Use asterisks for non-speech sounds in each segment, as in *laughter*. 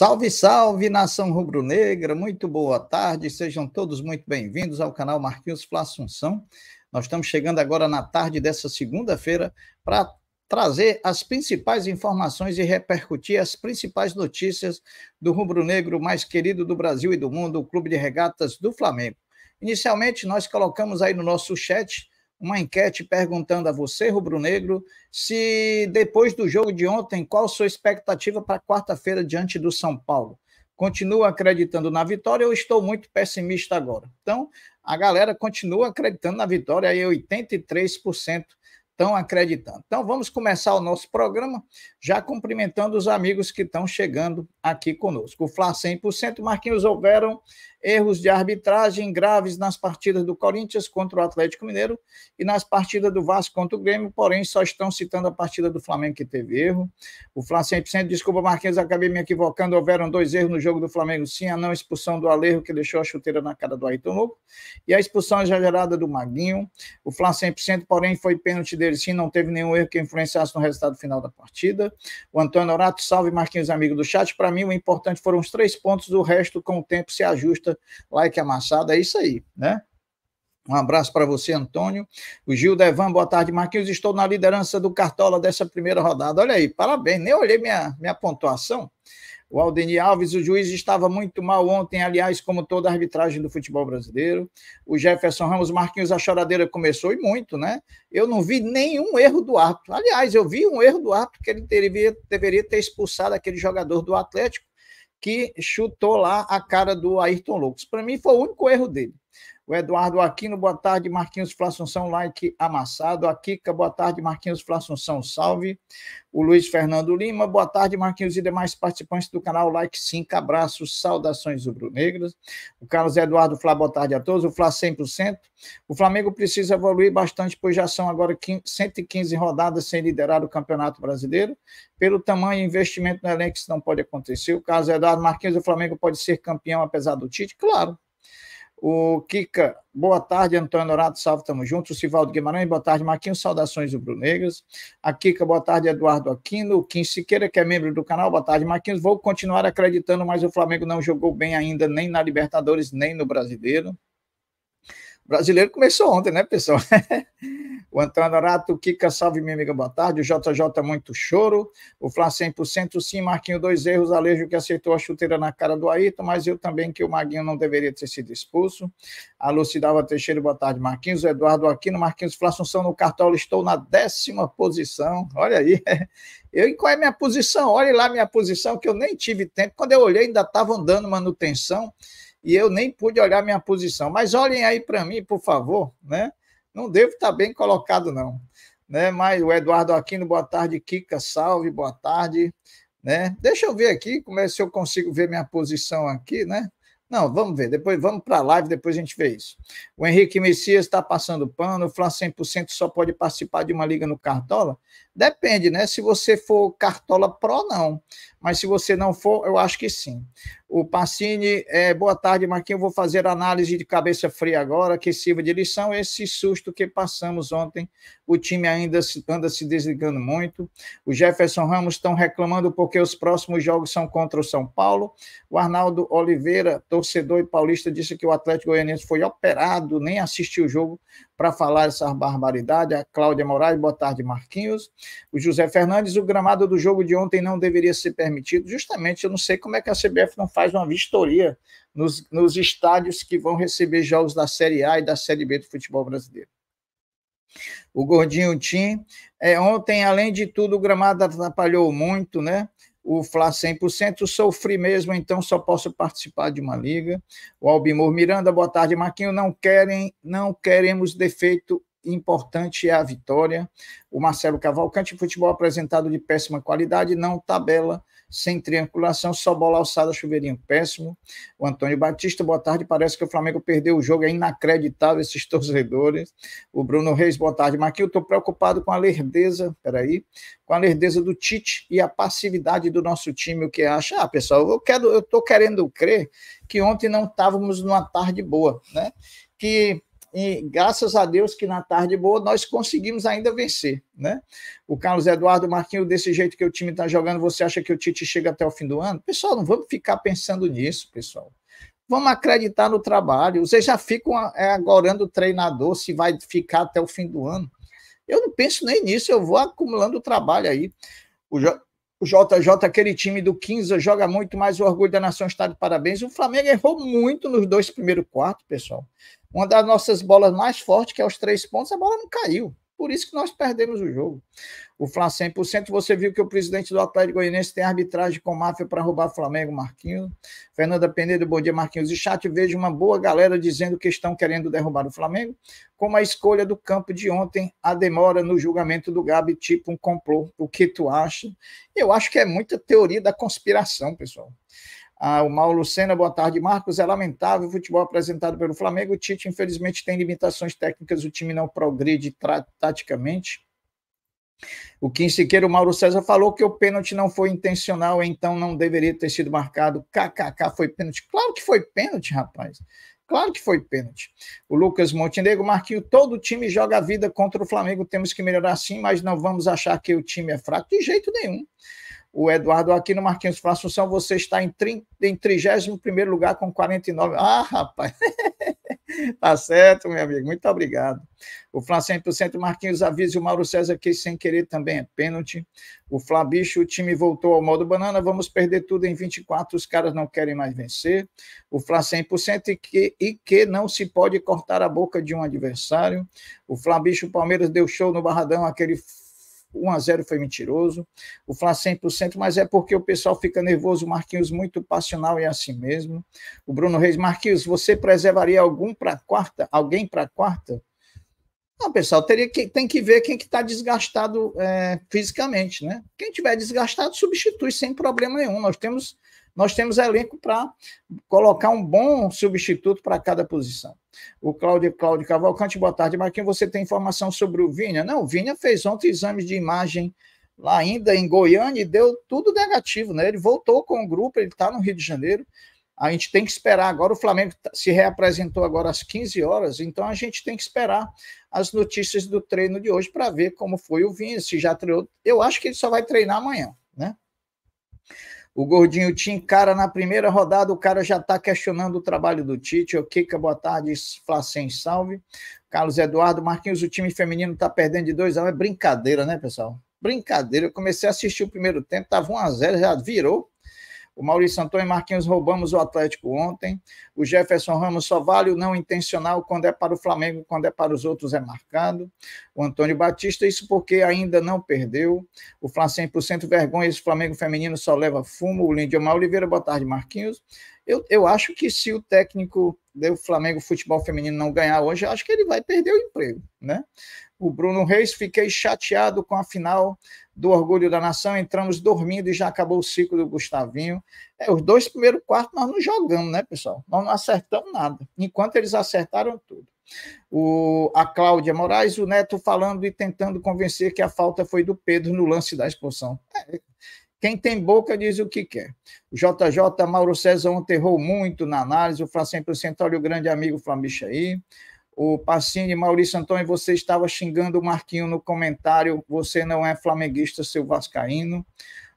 Salve, salve, nação rubro-negra, muito boa tarde, sejam todos muito bem-vindos ao canal Marquinhos Fla Assunção. Nós estamos chegando agora na tarde dessa segunda-feira para trazer as principais informações e repercutir as principais notícias do rubro-negro mais querido do Brasil e do mundo, o Clube de Regatas do Flamengo. Inicialmente, nós colocamos aí no nosso chat uma enquete perguntando a você, rubro-negro, se depois do jogo de ontem, qual sua expectativa para quarta-feira diante do São Paulo? Continua acreditando na vitória ou estou muito pessimista agora? Então, a galera continua acreditando na vitória, aí 83% estão acreditando. Então, vamos começar o nosso programa já cumprimentando os amigos que estão chegando aqui conosco. O Fla 100%, Marquinhos, houveram erros de arbitragem graves nas partidas do Corinthians contra o Atlético Mineiro e nas partidas do Vasco contra o Grêmio, porém só estão citando a partida do Flamengo que teve erro. O Fla 100%, desculpa Marquinhos, acabei me equivocando, houveram dois erros no jogo do Flamengo, sim, a não expulsão do Alerro que deixou a chuteira na cara do Ayrton Louco e a expulsão exagerada do Maguinho. O Fla 100%, porém, foi pênalti dele sim, não teve nenhum erro que influenciasse no resultado final da partida. O Antônio Orato, salve Marquinhos, amigo do chat, para mim mim o importante foram os três pontos, o resto com o tempo se ajusta, like amassado, é isso aí, né? Um abraço para você, Antônio. O Gil Devan, boa tarde, Marquinhos. Estou na liderança do Cartola dessa primeira rodada. Olha aí, parabéns. Nem olhei minha, minha pontuação. O Aldenir Alves, o juiz estava muito mal ontem, aliás, como toda a arbitragem do futebol brasileiro. O Jefferson Ramos Marquinhos, a choradeira começou e muito, né? Eu não vi nenhum erro do árbitro. Aliás, eu vi um erro do árbitro que ele deveria, deveria ter expulsado aquele jogador do Atlético que chutou lá a cara do Ayrton Lucas. Para mim, foi o único erro dele o Eduardo Aquino, boa tarde, Marquinhos Flassunção, like amassado. A Kika, boa tarde, Marquinhos Flassunção, salve. O Luiz Fernando Lima, boa tarde, Marquinhos e demais participantes do canal, like 5, abraços, saudações rubro-negras. O Carlos Eduardo Flá, boa tarde a todos. O Flá 100%. O Flamengo precisa evoluir bastante, pois já são agora 115 rodadas sem liderar o Campeonato Brasileiro. Pelo tamanho e investimento no elenco, isso não pode acontecer. O caso Eduardo Marquinhos, o Flamengo pode ser campeão apesar do Tite? Claro, o Kika, boa tarde, Antônio Horato, salve, tamo junto. O Sivaldo Guimarães, boa tarde, Marquinhos, saudações do Brunegas. A Kika, boa tarde, Eduardo Aquino. O Kim Siqueira, que é membro do canal, boa tarde, Marquinhos. Vou continuar acreditando, mas o Flamengo não jogou bem ainda, nem na Libertadores, nem no Brasileiro brasileiro começou ontem, né, pessoal? *laughs* o Antônio Horato, Kika, salve minha amiga, boa tarde. O JJ, muito choro. O Flá 100% sim, Marquinho, dois erros. Alejo que aceitou a chuteira na cara do Ayrton, mas eu também que o Maguinho não deveria ter sido expulso. A Lucidava Teixeira, boa tarde, Marquinhos. O Eduardo Aquino, Marquinhos, Flá Assunção no cartola, estou na décima posição. Olha aí. *laughs* Eu, e qual é a minha posição? Olha lá a minha posição, que eu nem tive tempo. Quando eu olhei, ainda estavam dando manutenção e eu nem pude olhar minha posição. Mas olhem aí para mim, por favor, né? Não devo estar tá bem colocado, não. Né? Mas o Eduardo Aquino, boa tarde. Kika, salve, boa tarde. Né? Deixa eu ver aqui como é se eu consigo ver minha posição aqui, né? Não, vamos ver, depois vamos para a live, depois a gente vê isso. O Henrique Messias está passando pano, o Fla 100% só pode participar de uma liga no Cartola. Depende, né? Se você for cartola pró, não. Mas se você não for, eu acho que sim. O Pacini, é, boa tarde, Marquinhos. Vou fazer análise de cabeça fria agora, que sirva de lição. Esse susto que passamos ontem, o time ainda se, anda se desligando muito. O Jefferson Ramos estão reclamando porque os próximos jogos são contra o São Paulo. O Arnaldo Oliveira, torcedor e paulista, disse que o Atlético Goianiense foi operado, nem assistiu o jogo para falar essa barbaridade. A Cláudia Moraes, boa tarde, Marquinhos o José Fernandes, o gramado do jogo de ontem não deveria ser permitido. Justamente, eu não sei como é que a CBF não faz uma vistoria nos, nos estádios que vão receber jogos da Série A e da Série B do futebol brasileiro. O Gordinho Tim, é, ontem, além de tudo, o gramado atrapalhou muito, né? o Fla 100%, sofri mesmo, então só posso participar de uma liga. O Albimor Miranda, boa tarde, Marquinho, não querem, não queremos defeito importante é a vitória. O Marcelo Cavalcante, futebol apresentado de péssima qualidade, não tabela, sem triangulação, só bola alçada, chuveirinho péssimo. O Antônio Batista, boa tarde, parece que o Flamengo perdeu o jogo, é inacreditável esses *laughs* torcedores. O Bruno Reis, boa tarde, eu estou preocupado com a lerdeza, peraí, com a lerdeza do Tite e a passividade do nosso time, o que acha? Ah, pessoal, eu quero, eu estou querendo crer que ontem não estávamos numa tarde boa, né? Que e graças a Deus que na tarde boa nós conseguimos ainda vencer, né? O Carlos Eduardo Marquinho, desse jeito que o time está jogando, você acha que o Tite chega até o fim do ano? Pessoal, não vamos ficar pensando nisso, pessoal. Vamos acreditar no trabalho. Vocês já ficam é, agorando o treinador se vai ficar até o fim do ano. Eu não penso nem nisso, eu vou acumulando o trabalho aí. O, jo o JJ, aquele time do 15, joga muito mais o orgulho da nação está de parabéns. O Flamengo errou muito nos dois primeiros quartos, pessoal. Uma das nossas bolas mais fortes, que é os três pontos, a bola não caiu. Por isso que nós perdemos o jogo. O Flá 100%, você viu que o presidente do Atlético Goianiense tem arbitragem com máfia para roubar Flamengo, Marquinhos. Fernanda Penedo, bom dia, Marquinhos. E chat, vejo uma boa galera dizendo que estão querendo derrubar o Flamengo, como a escolha do campo de ontem, a demora no julgamento do Gabi, tipo um complô. O que tu acha? Eu acho que é muita teoria da conspiração, pessoal. Ah, o Mauro Lucena, boa tarde, Marcos. É lamentável o futebol apresentado pelo Flamengo. O Tite, infelizmente, tem limitações técnicas, o time não progride taticamente. O Kim Siqueira, o Mauro César, falou que o pênalti não foi intencional, então não deveria ter sido marcado. KKK foi pênalti. Claro que foi pênalti, rapaz. Claro que foi pênalti. O Lucas Montenegro, Marquinho, todo time joga a vida contra o Flamengo. Temos que melhorar sim, mas não vamos achar que o time é fraco de jeito nenhum o Eduardo Aquino Marquinhos Assunção, você está em, 30, em 31 lugar com 49. Ah, rapaz! *laughs* tá certo, meu amigo. Muito obrigado. O Flá 100% Marquinhos avisa o Mauro César que sem querer também é pênalti. O Flá Bicho, o time voltou ao modo banana, vamos perder tudo em 24, os caras não querem mais vencer. O Flá 100% e que, e que não se pode cortar a boca de um adversário. O Flá Bicho, o Palmeiras deu show no Barradão, aquele 1 a 0 foi mentiroso, o Fla 100%, mas é porque o pessoal fica nervoso, o Marquinhos muito passional e é assim mesmo. O Bruno Reis, Marquinhos, você preservaria algum para quarta? Alguém para quarta? Não, ah, pessoal, teria que, tem que ver quem que está desgastado é, fisicamente, né? Quem tiver desgastado, substitui sem problema nenhum. Nós temos nós temos elenco para colocar um bom substituto para cada posição. O Cláudio Cláudio Cavalcante, boa tarde, Marquinhos. Você tem informação sobre o Vinha? Não, o Vinha fez ontem exames de imagem lá ainda em Goiânia e deu tudo negativo, né? Ele voltou com o grupo, ele está no Rio de Janeiro. A gente tem que esperar agora. O Flamengo tá, se reapresentou agora às 15 horas, então a gente tem que esperar as notícias do treino de hoje para ver como foi o Vinha, se já treinou. Eu acho que ele só vai treinar amanhã, né? O Gordinho te encara na primeira rodada, o cara já está questionando o trabalho do Tite. O Kika, boa tarde, Flacem, salve. Carlos Eduardo Marquinhos, o time feminino está perdendo de 2 a 1 É brincadeira, né, pessoal? Brincadeira. Eu comecei a assistir o primeiro tempo, estava 1 a 0 já virou. O Maurício Antônio e Marquinhos roubamos o Atlético ontem. O Jefferson Ramos só vale o não intencional quando é para o Flamengo, quando é para os outros é marcado. O Antônio Batista, isso porque ainda não perdeu. O Fla 100% vergonha, esse Flamengo feminino só leva fumo. O Omar Oliveira, boa tarde, Marquinhos. Eu, eu acho que se o técnico do Flamengo Futebol Feminino não ganhar hoje, acho que ele vai perder o emprego, né? O Bruno Reis, fiquei chateado com a final do Orgulho da Nação, entramos dormindo e já acabou o ciclo do Gustavinho. É, os dois primeiros quartos nós não jogamos, né, pessoal? Nós não acertamos nada, enquanto eles acertaram tudo. O, a Cláudia Moraes, o Neto falando e tentando convencer que a falta foi do Pedro no lance da expulsão. É, quem tem boca diz o que quer. O JJ Mauro César ontem errou muito na análise, o Flá 100%, olha o grande amigo Flamicha aí. O Pacini, Maurício Antônio, você estava xingando o Marquinho no comentário, você não é flamenguista, seu vascaíno.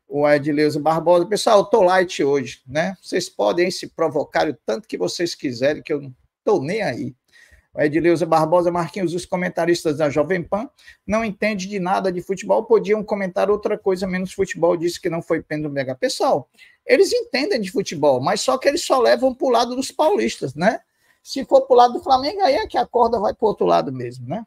O Edileuza Barbosa, pessoal, eu tô light hoje, né? Vocês podem se provocar o tanto que vocês quiserem, que eu não tô nem aí. O Edileuza Barbosa, Marquinhos, os comentaristas da Jovem Pan não entende de nada de futebol, podiam comentar outra coisa menos futebol, disse que não foi pena Mega. Pessoal, eles entendem de futebol, mas só que eles só levam para o lado dos paulistas, né? Se for para o lado do Flamengo, aí é que a corda vai para o outro lado mesmo, né?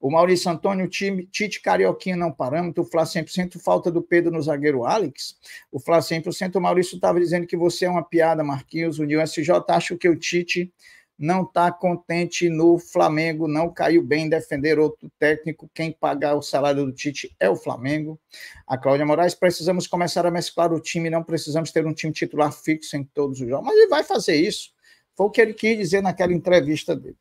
O Maurício Antônio, time, Tite Carioquinha não parâmetro, o Flá 100%, falta do Pedro no zagueiro Alex. O Flá 100%, o Maurício estava dizendo que você é uma piada, Marquinhos. O Nil SJ, acho que o Tite não está contente no Flamengo, não caiu bem defender outro técnico. Quem pagar o salário do Tite é o Flamengo. A Cláudia Moraes, precisamos começar a mesclar o time, não precisamos ter um time titular fixo em todos os jogos. Mas ele vai fazer isso. Foi o que ele quis dizer naquela entrevista dele.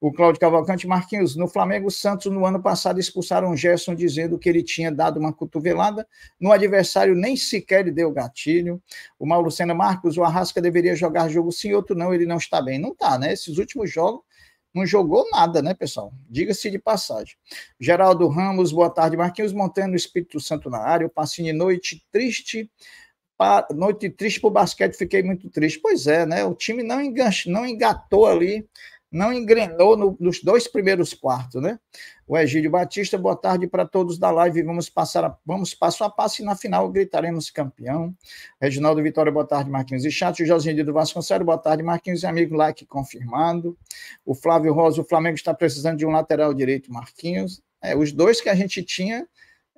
O Cláudio Cavalcante Marquinhos, no Flamengo, Santos, no ano passado, expulsaram Gerson dizendo que ele tinha dado uma cotovelada. No adversário, nem sequer lhe deu gatilho. O Mauro Sena Marcos, o Arrasca deveria jogar jogo sim, outro não, ele não está bem. Não está, né? Esses últimos jogos, não jogou nada, né, pessoal? Diga-se de passagem. Geraldo Ramos, boa tarde, Marquinhos Montano, Espírito Santo na área, o passinho de noite triste noite triste para o basquete, fiquei muito triste. Pois é, né? O time não, enganche, não engatou ali, não engrenou no, nos dois primeiros quartos, né? O Egídio Batista, boa tarde para todos da live. Vamos passar, a, vamos passo a passo e na final gritaremos campeão. Reginaldo Vitória, boa tarde, Marquinhos e Chato. O Josinho do Vasconcelos, boa tarde, Marquinhos e amigo, like confirmado. O Flávio Rosa, o Flamengo está precisando de um lateral direito, Marquinhos. É, os dois que a gente tinha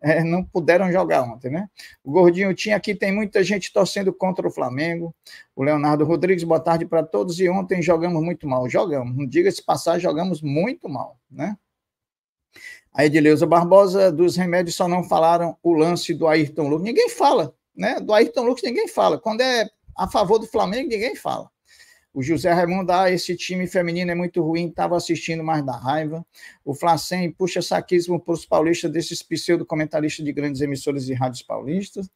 é, não puderam jogar ontem, né? O Gordinho tinha aqui, tem muita gente torcendo contra o Flamengo. O Leonardo Rodrigues, boa tarde para todos. E ontem jogamos muito mal. Jogamos, não diga-se passar, jogamos muito mal, né? A Edileuza Barbosa, dos remédios só não falaram o lance do Ayrton Lucas. Ninguém fala, né? Do Ayrton Lucas ninguém fala. Quando é a favor do Flamengo, ninguém fala. O José Raimundo, ah, esse time feminino é muito ruim, estava assistindo mais da raiva. O Flacem puxa saquismo para os paulistas desses pseudo-comentaristas de grandes emissoras de rádios paulistas.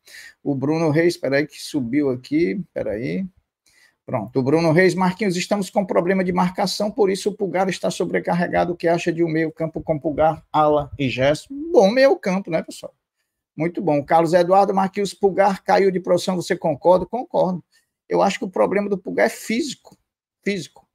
O Bruno Reis, peraí, que subiu aqui, peraí. Pronto, o Bruno Reis, Marquinhos, estamos com problema de marcação, por isso o Pulgar está sobrecarregado. O que acha de um meio-campo com Pulgar, Ala e Gesso? Bom meio-campo, né, pessoal? Muito bom. Carlos Eduardo Marquinhos Pulgar caiu de profissão, você concorda? Concordo. Eu acho que o problema do Pulgar é físico, físico.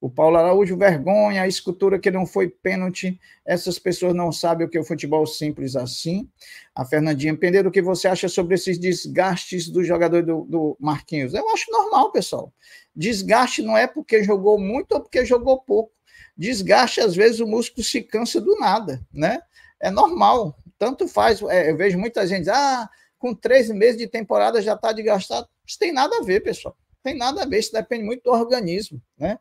O Paulo Araújo, vergonha, a escultura que não foi pênalti. Essas pessoas não sabem o que é o futebol simples assim. A Fernandinha Pendeiro, o que você acha sobre esses desgastes do jogador do, do Marquinhos? Eu acho normal, pessoal. Desgaste não é porque jogou muito ou porque jogou pouco. Desgaste, às vezes, o músculo se cansa do nada, né? É normal. Tanto faz. É, eu vejo muita gente, ah, com três meses de temporada já está desgastado. Isso tem nada a ver, pessoal. Tem nada a ver, isso depende muito do organismo, né?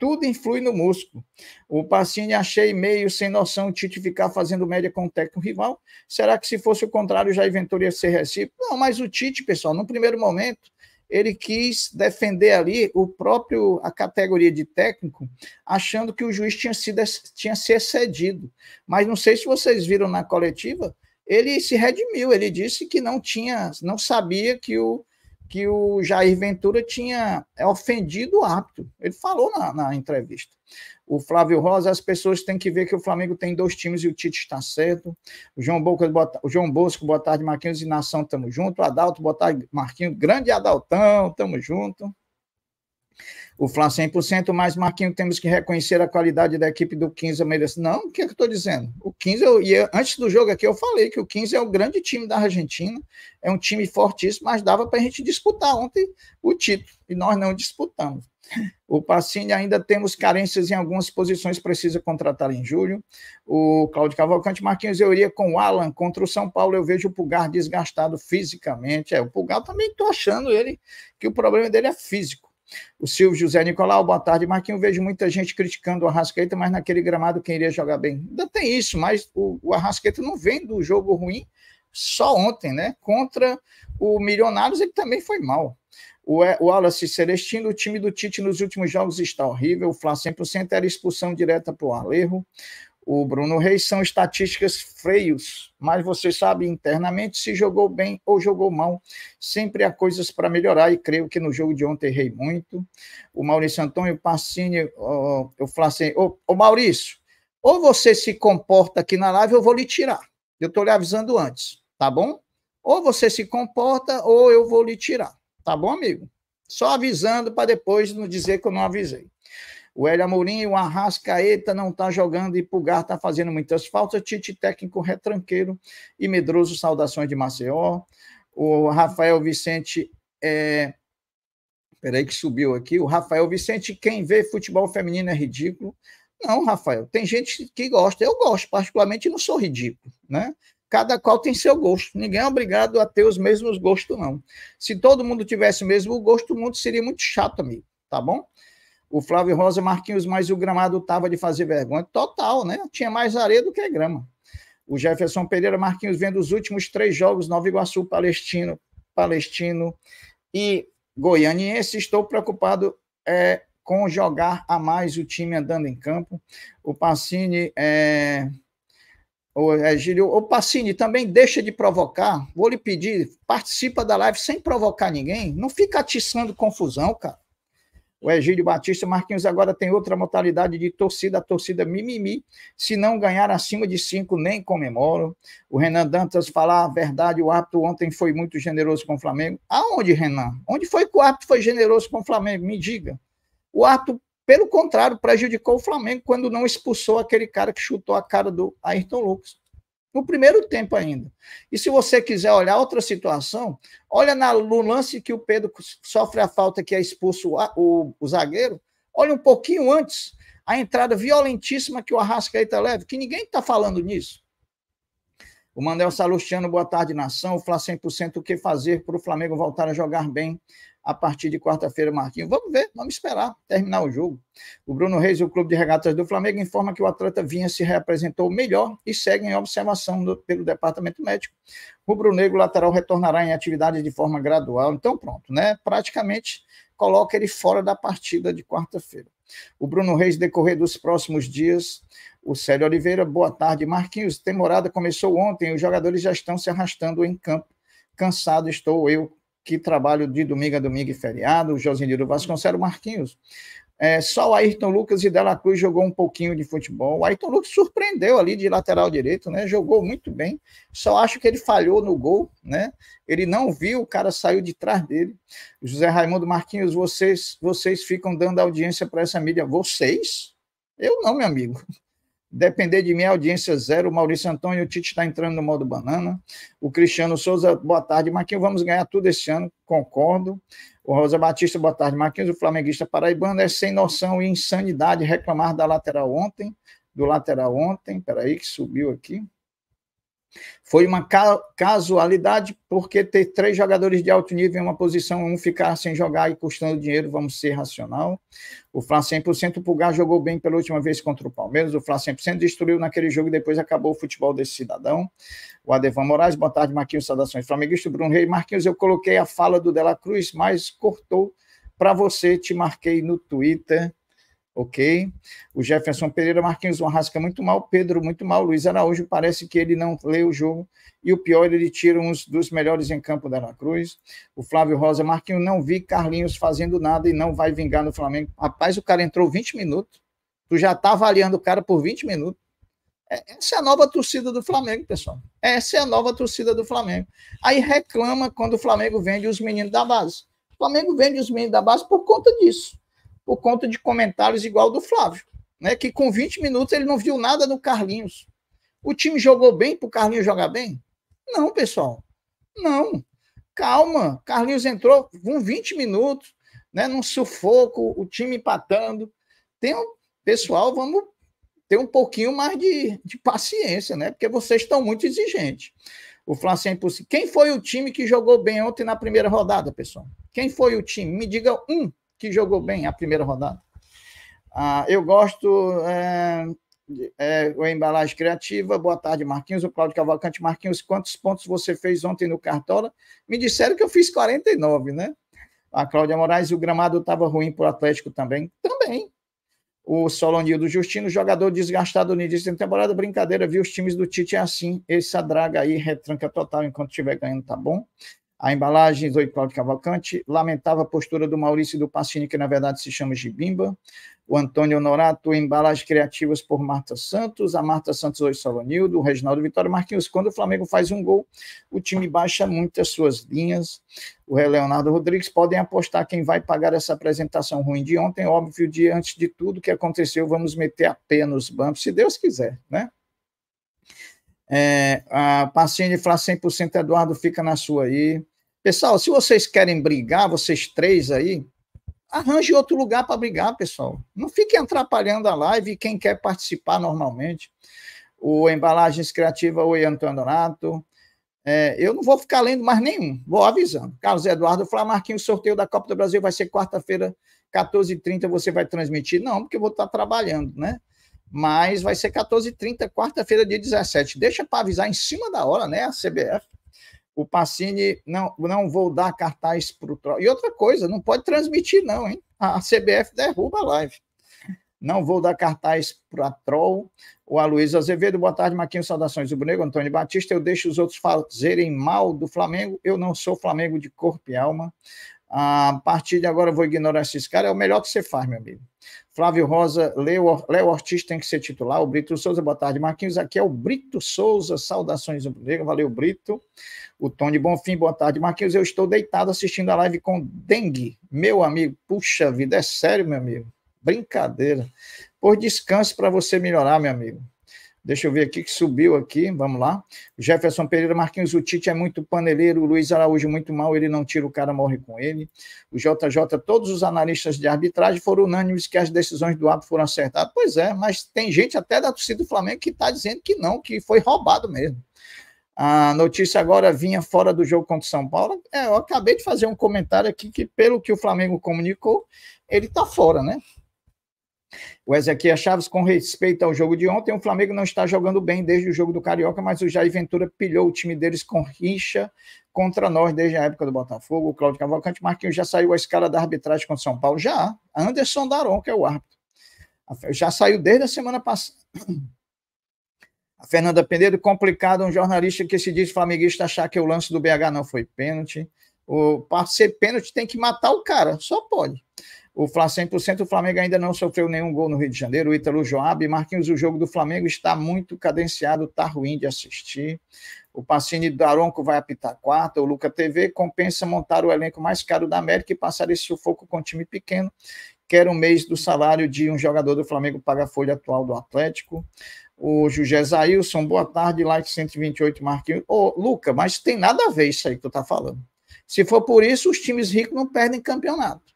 Tudo influi no músculo. O Pacini achei meio sem noção o Tite ficar fazendo média com o técnico rival. Será que se fosse o contrário, já inventaria ser recíproco? Não, mas o Tite, pessoal, no primeiro momento, ele quis defender ali o próprio a categoria de técnico, achando que o juiz tinha sido tinha se excedido. Mas não sei se vocês viram na coletiva, ele se redimiu, ele disse que não tinha, não sabia que o, que o Jair Ventura tinha ofendido o árbitro. Ele falou na, na, entrevista. O Flávio Rosa, as pessoas têm que ver que o Flamengo tem dois times e o Tite está certo. O João, Bocas, boa, o João Bosco, boa tarde, Marquinhos e Nação, tamo junto. O Adalto, boa tarde, Marquinhos. Grande Adaltão, tamo junto o Fla 100%, mas, Marquinhos, temos que reconhecer a qualidade da equipe do 15 Não, o que, é que eu estou dizendo? O 15, eu, e eu, antes do jogo aqui, eu falei que o 15 é o grande time da Argentina, é um time fortíssimo, mas dava para a gente disputar ontem o título, e nós não disputamos. O Pacini ainda temos carências em algumas posições, precisa contratar em julho. O Cláudio Cavalcante Marquinhos, eu iria com o Alan contra o São Paulo. Eu vejo o Pulgar desgastado fisicamente. É, o Pulgar também estou achando ele que o problema dele é físico. O Silvio José Nicolau, boa tarde, Marquinhos, Vejo muita gente criticando o Arrascaeta, mas naquele gramado quem iria jogar bem? Ainda tem isso, mas o, o Arrascaeta não vem do jogo ruim só ontem, né? Contra o Milionários, ele também foi mal. O é, Wallace Celestino, o time do Tite nos últimos jogos está horrível. O Flá 100% era expulsão direta para o Alerro o Bruno Reis são estatísticas freios, mas você sabe internamente se jogou bem ou jogou mal. Sempre há coisas para melhorar e creio que no jogo de ontem errei muito. O Maurício Antônio Passini, oh, eu falei assim: ô, oh, oh, Maurício, ou você se comporta aqui na live, eu vou lhe tirar. Eu estou lhe avisando antes, tá bom? Ou você se comporta ou eu vou lhe tirar, tá bom, amigo? Só avisando para depois não dizer que eu não avisei. O Hélio Amorim, o Arrascaeta não está jogando e Pulgar está fazendo muitas faltas. Tite, técnico retranqueiro e medroso, saudações de Maceió. O Rafael Vicente é. Peraí, que subiu aqui. O Rafael Vicente, quem vê futebol feminino é ridículo. Não, Rafael, tem gente que gosta. Eu gosto, particularmente, não sou ridículo, né? cada qual tem seu gosto. Ninguém é obrigado a ter os mesmos gostos, não. Se todo mundo tivesse o mesmo gosto, o mundo seria muito chato, amigo, tá bom? o Flávio Rosa Marquinhos, mas o gramado estava de fazer vergonha. Total, né? Tinha mais areia do que grama. O Jefferson Pereira Marquinhos vendo os últimos três jogos, Nova Iguaçu, Palestino, Palestino e Goianiense. Estou preocupado é, com jogar a mais o time andando em campo. O Pacini, é, o Egílio, o Pacini também deixa de provocar. Vou lhe pedir, participa da live sem provocar ninguém. Não fica atiçando confusão, cara o Egídio Batista. Marquinhos agora tem outra modalidade de torcida, a torcida mimimi. Se não ganhar acima de cinco, nem comemoro. O Renan Dantas falar a verdade, o árbitro ontem foi muito generoso com o Flamengo. Aonde, Renan? Onde foi que o árbitro foi generoso com o Flamengo? Me diga. O árbitro, pelo contrário, prejudicou o Flamengo quando não expulsou aquele cara que chutou a cara do Ayrton Lucas. No primeiro tempo ainda. E se você quiser olhar outra situação, olha na, no lance que o Pedro sofre a falta que é expulso o, o, o zagueiro, olha um pouquinho antes a entrada violentíssima que o Arrascaeta leva, que ninguém está falando nisso. O Manuel Salustiano, boa tarde, nação. O Fla 100%, o que fazer para o Flamengo voltar a jogar bem? a partir de quarta-feira, Marquinhos. Vamos ver, vamos esperar terminar o jogo. O Bruno Reis, o Clube de Regatas do Flamengo, informa que o atleta Vinha se reapresentou melhor e segue em observação do, pelo departamento médico. O Bruno Negro lateral retornará em atividade de forma gradual. Então, pronto, né? Praticamente coloca ele fora da partida de quarta-feira. O Bruno Reis, decorrer dos próximos dias. O Célio Oliveira, boa tarde. Marquinhos, temporada começou ontem, os jogadores já estão se arrastando em campo. Cansado estou eu que trabalham de domingo a domingo e feriado, o Josinildo Vasconcelos, Marquinhos. É, só o Ayrton Lucas e Dela Cruz jogou um pouquinho de futebol. O Ayrton Lucas surpreendeu ali de lateral direito, né? Jogou muito bem. Só acho que ele falhou no gol, né? Ele não viu, o cara saiu de trás dele. José Raimundo Marquinhos, vocês, vocês ficam dando audiência para essa mídia. Vocês? Eu não, meu amigo. Depender de mim, audiência é zero. O Maurício Antônio, o Tite está entrando no modo banana. O Cristiano Souza, boa tarde, Marquinhos. Vamos ganhar tudo esse ano, concordo. O Rosa Batista, boa tarde, Marquinhos. O flamenguista paraibano é sem noção e insanidade reclamar da lateral ontem, do lateral ontem. Peraí, que subiu aqui. Foi uma casualidade, porque ter três jogadores de alto nível em uma posição, um ficar sem jogar e custando dinheiro, vamos ser racional. O Flá 100%, o Pulgar jogou bem pela última vez contra o Palmeiras, o Flá 100% destruiu naquele jogo e depois acabou o futebol desse cidadão. O Adevan Moraes, boa tarde, Marquinhos, saudações flamenguista, Bruno Rei. Marquinhos, eu coloquei a fala do Dela Cruz, mas cortou para você, te marquei no Twitter ok? O Jefferson Pereira, Marquinhos rasca muito mal, Pedro muito mal, Luiz Araújo parece que ele não lê o jogo, e o pior, ele tira uns dos melhores em campo da La Cruz. O Flávio Rosa, Marquinhos, não vi Carlinhos fazendo nada e não vai vingar no Flamengo. Rapaz, o cara entrou 20 minutos, tu já tá avaliando o cara por 20 minutos. É, essa é a nova torcida do Flamengo, pessoal. Essa é a nova torcida do Flamengo. Aí reclama quando o Flamengo vende os meninos da base. O Flamengo vende os meninos da base por conta disso por conta de comentários igual do Flávio, né? Que com 20 minutos ele não viu nada do Carlinhos. O time jogou bem para o Carlinhos jogar bem? Não, pessoal. Não. Calma. Carlinhos entrou com 20 minutos, né? Num sufoco, o time empatando. Tem um, pessoal, vamos ter um pouquinho mais de, de paciência, né? Porque vocês estão muito exigentes. O Flávio é impossível. Quem foi o time que jogou bem ontem na primeira rodada, pessoal? Quem foi o time? Me diga um que jogou bem a primeira rodada. Ah, eu gosto é, é, o Embalagem Criativa. Boa tarde, Marquinhos. O Cláudio Cavalcante. Marquinhos, quantos pontos você fez ontem no Cartola? Me disseram que eu fiz 49, né? A Cláudia Moraes, o gramado estava ruim para o Atlético também. Também. O Solonildo Justino, jogador desgastado no início da temporada, brincadeira, viu? Os times do Tite é assim. Essa draga aí, retranca total enquanto estiver ganhando, tá bom? A Embalagens, Oi Cláudio Cavalcante, lamentava a postura do Maurício do Pacini, que na verdade se chama Gibimba, o Antônio Honorato, Embalagens Criativas por Marta Santos, a Marta Santos, Oi Solonildo, o Reginaldo Vitório Marquinhos. Quando o Flamengo faz um gol, o time baixa muito as suas linhas. O Leonardo Rodrigues, podem apostar quem vai pagar essa apresentação ruim de ontem, óbvio, de antes de tudo que aconteceu, vamos meter a pé nos bancos, se Deus quiser, né? É, a Pacini fala 100% Eduardo, fica na sua aí. Pessoal, se vocês querem brigar, vocês três aí, arranje outro lugar para brigar, pessoal. Não fiquem atrapalhando a live quem quer participar normalmente. O Embalagens Criativa, o Antônio Donato. É, eu não vou ficar lendo mais nenhum, vou avisando. Carlos Eduardo Flamarquinho, o sorteio da Copa do Brasil vai ser quarta-feira, 14h30, você vai transmitir? Não, porque eu vou estar trabalhando, né? Mas vai ser 14h30, quarta-feira, dia 17. Deixa para avisar em cima da hora, né? A CBF o Pacini, não, não vou dar cartaz para o Troll. E outra coisa, não pode transmitir, não, hein? A CBF derruba a live. Não vou dar cartaz para Troll. O Aloysio Azevedo, boa tarde, Maquinho, saudações do Bonego, Antônio Batista. Eu deixo os outros fazerem mal do Flamengo. Eu não sou Flamengo de corpo e alma. Ah, a partir de agora eu vou ignorar esses caras. É o melhor que você faz, meu amigo. Flávio Rosa, Léo Ortiz tem que ser titular, o Brito Souza, boa tarde, Marquinhos, aqui é o Brito Souza, saudações obrigado valeu Brito, o Tom de Bonfim, boa tarde, Marquinhos, eu estou deitado assistindo a live com dengue, meu amigo, puxa vida, é sério, meu amigo, brincadeira, pois descanse para você melhorar, meu amigo, Deixa eu ver aqui que subiu aqui, vamos lá. Jefferson Pereira Marquinhos, o Tite é muito paneleiro, o Luiz Araújo muito mal, ele não tira o cara, morre com ele. O JJ, todos os analistas de arbitragem foram unânimes que as decisões do árbitro foram acertadas. Ah, pois é, mas tem gente até da torcida do Flamengo que está dizendo que não, que foi roubado mesmo. A notícia agora vinha fora do jogo contra o São Paulo. É, eu acabei de fazer um comentário aqui que, pelo que o Flamengo comunicou, ele está fora, né? O Ezequiel Chaves, com respeito ao jogo de ontem, o Flamengo não está jogando bem desde o jogo do Carioca, mas o Jair Ventura pilhou o time deles com rixa contra nós desde a época do Botafogo. O Cláudio Cavalcante, Marquinhos já saiu a escala da arbitragem contra São Paulo? Já. Anderson Daron, que é o árbitro. Já saiu desde a semana passada. *clears throat* A Fernanda Penedo, complicado, um jornalista que se diz flamenguista achar que o lance do BH não foi pênalti. O, para ser pênalti tem que matar o cara, só pode o Flamengo 100%, o Flamengo ainda não sofreu nenhum gol no Rio de Janeiro, o Ítalo Joab, Marquinhos, o jogo do Flamengo está muito cadenciado, está ruim de assistir, o Pacini Daronco vai apitar quarta, o Luca TV compensa montar o elenco mais caro da América e passar esse sufoco com um time pequeno, quer um mês do salário de um jogador do Flamengo paga a folha atual do Atlético, o José Zailson, boa tarde, like 128, Marquinhos. Ô, Luca, mas tem nada a ver isso aí que tu tá falando. Se for por isso, os times ricos não perdem campeonato.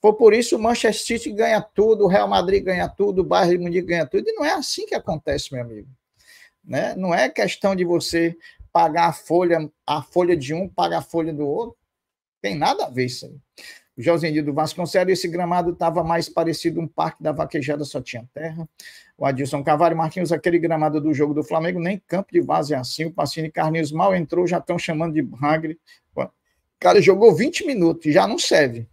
Foi por isso o Manchester City ganha tudo, o Real Madrid ganha tudo, o Bayern de Munique ganha tudo. E não é assim que acontece, meu amigo. Né? Não é questão de você pagar a folha, a folha de um, pagar a folha do outro. Tem nada a ver isso aí. O Josenildo Vasconcelos, esse gramado estava mais parecido um parque da vaquejada, só tinha terra. O Adilson Cavalho, Marquinhos, aquele gramado do jogo do Flamengo, nem campo de base é assim. O Pacini Carlinhos mal entrou, já estão chamando de bagre. O cara jogou 20 minutos, já não serve.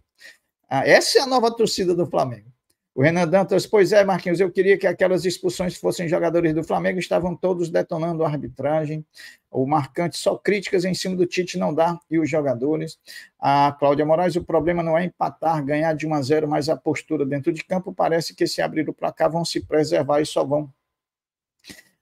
Ah, essa é a nova torcida do Flamengo. O Renan Dantas, pois é, Marquinhos, eu queria que aquelas expulsões fossem jogadores do Flamengo, estavam todos detonando a arbitragem. O marcante, só críticas em cima do Tite não dá, e os jogadores. A Cláudia Moraes, o problema não é empatar, ganhar de 1 a 0, mas a postura dentro de campo parece que se abrir o placar vão se preservar e só vão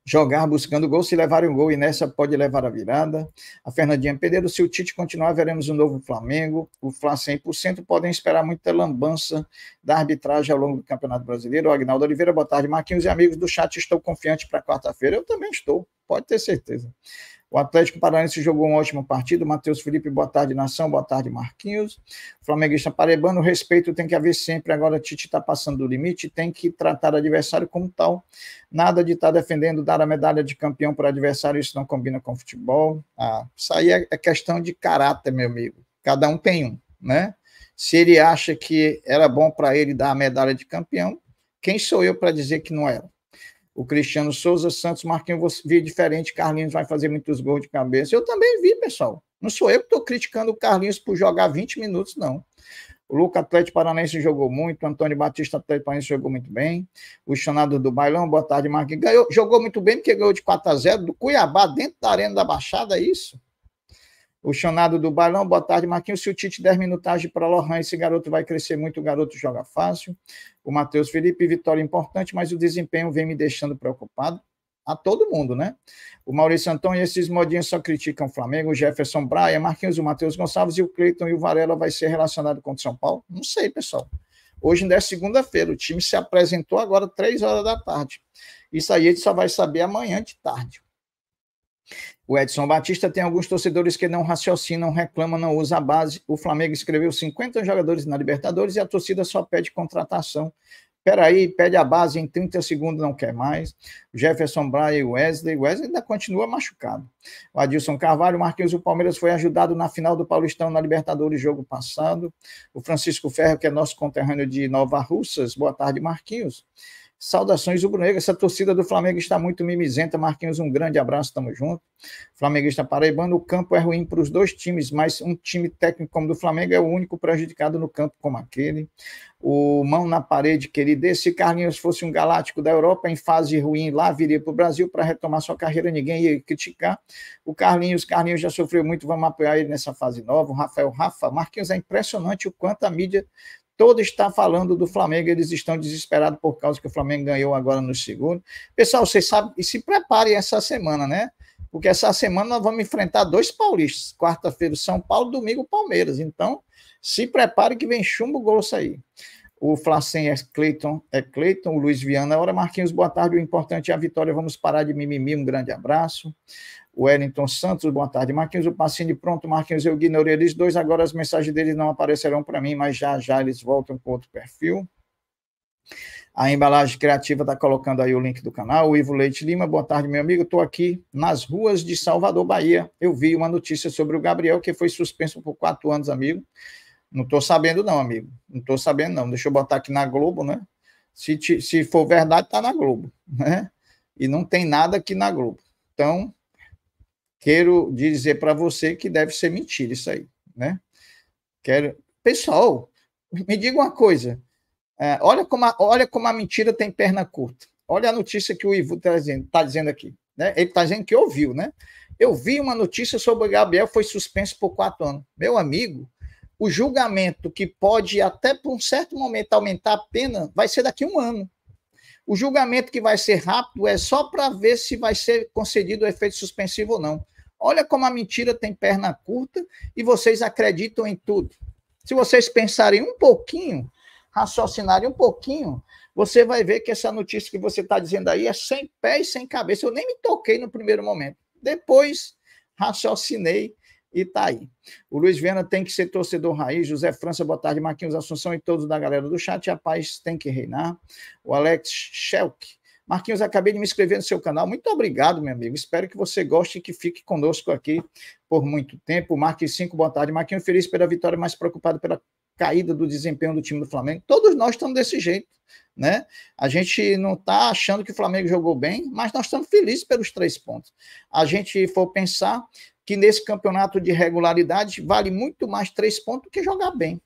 jogar buscando gol, se levarem um gol e nessa pode levar a virada. A Fernandinha Pedreiro, se o Tite continuar, veremos um novo Flamengo. O Fla 100%, podem esperar muita lambança da arbitragem ao longo do Campeonato Brasileiro. O Agnaldo Oliveira, boa tarde, Marquinhos e amigos do chat, estou confiante para quarta-feira. Eu também estou, pode ter certeza. O Atlético Paranaense jogou um ótimo partido. Matheus Felipe, boa tarde, nação. Boa tarde, Marquinhos. Flamenguista Parebano, respeito tem que haver sempre. Agora, Tite está passando do limite, tem que tratar o adversário como tal. Nada de estar tá defendendo dar a medalha de campeão para adversário, isso não combina com futebol. Ah, isso aí é, é questão de caráter, meu amigo. Cada um tem um, né? Se ele acha que era bom para ele dar a medalha de campeão, quem sou eu para dizer que não era? o Cristiano Souza, Santos, Marquinhos via diferente, Carlinhos vai fazer muitos gols de cabeça. Eu também vi, pessoal. Não sou eu que estou criticando o Carlinhos por jogar 20 minutos, não. O Luca Atlético Paranaense jogou muito, o Antônio Batista Atlético Paranaense jogou muito bem. O chamado do Bailão, boa tarde, Marquinhos. Ganhou, jogou muito bem porque ganhou de 4 a 0 do Cuiabá dentro da Arena da Baixada, é isso? o Chonado do Balão, boa tarde, Marquinhos. Se o Tite der minutagem para Lohan, esse garoto vai crescer muito, o garoto joga fácil. O Matheus Felipe, vitória importante, mas o desempenho vem me deixando preocupado. A todo mundo, né? O Maurício Antônio, esses modinhos só criticam o Flamengo, o Jefferson Braia, Marquinhos, o Matheus Gonçalves e o Cleiton e o Varela vai ser relacionado contra o São Paulo? Não sei, pessoal. Hoje ainda é segunda-feira, o time se apresentou agora três horas da tarde. Isso aí a gente só vai saber amanhã de tarde. O Edson Batista tem alguns torcedores que não raciocinam, reclamam, não usa a base. O Flamengo escreveu 50 jogadores na Libertadores e a torcida só pede contratação. Peraí, pede a base em 30 segundos, não quer mais. Jefferson Braia e Wesley. Wesley ainda continua machucado. O Adilson Carvalho, Marquinhos, o Palmeiras foi ajudado na final do Paulistão na Libertadores, jogo passado. O Francisco Ferro, que é nosso conterrâneo de Nova Russas. Boa tarde, Marquinhos. Saudações, Rubro Negro. Essa torcida do Flamengo está muito mimizenta. Marquinhos, um grande abraço, tamo junto. Flamenguista paraibano, o campo é ruim para os dois times, mas um time técnico como o do Flamengo é o único prejudicado no campo como aquele. O mão na parede, querido. Se Carlinhos fosse um galáctico da Europa em fase ruim lá, viria para o Brasil para retomar sua carreira, ninguém ia criticar. O Carlinhos, Carlinhos já sofreu muito, vamos apoiar ele nessa fase nova. O Rafael Rafa, Marquinhos, é impressionante o quanto a mídia todo está falando do Flamengo, eles estão desesperados por causa que o Flamengo ganhou agora no segundo. Pessoal, vocês sabem, e se preparem essa semana, né? Porque essa semana nós vamos enfrentar dois paulistas, quarta-feira São Paulo, domingo Palmeiras. Então, se prepare que vem chumbo grosso aí. O Flacen é Cleiton, é Cleiton, o Luiz Viana. É hora Marquinhos, boa tarde. O importante é a vitória. Vamos parar de mimimi. Um grande abraço. Wellington Santos, boa tarde. Marquinhos, o Passini, pronto. Marquinhos, eu ignorei eles dois. Agora as mensagens deles não aparecerão para mim, mas já já eles voltam com outro perfil. A embalagem criativa está colocando aí o link do canal. O Ivo Leite Lima, boa tarde, meu amigo. Estou aqui nas ruas de Salvador, Bahia. Eu vi uma notícia sobre o Gabriel, que foi suspenso por quatro anos, amigo. Não estou sabendo, não, amigo. Não estou sabendo, não. Deixa eu botar aqui na Globo, né? Se, te, se for verdade, está na Globo, né? E não tem nada aqui na Globo. Então, quero dizer para você que deve ser mentira isso aí, né? Quero... Pessoal, me diga uma coisa. É, olha, como a, olha como a mentira tem perna curta. Olha a notícia que o Ivo está dizendo, tá dizendo aqui. Né? Ele está dizendo que ouviu, né? Eu vi uma notícia sobre o Gabriel foi suspenso por quatro anos. Meu amigo, o julgamento que pode até por um certo momento aumentar a pena vai ser daqui a um ano. O julgamento que vai ser rápido é só para ver se vai ser concedido o efeito suspensivo ou não. Olha como a mentira tem perna curta e vocês acreditam em tudo. Se vocês pensarem um pouquinho, raciocinarem um pouquinho, você vai ver que essa notícia que você está dizendo aí é sem pé e sem cabeça. Eu nem me toquei no primeiro momento. Depois raciocinei e está aí. O Luiz Viana tem que ser torcedor raiz. José França, boa tarde. Marquinhos Assunção e todos da galera do chat. A paz tem que reinar. O Alex Schelk. Marquinhos, acabei de me inscrever no seu canal. Muito obrigado, meu amigo. Espero que você goste e que fique conosco aqui por muito tempo. Marquinhos 5, boa tarde. Marquinhos, feliz pela vitória, mas preocupado pela caída do desempenho do time do Flamengo. Todos nós estamos desse jeito, né? A gente não está achando que o Flamengo jogou bem, mas nós estamos felizes pelos três pontos. A gente for pensar que nesse campeonato de regularidade vale muito mais três pontos do que jogar bem.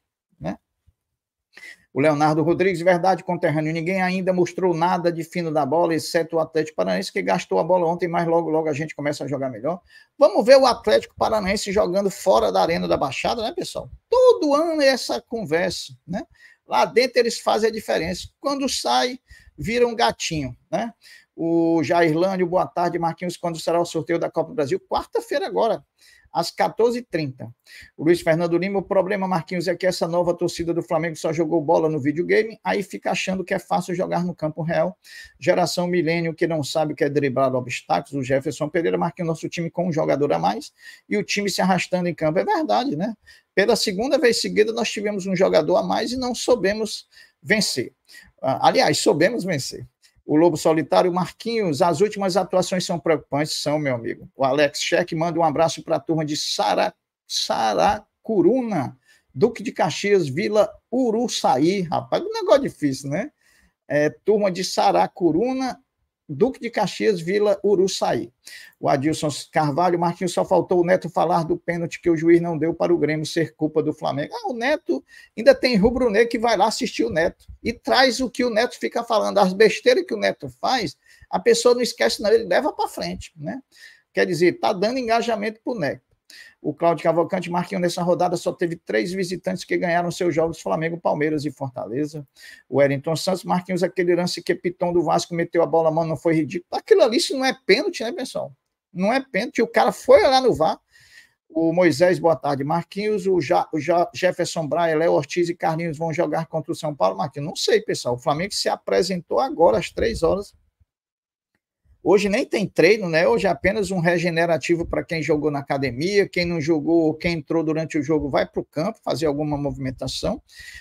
O Leonardo Rodrigues, verdade, conterrâneo, ninguém ainda mostrou nada de fino da bola, exceto o Atlético Paranaense, que gastou a bola ontem, mas logo, logo a gente começa a jogar melhor. Vamos ver o Atlético Paranaense jogando fora da Arena da Baixada, né, pessoal? Todo ano é essa conversa, né? Lá dentro eles fazem a diferença. Quando sai, vira um gatinho, né? O Jairlândio, boa tarde, Marquinhos, quando será o sorteio da Copa do Brasil? Quarta-feira agora às 14h30. Luiz Fernando Lima, o problema, Marquinhos, é que essa nova torcida do Flamengo só jogou bola no videogame, aí fica achando que é fácil jogar no campo real. Geração milênio que não sabe o que é driblar obstáculos, o Jefferson Pereira Marquinhos, nosso time com um jogador a mais e o time se arrastando em campo. É verdade, né? Pela segunda vez seguida, nós tivemos um jogador a mais e não soubemos vencer. Ah, aliás, soubemos vencer o Lobo Solitário. Marquinhos, as últimas atuações são preocupantes, são, meu amigo. O Alex Cheque manda um abraço para a turma de Sara, Saracuruna, Duque de Caxias, Vila Uruçaí. Rapaz, um negócio difícil, né? É, turma de Saracuruna Duque de Caxias, Vila Uruçaí. O Adilson Carvalho Martins só faltou o Neto falar do pênalti que o juiz não deu para o Grêmio ser culpa do Flamengo. Ah, o Neto ainda tem rubro negro que vai lá assistir o Neto e traz o que o Neto fica falando, as besteiras que o Neto faz, a pessoa não esquece não, ele leva para frente, né? Quer dizer, tá dando engajamento pro Neto. O Cláudio Cavalcante Marquinhos, nessa rodada, só teve três visitantes que ganharam seus jogos: Flamengo, Palmeiras e Fortaleza. O Wellington Santos, Marquinhos, aquele lance que Piton do Vasco meteu a bola, mano, não foi ridículo. Aquilo ali, se não é pênalti, né, pessoal? Não é pênalti. O cara foi olhar no VAR. O Moisés, boa tarde, Marquinhos. O, ja, o ja, Jefferson Braia, Léo Ortiz e Carlinhos vão jogar contra o São Paulo. Marquinhos, não sei, pessoal. O Flamengo se apresentou agora às três horas Hoje nem tem treino, né? Hoje é apenas um regenerativo para quem jogou na academia, quem não jogou, quem entrou durante o jogo vai para o campo fazer alguma movimentação.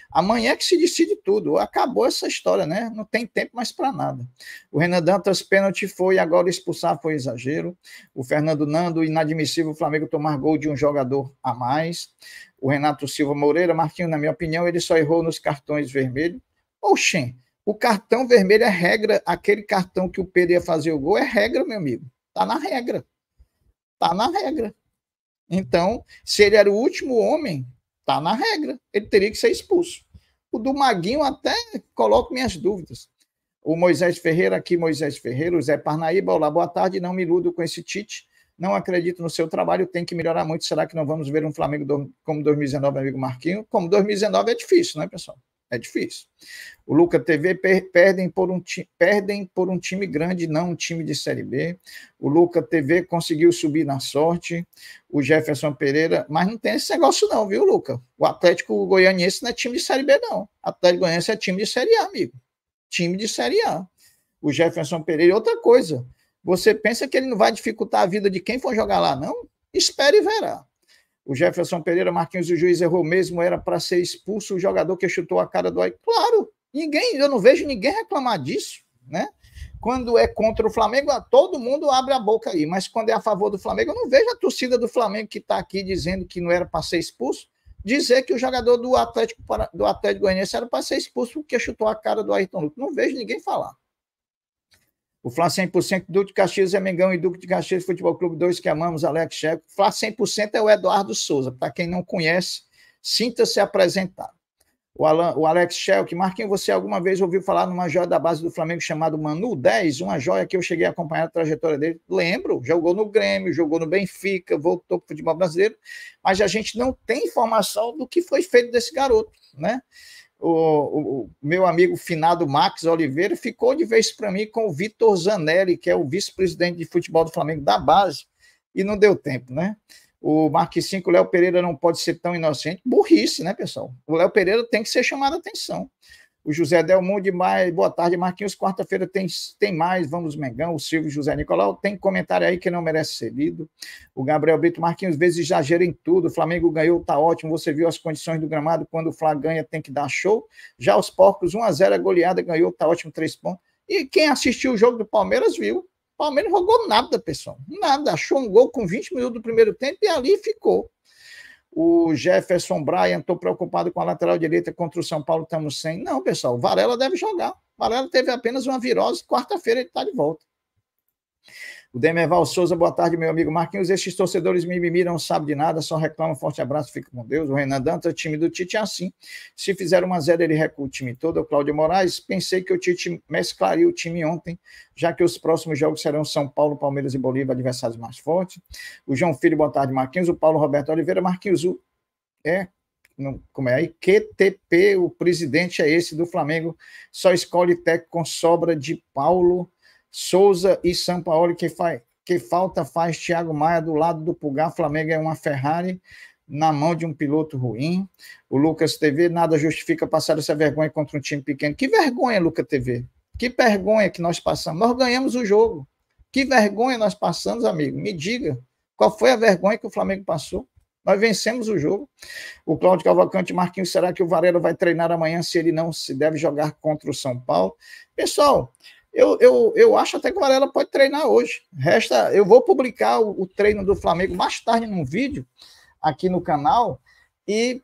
Amanhã é que se decide tudo. Acabou essa história, né? Não tem tempo mais para nada. O Renan Dantas, pênalti foi, agora expulsar foi exagero. O Fernando Nando, inadmissível o Flamengo tomar gol de um jogador a mais. O Renato Silva Moreira, Marquinhos, na minha opinião, ele só errou nos cartões vermelhos. Oxente! O cartão vermelho é regra. Aquele cartão que o Pedro ia fazer o gol é regra, meu amigo. Tá na regra. Tá na regra. Então, se ele era o último homem, tá na regra. Ele teria que ser expulso. O do Maguinho até coloco minhas dúvidas. O Moisés Ferreira aqui, Moisés Ferreira, o Zé Parnaíba, olá, boa tarde, não me iludo com esse Tite, não acredito no seu trabalho, tem que melhorar muito, será que não vamos ver um Flamengo do, como 2019, amigo Marquinho? Como 2019 é difícil, né, pessoal? É difícil. O Luca TV per perdem, por um perdem por um time grande, não um time de Série B. O Luca TV conseguiu subir na sorte. O Jefferson Pereira, mas não tem esse negócio, não, viu, Luca? O Atlético Goianiense não é time de Série B, não. O Atlético Goianiense é time de Série A, amigo. Time de Série A. O Jefferson Pereira, outra coisa. Você pensa que ele não vai dificultar a vida de quem for jogar lá, não? Espere e verá o Jefferson Pereira Marquinhos, o juiz errou mesmo, era para ser expulso o jogador que chutou a cara do Ayrton. Claro, ninguém, eu não vejo ninguém reclamar disso, né? Quando é contra o Flamengo, ah, todo mundo abre a boca aí, mas quando é a favor do Flamengo, eu não vejo a torcida do Flamengo que está aqui dizendo que não era para ser expulso, dizer que o jogador do Atlético do Atlético Goianiense era para ser expulso porque chutou a cara do Ayrton Lucas. Não vejo ninguém falar. O Fla 100%, Duque de Caxias é Mengão e Duque de Caxias Futebol Clube 2, que amamos, Alex Checo. Fla 100% é o Eduardo Souza. Para quem não conhece, sinta-se apresentado. O, Alan, o Alex Schelk, Marquinhos, você alguma vez ouviu falar numa joia da base do Flamengo chamado Manu 10? Uma joia que eu cheguei a acompanhar a trajetória dele. Lembro, jogou no Grêmio, jogou no Benfica, voltou para o futebol brasileiro, mas a gente não tem informação do que foi feito desse garoto, né? o, o, meu amigo finado Max Oliveira ficou de vez para mim com o Vitor Zanelli, que é o vice-presidente de futebol do Flamengo da base, e não deu tempo, né? O 5, o Léo Pereira não pode ser tão inocente. Burrice, né, pessoal? O Léo Pereira tem que ser chamado a atenção. O José Delmundo, mais, boa tarde, Marquinhos. Quarta-feira tem, tem mais, vamos Mengão. O Silvio José Nicolau, tem comentário aí que não merece ser lido. O Gabriel Brito Marquinhos, vezes exagera em tudo. O Flamengo ganhou, tá ótimo. Você viu as condições do gramado, quando o Fla ganha tem que dar show. Já os porcos, 1x0 a goleada, ganhou, tá ótimo, três pontos. E quem assistiu o jogo do Palmeiras viu. O Palmeiras não jogou nada, pessoal. Nada. Achou um gol com 20 minutos do primeiro tempo e ali ficou o Jefferson Bryan, estou preocupado com a lateral direita contra o São Paulo, estamos sem. Não, pessoal, Varela deve jogar. Varela teve apenas uma virose, quarta-feira ele está de volta. O Demerval Souza, boa tarde, meu amigo Marquinhos. Esses torcedores mimimi não sabem de nada, só reclamam. Forte abraço, fica com Deus. O Renan Dantas, time do Tite é assim. Se fizer uma zero, ele recua o time todo. O Cláudio Moraes, pensei que o Tite mesclaria o time ontem, já que os próximos jogos serão São Paulo, Palmeiras e Bolívia, adversários mais fortes. O João Filho, boa tarde, Marquinhos. O Paulo Roberto Oliveira, Marquinhos, o... é não, como é aí, QTP, o presidente é esse do Flamengo, só escolhe técnico com sobra de Paulo Souza e Paulo que, faz, que falta faz Thiago Maia do lado do Pulgar. Flamengo é uma Ferrari na mão de um piloto ruim. O Lucas TV, nada justifica passar essa vergonha contra um time pequeno. Que vergonha, Lucas TV. Que vergonha que nós passamos. Nós ganhamos o jogo. Que vergonha nós passamos, amigo. Me diga, qual foi a vergonha que o Flamengo passou? Nós vencemos o jogo. O Cláudio Cavalcante Marquinhos, será que o Varela vai treinar amanhã se ele não se deve jogar contra o São Paulo? Pessoal, eu, eu, eu acho até que o Varela pode treinar hoje. Resta, eu vou publicar o, o treino do Flamengo mais tarde num vídeo aqui no canal e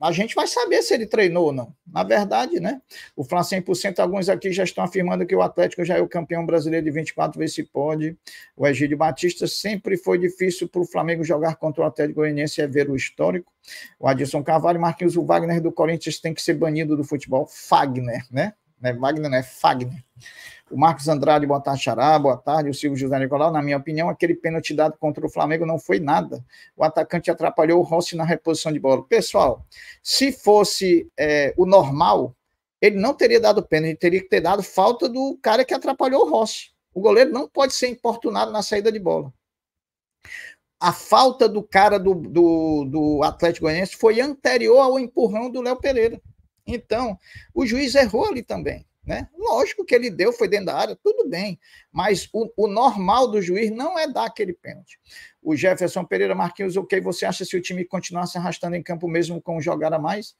a gente vai saber se ele treinou ou não. Na verdade, né? O Fla 100%, alguns aqui já estão afirmando que o Atlético já é o campeão brasileiro de 24 vezes se pode. O Egídio Batista sempre foi difícil para o Flamengo jogar contra o Atlético Goianiense, é ver o histórico. O Adilson Carvalho, Marquinhos, o Wagner do Corinthians tem que ser banido do futebol. Fagner, né? Não é Wagner, não é Fagner. O Marcos Andrade, boa tarde, Xará, boa tarde. O Silvio José Nicolau, na minha opinião, aquele pênalti dado contra o Flamengo não foi nada. O atacante atrapalhou o Rossi na reposição de bola. Pessoal, se fosse é, o normal, ele não teria dado pênalti, teria que ter dado falta do cara que atrapalhou o Rossi. O goleiro não pode ser importunado na saída de bola. A falta do cara do, do, do Atlético Goianiense foi anterior ao empurrão do Léo Pereira. Então, o juiz errou ali também. Né? Lógico que ele deu, foi dentro da área, tudo bem, mas o, o normal do juiz não é dar aquele pênalti. O Jefferson Pereira Marquinhos, o que você acha se o time continuar se arrastando em campo mesmo com um jogador a mais?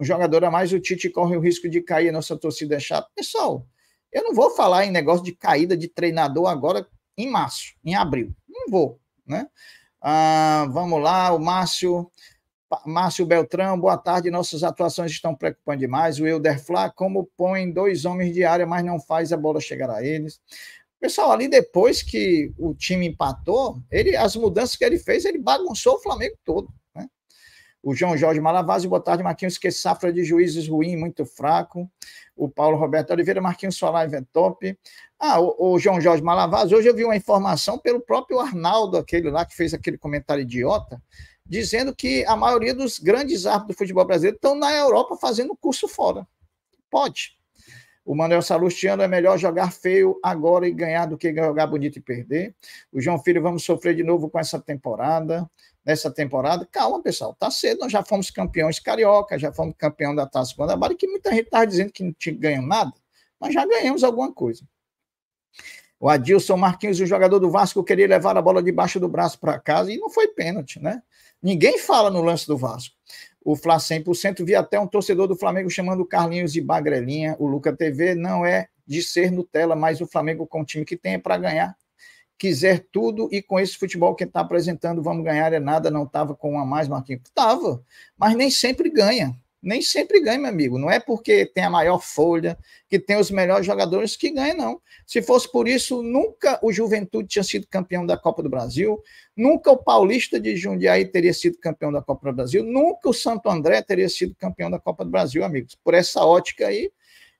Um jogador a mais, o Tite corre o risco de cair, a nossa torcida é chata. Pessoal, eu não vou falar em negócio de caída de treinador agora em março, em abril. Não vou, né? Ah, vamos lá, o Márcio. Márcio Beltrão, boa tarde. Nossas atuações estão preocupando demais. O Euder Flá, como põe dois homens de área, mas não faz a bola chegar a eles. Pessoal, ali depois que o time empatou, ele, as mudanças que ele fez, ele bagunçou o Flamengo todo. Né? O João Jorge Malavazzi, boa tarde, Marquinhos, que safra de juízes ruim, muito fraco. O Paulo Roberto Oliveira, Marquinhos, sua live é top. Ah, o, o João Jorge Malavazzi, hoje eu vi uma informação pelo próprio Arnaldo, aquele lá que fez aquele comentário idiota, dizendo que a maioria dos grandes árbitros do futebol brasileiro estão na Europa fazendo curso fora. Pode. O Manuel Salustiano é melhor jogar feio agora e ganhar do que jogar bonito e perder. O João Filho vamos sofrer de novo com essa temporada. Nessa temporada, calma, pessoal, tá cedo. Nós já fomos campeões carioca, já fomos campeão da Taça Guanabara, que muita gente tá dizendo que não ganho nada, mas já ganhamos alguma coisa. O Adilson Marquinhos, o jogador do Vasco, queria levar a bola debaixo do braço para casa e não foi pênalti, né? Ninguém fala no lance do Vasco. O Fla 100%, vi até um torcedor do Flamengo chamando Carlinhos de bagrelinha. O Luca TV não é de ser Nutella, mas o Flamengo com o time que tem é para ganhar. Quiser tudo e com esse futebol que está apresentando, vamos ganhar é nada. Não estava com uma mais, Marquinhos? Estava, mas nem sempre ganha nem sempre ganha, meu amigo. Não é porque tem a maior folha, que tem os melhores jogadores que ganha, não. Se fosse por isso, nunca o Juventude tinha sido campeão da Copa do Brasil, nunca o Paulista de Jundiaí teria sido campeão da Copa do Brasil, nunca o Santo André teria sido campeão da Copa do Brasil, amigos. Por essa ótica aí,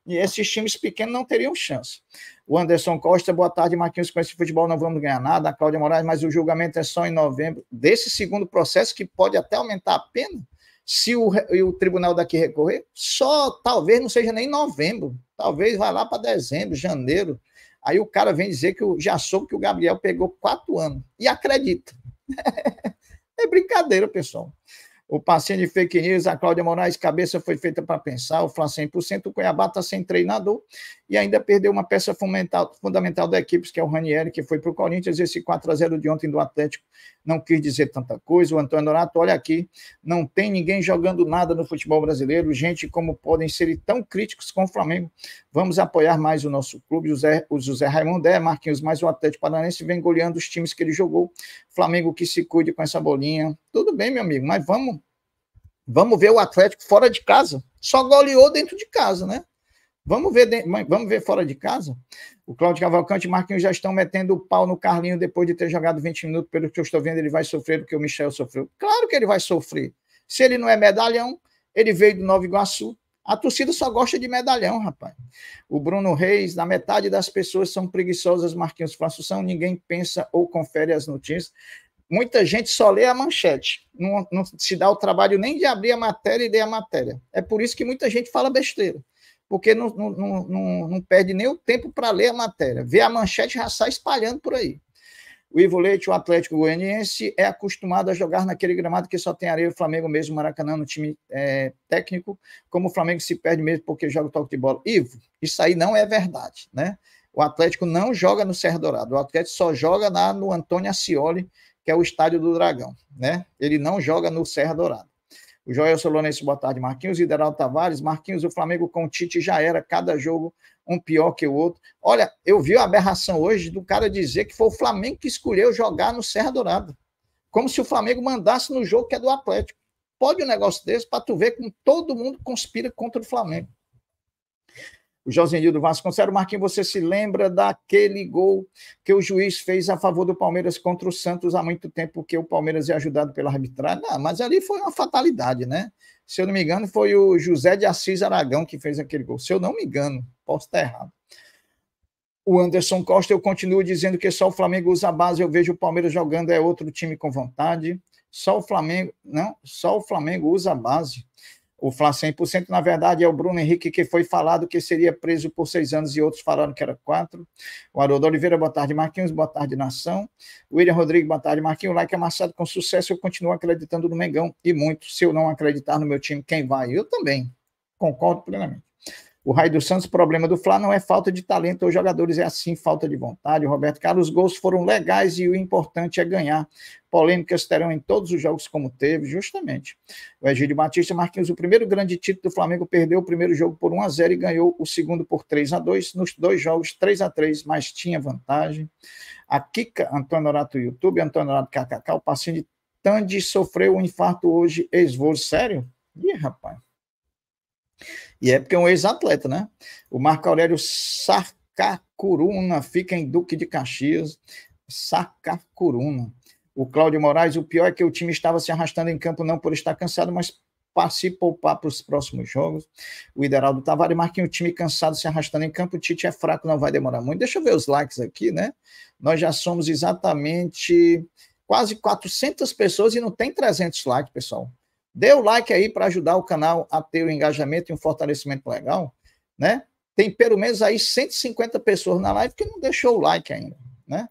e esses times pequenos não teriam chance. O Anderson Costa, boa tarde, Marquinhos. Com esse futebol não vamos ganhar nada. A Cláudia Moraes, mas o julgamento é só em novembro desse segundo processo, que pode até aumentar a pena. Se o, o tribunal daqui recorrer, só talvez não seja nem novembro, talvez vá lá para dezembro, janeiro. Aí o cara vem dizer que o já soube que o Gabriel pegou quatro anos. E acredita. *laughs* é brincadeira, pessoal. O passeio de fake news, a Cláudia Moraes, cabeça foi feita para pensar, o Fla 100%, o Cuiabá está sem treinador e ainda perdeu uma peça fundamental, fundamental da equipe, que é o Ranieri, que foi para o Corinthians, esse 4 a 0 de ontem do Atlético não quis dizer tanta coisa. O Antônio Donato, olha aqui, não tem ninguém jogando nada no futebol brasileiro. Gente, como podem ser tão críticos com o Flamengo? Vamos apoiar mais o nosso clube. José, o José Raimundo é, Marquinhos, mais o Atlético Paranaense vem goleando os times que ele jogou. Flamengo que se cuide com essa bolinha. Tudo bem, meu amigo, mas vamos, vamos ver o Atlético fora de casa. Só goleou dentro de casa, né? Vamos ver, vamos ver fora de casa? O Cláudio Cavalcante e Marquinhos já estão metendo o pau no Carlinho depois de ter jogado 20 minutos. Pelo que eu estou vendo, ele vai sofrer o que o Michel sofreu. Claro que ele vai sofrer. Se ele não é medalhão, ele veio do Nova Iguaçu. A torcida só gosta de medalhão, rapaz. O Bruno Reis, na metade das pessoas são preguiçosas, Marquinhos são ninguém pensa ou confere as notícias. Muita gente só lê a manchete, não, não se dá o trabalho nem de abrir a matéria e ler a matéria. É por isso que muita gente fala besteira porque não, não, não, não perde nem o tempo para ler a matéria. Vê a manchete já sai espalhando por aí. O Ivo Leite, o Atlético Goianiense, é acostumado a jogar naquele gramado que só tem areia, o Flamengo mesmo, Maracanã, no time é, técnico, como o Flamengo se perde mesmo porque joga o toque de bola. Ivo, isso aí não é verdade, né? O Atlético não joga no Serra Dourado, o Atlético só joga lá no Antônio Ascioli, que é o estádio do Dragão, né? Ele não joga no Serra Dourado. O Joel Solonense, boa tarde, Marquinhos. E Deraldo Tavares, Marquinhos, o Flamengo com o Tite já era, cada jogo um pior que o outro. Olha, eu vi a aberração hoje do cara dizer que foi o Flamengo que escolheu jogar no Serra Dourada. Como se o Flamengo mandasse no jogo que é do Atlético. Pode um negócio desse para tu ver como todo mundo conspira contra o Flamengo o Nildo Vasconcelos. Marquinhos, você se lembra daquele gol que o juiz fez a favor do Palmeiras contra o Santos há muito tempo, que o Palmeiras é ajudado pela arbitragem? Ah, mas ali foi uma fatalidade, né? Se eu não me engano, foi o José de Assis Aragão que fez aquele gol. Se eu não me engano, posso estar errado. O Anderson Costa, eu continuo dizendo que só o Flamengo usa a base, eu vejo o Palmeiras jogando, é outro time com vontade. Só o Flamengo, não, só o Flamengo usa a base o Fla 100%, na verdade, é o Bruno Henrique que foi falado que seria preso por seis anos e outros falaram que era quatro. O Haroldo Oliveira, boa tarde, Marquinhos, boa tarde, Nação. William Rodrigues, boa tarde, Marquinhos. Like amassado é com sucesso, eu continuo acreditando no Mengão e muito. Se eu não acreditar no meu time, quem vai? Eu também, concordo plenamente. O Raio dos Santos, problema do Fla não é falta de talento ou jogadores, é assim, falta de vontade. Roberto Carlos, os gols foram legais e o importante é ganhar. Polêmicas terão em todos os jogos, como teve, justamente. O Egídio Batista Marquinhos, o primeiro grande título do Flamengo, perdeu o primeiro jogo por 1 a 0 e ganhou o segundo por 3 a 2 Nos dois jogos, 3 a 3 mas tinha vantagem. A Kika, Antônio Norato YouTube, Antônio Norato KKK, o passinho de Tandy sofreu um infarto hoje, ex-voo, sério? Ih, rapaz. E é porque é um ex-atleta, né? O Marco Aurélio Sarcacuruna fica em Duque de Caxias. Sarcacuruna. O Cláudio Moraes, o pior é que o time estava se arrastando em campo, não por estar cansado, mas para se poupar para os próximos jogos. O Ideraldo Tavares, Marquinhos, o time cansado se arrastando em campo, o Tite é fraco, não vai demorar muito. Deixa eu ver os likes aqui, né? Nós já somos exatamente quase 400 pessoas e não tem 300 likes, pessoal. Dê o like aí para ajudar o canal a ter o engajamento e um fortalecimento legal, né? Tem pelo menos aí 150 pessoas na live que não deixou o like ainda, né?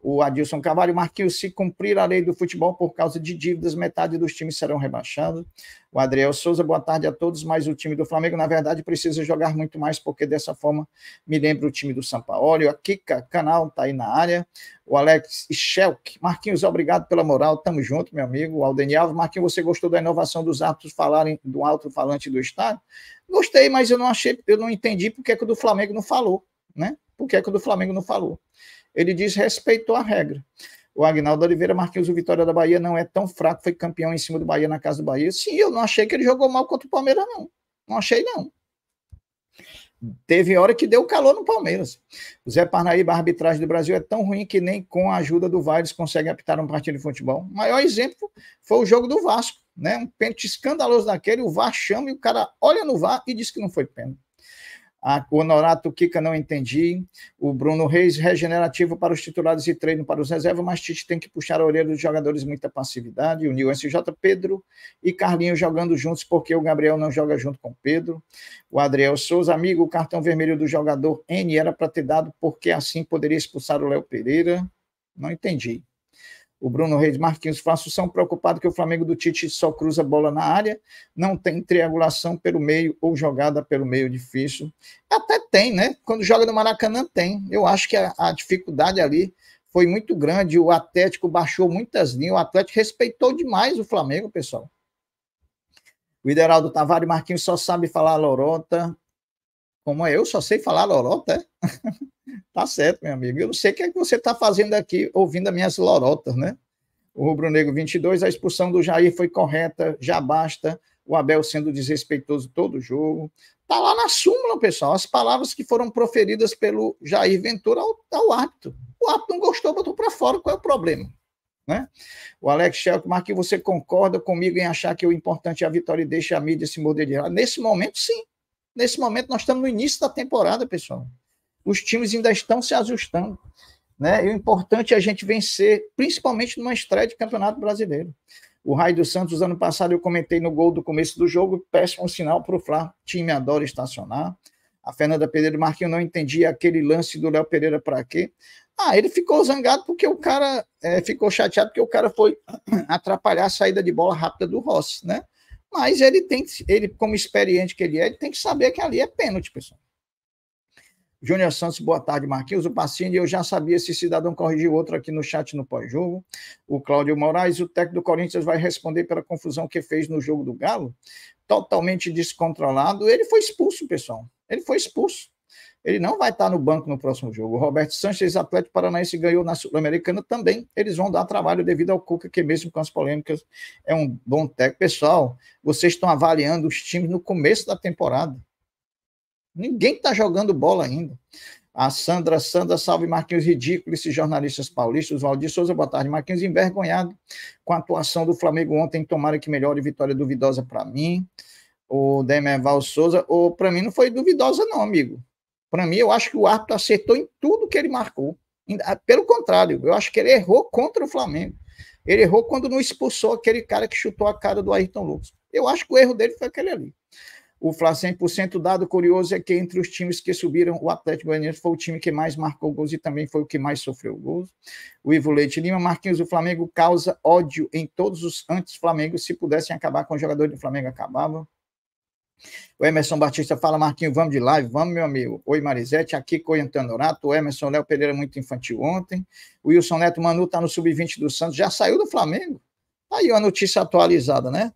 o Adilson Cavalho, Marquinhos, se cumprir a lei do futebol por causa de dívidas, metade dos times serão rebaixados. O Adriel Souza, boa tarde a todos, mas o time do Flamengo, na verdade, precisa jogar muito mais, porque dessa forma me lembra o time do São Paulo. A Kika Canal está aí na área. O Alex Schelk, Marquinhos, obrigado pela moral, tamo junto, meu amigo. O Aldenir Alves, Marquinhos, você gostou da inovação dos atos falarem do alto-falante do estádio? Gostei, mas eu não achei, eu não entendi porque é que o do Flamengo não falou, né? Por que é que o do Flamengo não falou? Ele diz: respeitou a regra. O Agnaldo Oliveira Marquinhos, o Vitória da Bahia não é tão fraco, foi campeão em cima do Bahia na casa do Bahia. Sim, eu não achei que ele jogou mal contra o Palmeiras, não. Não achei, não. Teve hora que deu calor no Palmeiras. O Zé Parnaíba, a arbitragem do Brasil é tão ruim que nem com a ajuda do VAR eles conseguem apitar um partido de futebol. O maior exemplo foi o jogo do Vasco, né? Um pênalti escandaloso daquele, o VAR chama e o cara olha no VAR e diz que não foi pênalti. A, ah, Honorato Kika não entendi. O Bruno Reis, regenerativo para os titulares e treino para os reservas, mas Tite tem que puxar a orelha dos jogadores, muita passividade. O Nil SJ, Pedro e Carlinhos jogando juntos, porque o Gabriel não joga junto com Pedro. O Adriel Souza, amigo, o cartão vermelho do jogador N era para ter dado, porque assim poderia expulsar o Léo Pereira. Não entendi o Bruno Reis Marquinhos Faço são preocupados que o Flamengo do Tite só cruza bola na área, não tem triangulação pelo meio ou jogada pelo meio difícil. Até tem, né? Quando joga no Maracanã tem. Eu acho que a, a dificuldade ali foi muito grande, o Atlético baixou muitas linhas, o Atlético respeitou demais o Flamengo, pessoal. O Ideraldo Tavares Marquinhos só sabe falar lorota, como é, eu só sei falar lorota, é? *laughs* tá certo, meu amigo. Eu não sei o que, é que você está fazendo aqui ouvindo as minhas lorotas, né? O Rubro Negro 22, a expulsão do Jair foi correta, já basta. O Abel sendo desrespeitoso todo jogo. Tá lá na súmula, pessoal, as palavras que foram proferidas pelo Jair Ventura ao, ao árbitro. O árbitro não gostou, botou para fora. Qual é o problema? Né? O Alex Shelton, Marquinhos, você concorda comigo em achar que o importante é a vitória e deixa a mídia se modelar? Nesse momento, sim. Nesse momento, nós estamos no início da temporada, pessoal. Os times ainda estão se ajustando. Né? E o importante é a gente vencer, principalmente numa estreia de Campeonato Brasileiro. O Raio dos Santos, ano passado, eu comentei no gol do começo do jogo, péssimo sinal para o Flá. Time adora estacionar. A Fernanda Pereira Marquinhos não entendia aquele lance do Léo Pereira para quê. Ah, ele ficou zangado porque o cara é, ficou chateado porque o cara foi *clears throat* atrapalhar a saída de bola rápida do Rossi, né? mas ele tem, ele como experiente que ele é, ele tem que saber que ali é pênalti, pessoal. Júnior Santos, boa tarde, Marquinhos. O Pacini, eu já sabia se cidadão corrigiu outro aqui no chat no pós-jogo. O Cláudio Moraes, o técnico do Corinthians vai responder pela confusão que fez no jogo do Galo. Totalmente descontrolado. Ele foi expulso, pessoal. Ele foi expulso ele não vai estar no banco no próximo jogo. O Roberto Sanches, atleta Paranaense, ganhou na Sul-Americana também. Eles vão dar trabalho devido ao Cuca, que mesmo com as polêmicas é um bom técnico. Pessoal, vocês estão avaliando os times no começo da temporada. Ninguém está jogando bola ainda. A Sandra, Sandra, salve Marquinhos Ridículo, esses jornalistas paulistas, Valdir Souza, boa tarde. Marquinhos envergonhado com a atuação do Flamengo ontem, tomara que melhore, vitória duvidosa para mim. O Demerval Souza, ou para mim não foi duvidosa não, amigo. Para mim, eu acho que o árbitro acertou em tudo que ele marcou. Pelo contrário, eu acho que ele errou contra o Flamengo. Ele errou quando não expulsou aquele cara que chutou a cara do Ayrton Lucas. Eu acho que o erro dele foi aquele ali. O Fla 100% dado curioso é que entre os times que subiram, o Atlético Goianiense foi o time que mais marcou gols e também foi o que mais sofreu gols. O Ivo Leite Lima, Marquinhos, o Flamengo causa ódio em todos os antes Flamengo. Se pudessem acabar com o jogador do Flamengo, acabava. O Emerson Batista fala, Marquinho, vamos de live, vamos, meu amigo. Oi, Marisete, aqui Coentano Norato, o Emerson Léo Pereira muito infantil ontem. O Wilson Neto Manu está no sub-20 do Santos, já saiu do Flamengo. Tá aí uma notícia atualizada, né?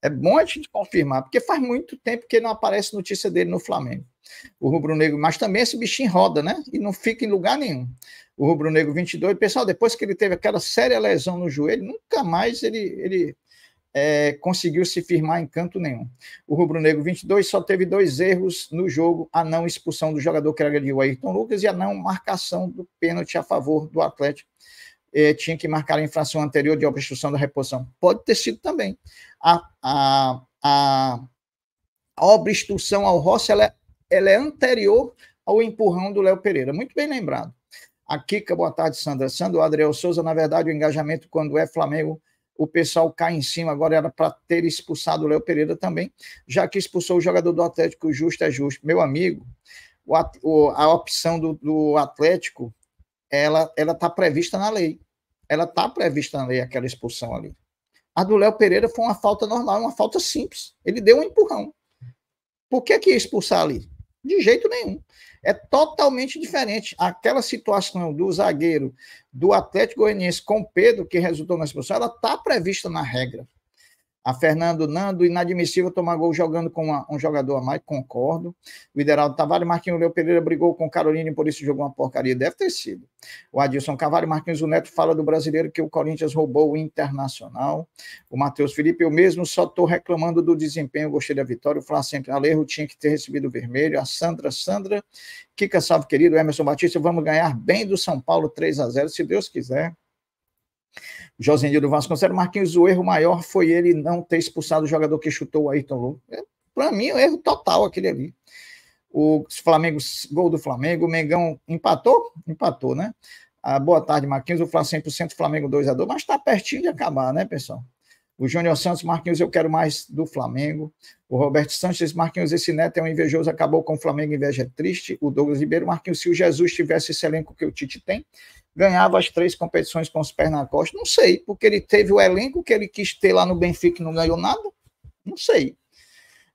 É bom a gente confirmar, porque faz muito tempo que não aparece notícia dele no Flamengo. O Rubro Negro, mas também esse bichinho roda, né? E não fica em lugar nenhum. O Rubro Negro 22, pessoal, depois que ele teve aquela séria lesão no joelho, nunca mais ele, ele é, conseguiu se firmar em canto nenhum. O Rubro Negro 22 só teve dois erros no jogo: a não expulsão do jogador que agrediu Ayrton Lucas e a não marcação do pênalti a favor do Atlético. É, tinha que marcar a infração anterior de obstrução da reposição. Pode ter sido também. A, a, a, a obstrução ao Rossi ela é, ela é anterior ao empurrão do Léo Pereira. Muito bem lembrado. A Kika, boa tarde, Sandra. Sandro Adriel Souza, na verdade, o engajamento quando é Flamengo o pessoal cai em cima. Agora era para ter expulsado o Léo Pereira também, já que expulsou o jogador do Atlético, justo é justo. Meu amigo, o, o, a opção do, do Atlético, ela está prevista na lei. Ela está prevista na lei, aquela expulsão ali. A do Léo Pereira foi uma falta normal, uma falta simples. Ele deu um empurrão. Por que, que ia expulsar ali? De jeito nenhum é totalmente diferente. Aquela situação do zagueiro do Atlético Goianiense com Pedro, que resultou na expulsão, ela está prevista na regra a Fernando Nando, inadmissível tomar gol jogando com uma, um jogador a mais, concordo. O Ideraldo Tavares, Marquinhos Leo Pereira brigou com Carolina e por isso jogou uma porcaria. Deve ter sido. O Adilson Cavalho, Marquinhos o Neto fala do brasileiro que o Corinthians roubou o Internacional. O Matheus Felipe, eu mesmo só estou reclamando do desempenho, gostei da vitória. O Flá sempre Alejo tinha que ter recebido o vermelho. A Sandra, Sandra, Kika, salve querido. Emerson Batista, vamos ganhar bem do São Paulo 3 a 0 se Deus quiser. José Josenildo Vasconcelos, Marquinhos, o erro maior foi ele não ter expulsado o jogador que chutou o Ayrton Lula. É, Para mim, um erro total aquele ali. O Flamengo, gol do Flamengo, o Mengão empatou? Empatou, né? Ah, boa tarde, Marquinhos. O Flamengo 100%, Flamengo 2x2, mas está pertinho de acabar, né, pessoal? O Júnior Santos, Marquinhos, eu quero mais do Flamengo. O Roberto Sanches, Marquinhos, esse neto é um invejoso, acabou com o Flamengo, inveja é triste. O Douglas Ribeiro, Marquinhos, se o Jesus tivesse esse elenco que o Tite tem, ganhava as três competições com os pés na costa. Não sei, porque ele teve o elenco que ele quis ter lá no Benfica e não ganhou nada. Não sei.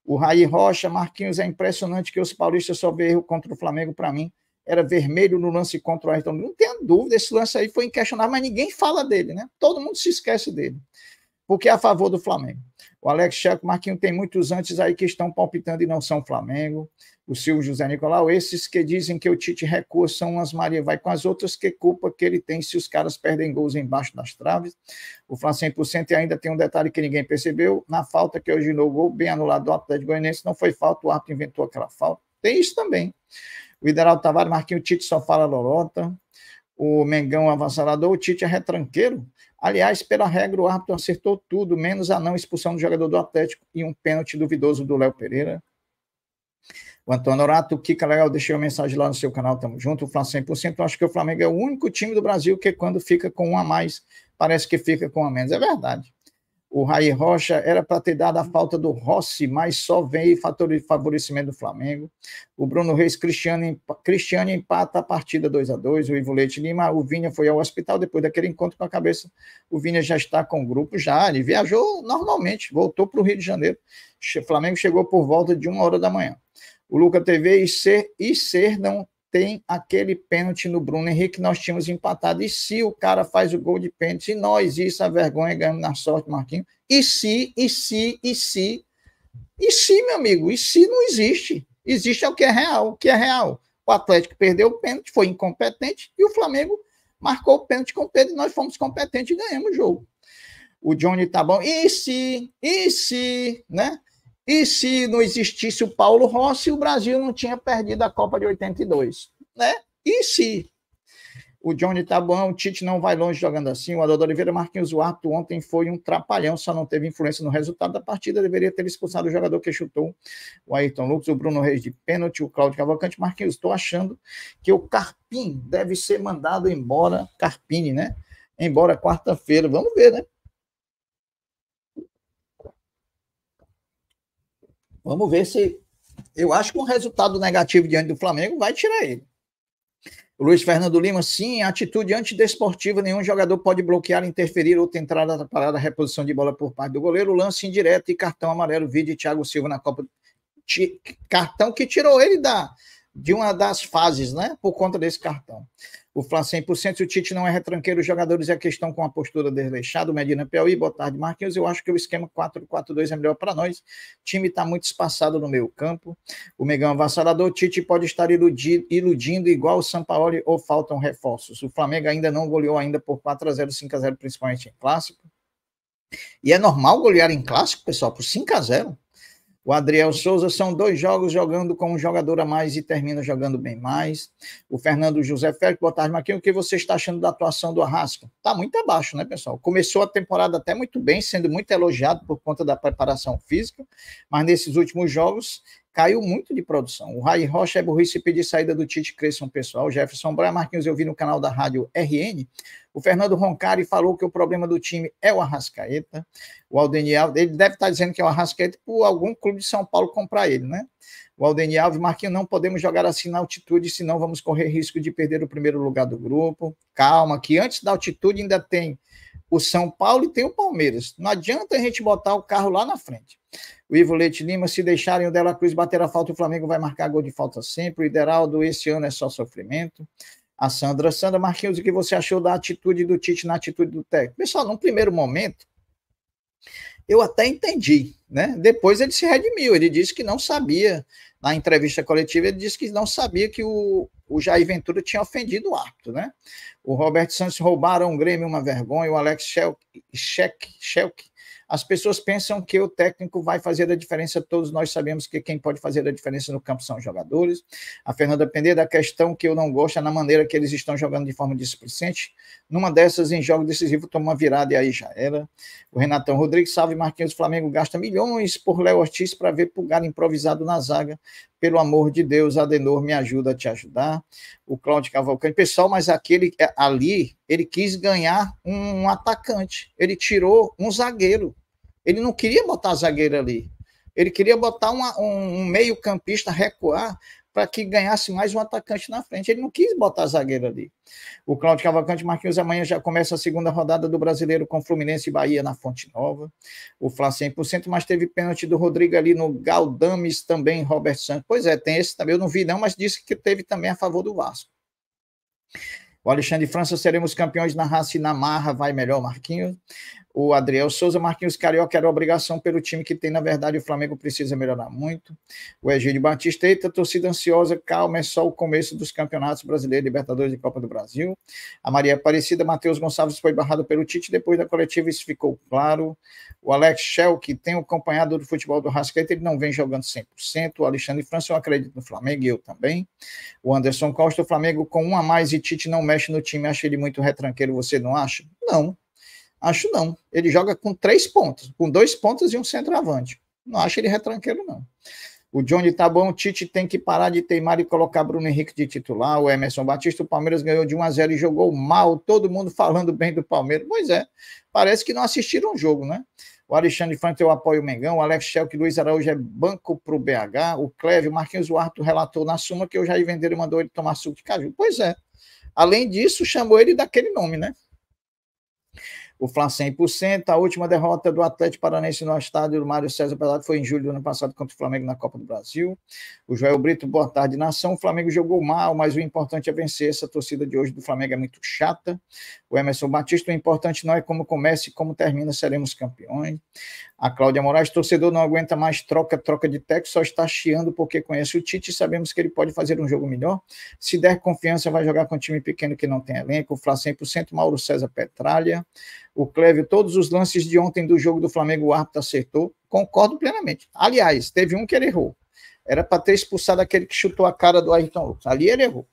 O Raí Rocha, Marquinhos, é impressionante que os paulistas só vê erro contra o Flamengo para mim. Era vermelho no lance contra o Ayrton. Não tenho dúvida, esse lance aí foi inquestionável, mas ninguém fala dele, né? Todo mundo se esquece dele porque é a favor do Flamengo. O Alex Chaco, Marquinho, tem muitos antes aí que estão palpitando e não são Flamengo. O Silvio José Nicolau, esses que dizem que o Tite recua são umas Maria vai com as outras, que culpa que ele tem se os caras perdem gols embaixo das traves. O Fla 100% e ainda tem um detalhe que ninguém percebeu, na falta que hoje no gol, bem anulado do Atlético Goianiense, não foi falta, o árbitro inventou aquela falta. Tem isso também. O Ideraldo Tavares, Marquinho, o Tite só fala lorota. O Mengão avassalador, o Tite é retranqueiro. Aliás, pela regra, o árbitro acertou tudo, menos a não expulsão do jogador do Atlético e um pênalti duvidoso do Léo Pereira. O Antônio Orato, Kika Legal, deixei uma mensagem lá no seu canal, tamo junto. O Flamengo 100%, é acho que o Flamengo é o único time do Brasil que quando fica com um a mais, parece que fica com um a menos. É verdade o Raí Rocha era para ter dado a falta do Rossi, mas só veio fator de favorecimento do Flamengo. O Bruno Reis Cristiano, Cristiano empata a partida 2 a 2 o Ivo Leite Lima, o Vinha foi ao hospital depois daquele encontro com a cabeça. O Vinha já está com o grupo, já, ele viajou normalmente, voltou para o Rio de Janeiro. O Flamengo chegou por volta de uma hora da manhã. O Luca TV e Ser, e Ser não tem aquele pênalti no Bruno Henrique, nós tínhamos empatado. E se o cara faz o gol de pênalti, e nós, isso, a é vergonha, ganhamos na sorte, Marquinhos. E se, e se, e se. E se, meu amigo, e se não existe? Existe é o que é real, o que é real. O Atlético perdeu o pênalti, foi incompetente, e o Flamengo marcou o pênalti com o Pedro, e nós fomos competentes e ganhamos o jogo. O Johnny tá bom. E se, e se, né? E se não existisse o Paulo Rossi, o Brasil não tinha perdido a Copa de 82, né? E se o Johnny tá bom, o Tite não vai longe jogando assim, o Adolfo Oliveira Marquinhos, o árbitro ontem foi um trapalhão, só não teve influência no resultado da partida, deveria ter expulsado o jogador que chutou o Ayrton Lucas, o Bruno Reis de pênalti, o Cláudio Cavalcante, Marquinhos, estou achando que o Carpim deve ser mandado embora, Carpini, né? Embora quarta-feira, vamos ver, né? Vamos ver se. Eu acho que um resultado negativo diante do Flamengo vai tirar ele. O Luiz Fernando Lima, sim, atitude antidesportiva, nenhum jogador pode bloquear, interferir ou tentar atrapalhar a reposição de bola por parte do goleiro, lance indireto e cartão amarelo, vídeo de Thiago Silva na Copa. Cartão que tirou ele da, de uma das fases, né? Por conta desse cartão o Flá 100%, se o Tite não é retranqueiro, os jogadores é a questão com a postura desleixada, o Medina Piauí, boa tarde, Marquinhos, eu acho que o esquema 4-4-2 é melhor para nós, o time está muito espaçado no meio campo, o Megão é avassalador, o Tite pode estar iludido, iludindo igual o Sampaoli ou faltam reforços, o Flamengo ainda não goleou ainda por 4 a 0 5 a 0 principalmente em clássico, e é normal golear em clássico, pessoal, por 5 a 0 o Adriel Souza são dois jogos jogando com um jogador a mais e termina jogando bem mais. O Fernando José Félix, boa tarde, Marquinhos. O que você está achando da atuação do Arrasca? Está muito abaixo, né, pessoal? Começou a temporada até muito bem, sendo muito elogiado por conta da preparação física, mas nesses últimos jogos caiu muito de produção. O Ray Rocha é burrice pedir saída do Tite Cresson, pessoal. Jefferson Braia Marquinhos, eu vi no canal da rádio RN. O Fernando Roncari falou que o problema do time é o Arrascaeta. O Aldenial Alves, ele deve estar dizendo que é o Arrascaeta por algum clube de São Paulo comprar ele, né? O Aldeniel Alves, Marquinhos, não podemos jogar assim na altitude, senão vamos correr risco de perder o primeiro lugar do grupo. Calma, que antes da altitude ainda tem o São Paulo e tem o Palmeiras. Não adianta a gente botar o carro lá na frente o Ivo Leite Lima, se deixarem o Dela Cruz bater a falta, o Flamengo vai marcar gol de falta sempre. O Ideraldo, esse ano é só sofrimento. A Sandra, Sandra Marquinhos, o que você achou da atitude do Tite na atitude do técnico? Pessoal, num primeiro momento, eu até entendi, né? Depois ele se redimiu, ele disse que não sabia, na entrevista coletiva, ele disse que não sabia que o, o Jair Ventura tinha ofendido o árbitro, né? O Roberto Santos roubaram o Grêmio uma vergonha, o Alex Schelk, Schelk, Schelk as pessoas pensam que o técnico vai fazer a diferença, todos nós sabemos que quem pode fazer a diferença no campo são os jogadores. A Fernanda Pendeira, a questão que eu não gosto é na maneira que eles estão jogando de forma displicente. Numa dessas, em jogo decisivo, toma uma virada e aí já era. O Renatão Rodrigues, salve Marquinhos, Flamengo gasta milhões por Léo Ortiz para ver Pulgar improvisado na zaga pelo amor de Deus, Adenor, me ajuda a te ajudar. O Cláudio Cavalcante, pessoal, mas aquele é, ali, ele quis ganhar um, um atacante, ele tirou um zagueiro. Ele não queria botar zagueiro ali, ele queria botar uma, um, um meio-campista recuar para que ganhasse mais um atacante na frente. Ele não quis botar zagueiro ali. O Cláudio Cavalcante Marquinhos amanhã já começa a segunda rodada do Brasileiro com Fluminense e Bahia na Fonte Nova. O Fla 100%, mas teve pênalti do Rodrigo ali no Galdames também, Robert Santos. Pois é, tem esse também, eu não vi não, mas disse que teve também a favor do Vasco. O Alexandre França seremos campeões na raça e na marra, vai melhor, Marquinhos o Adriel Souza, Marquinhos Carioca era obrigação pelo time que tem, na verdade, o Flamengo precisa melhorar muito. O Egídio Batista, eita, torcida ansiosa, calma, é só o começo dos campeonatos brasileiros, Libertadores e Copa do Brasil. A Maria Aparecida, Matheus Gonçalves foi barrado pelo Tite, depois da coletiva isso ficou claro. O Alex Schell, que tem o acompanhado do futebol do Rascaeta, ele não vem jogando 100%. O Alexandre França, eu acredito no Flamengo e eu também. O Anderson Costa, o Flamengo com um a mais e Tite não mexe no time, acha ele muito retranqueiro, você não acha? Não, Acho não. Ele joga com três pontos, com dois pontos e um centroavante. Não acho ele retranqueiro, não. O Johnny tá bom, o Tite tem que parar de teimar e colocar Bruno Henrique de titular, o Emerson Batista, o Palmeiras ganhou de 1 a 0 e jogou mal, todo mundo falando bem do Palmeiras. Pois é, parece que não assistiram o jogo, né? O Alexandre Fante, eu apoio o Mengão, o Alex que Luiz Araújo é banco pro BH, o Cleve, o Marquinhos Duarte relatou na suma que o Jair Vendeiro mandou ele tomar suco de caju. Pois é. Além disso, chamou ele daquele nome, né? o Fla 100%. A última derrota do Atlético Paranense no estádio do Mário César Pelado foi em julho do ano passado contra o Flamengo na Copa do Brasil. O Joel Brito, boa tarde, nação. O Flamengo jogou mal, mas o importante é vencer. Essa torcida de hoje do Flamengo é muito chata. O Emerson Batista, o importante não é como começa e como termina, seremos campeões. A Cláudia Moraes, torcedor não aguenta mais troca, troca de técnico, só está chiando porque conhece o Tite e sabemos que ele pode fazer um jogo melhor. Se der confiança, vai jogar com um time pequeno que não tem elenco. O Flá 100%, Mauro César Petralha. O Clévio, todos os lances de ontem do jogo do Flamengo, o árbitro acertou. Concordo plenamente. Aliás, teve um que ele errou. Era para ter expulsado aquele que chutou a cara do Ayrton Lucas. Ali ele errou.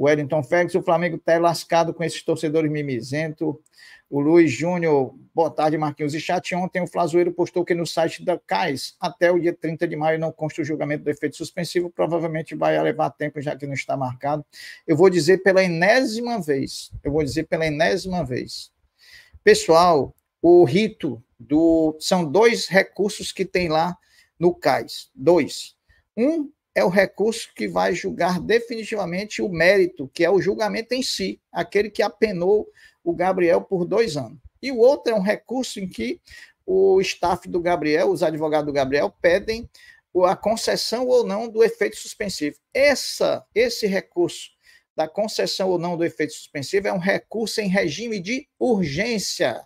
Wellington Félix, o Flamengo está lascado com esses torcedores mimizento. O Luiz Júnior, boa tarde, Marquinhos. E chat ontem, o Flazoeiro postou que no site da CAIS, até o dia 30 de maio, não consta o julgamento do efeito suspensivo, provavelmente vai levar tempo, já que não está marcado. Eu vou dizer pela enésima vez, eu vou dizer pela enésima vez. Pessoal, o rito do... São dois recursos que tem lá no CAIS, dois. Um é o recurso que vai julgar definitivamente o mérito, que é o julgamento em si, aquele que apenou o Gabriel por dois anos. E o outro é um recurso em que o staff do Gabriel, os advogados do Gabriel, pedem a concessão ou não do efeito suspensivo. Essa, esse recurso da concessão ou não do efeito suspensivo é um recurso em regime de urgência.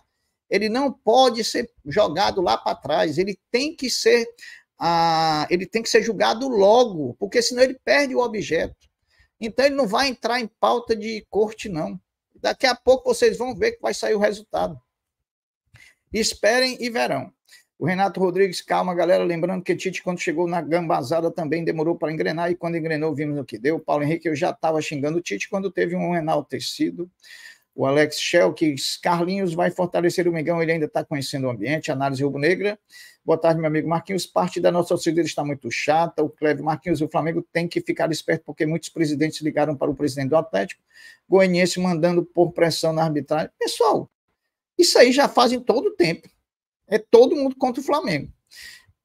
Ele não pode ser jogado lá para trás, ele tem que ser a, ele tem que ser julgado logo, porque senão ele perde o objeto. Então ele não vai entrar em pauta de corte, não. Daqui a pouco vocês vão ver que vai sair o resultado. Esperem e verão. O Renato Rodrigues, calma, galera. Lembrando que Tite, quando chegou na gambazada, também demorou para engrenar, e quando engrenou, vimos o que deu. Paulo Henrique, eu já estava xingando o Tite quando teve um enaltecido. tecido o Alex Schelkes, Carlinhos vai fortalecer o Mengão, ele ainda está conhecendo o ambiente, análise rubro-negra. Boa tarde, meu amigo Marquinhos. Parte da nossa torcida está muito chata. O Cleve Marquinhos, o Flamengo tem que ficar esperto, porque muitos presidentes ligaram para o presidente do Atlético, Goianiense mandando por pressão na arbitragem. Pessoal, isso aí já fazem todo o tempo. É todo mundo contra o Flamengo.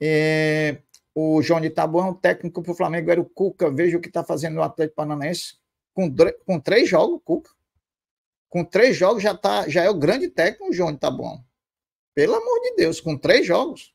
É, o Johnny Tabuão, técnico para o Flamengo, era o Cuca. Veja o que está fazendo o Atlético Paranaense. Com, com três jogos, o Cuca com três jogos já, tá, já é o grande técnico, o Johnny tá bom. Pelo amor de Deus, com três jogos.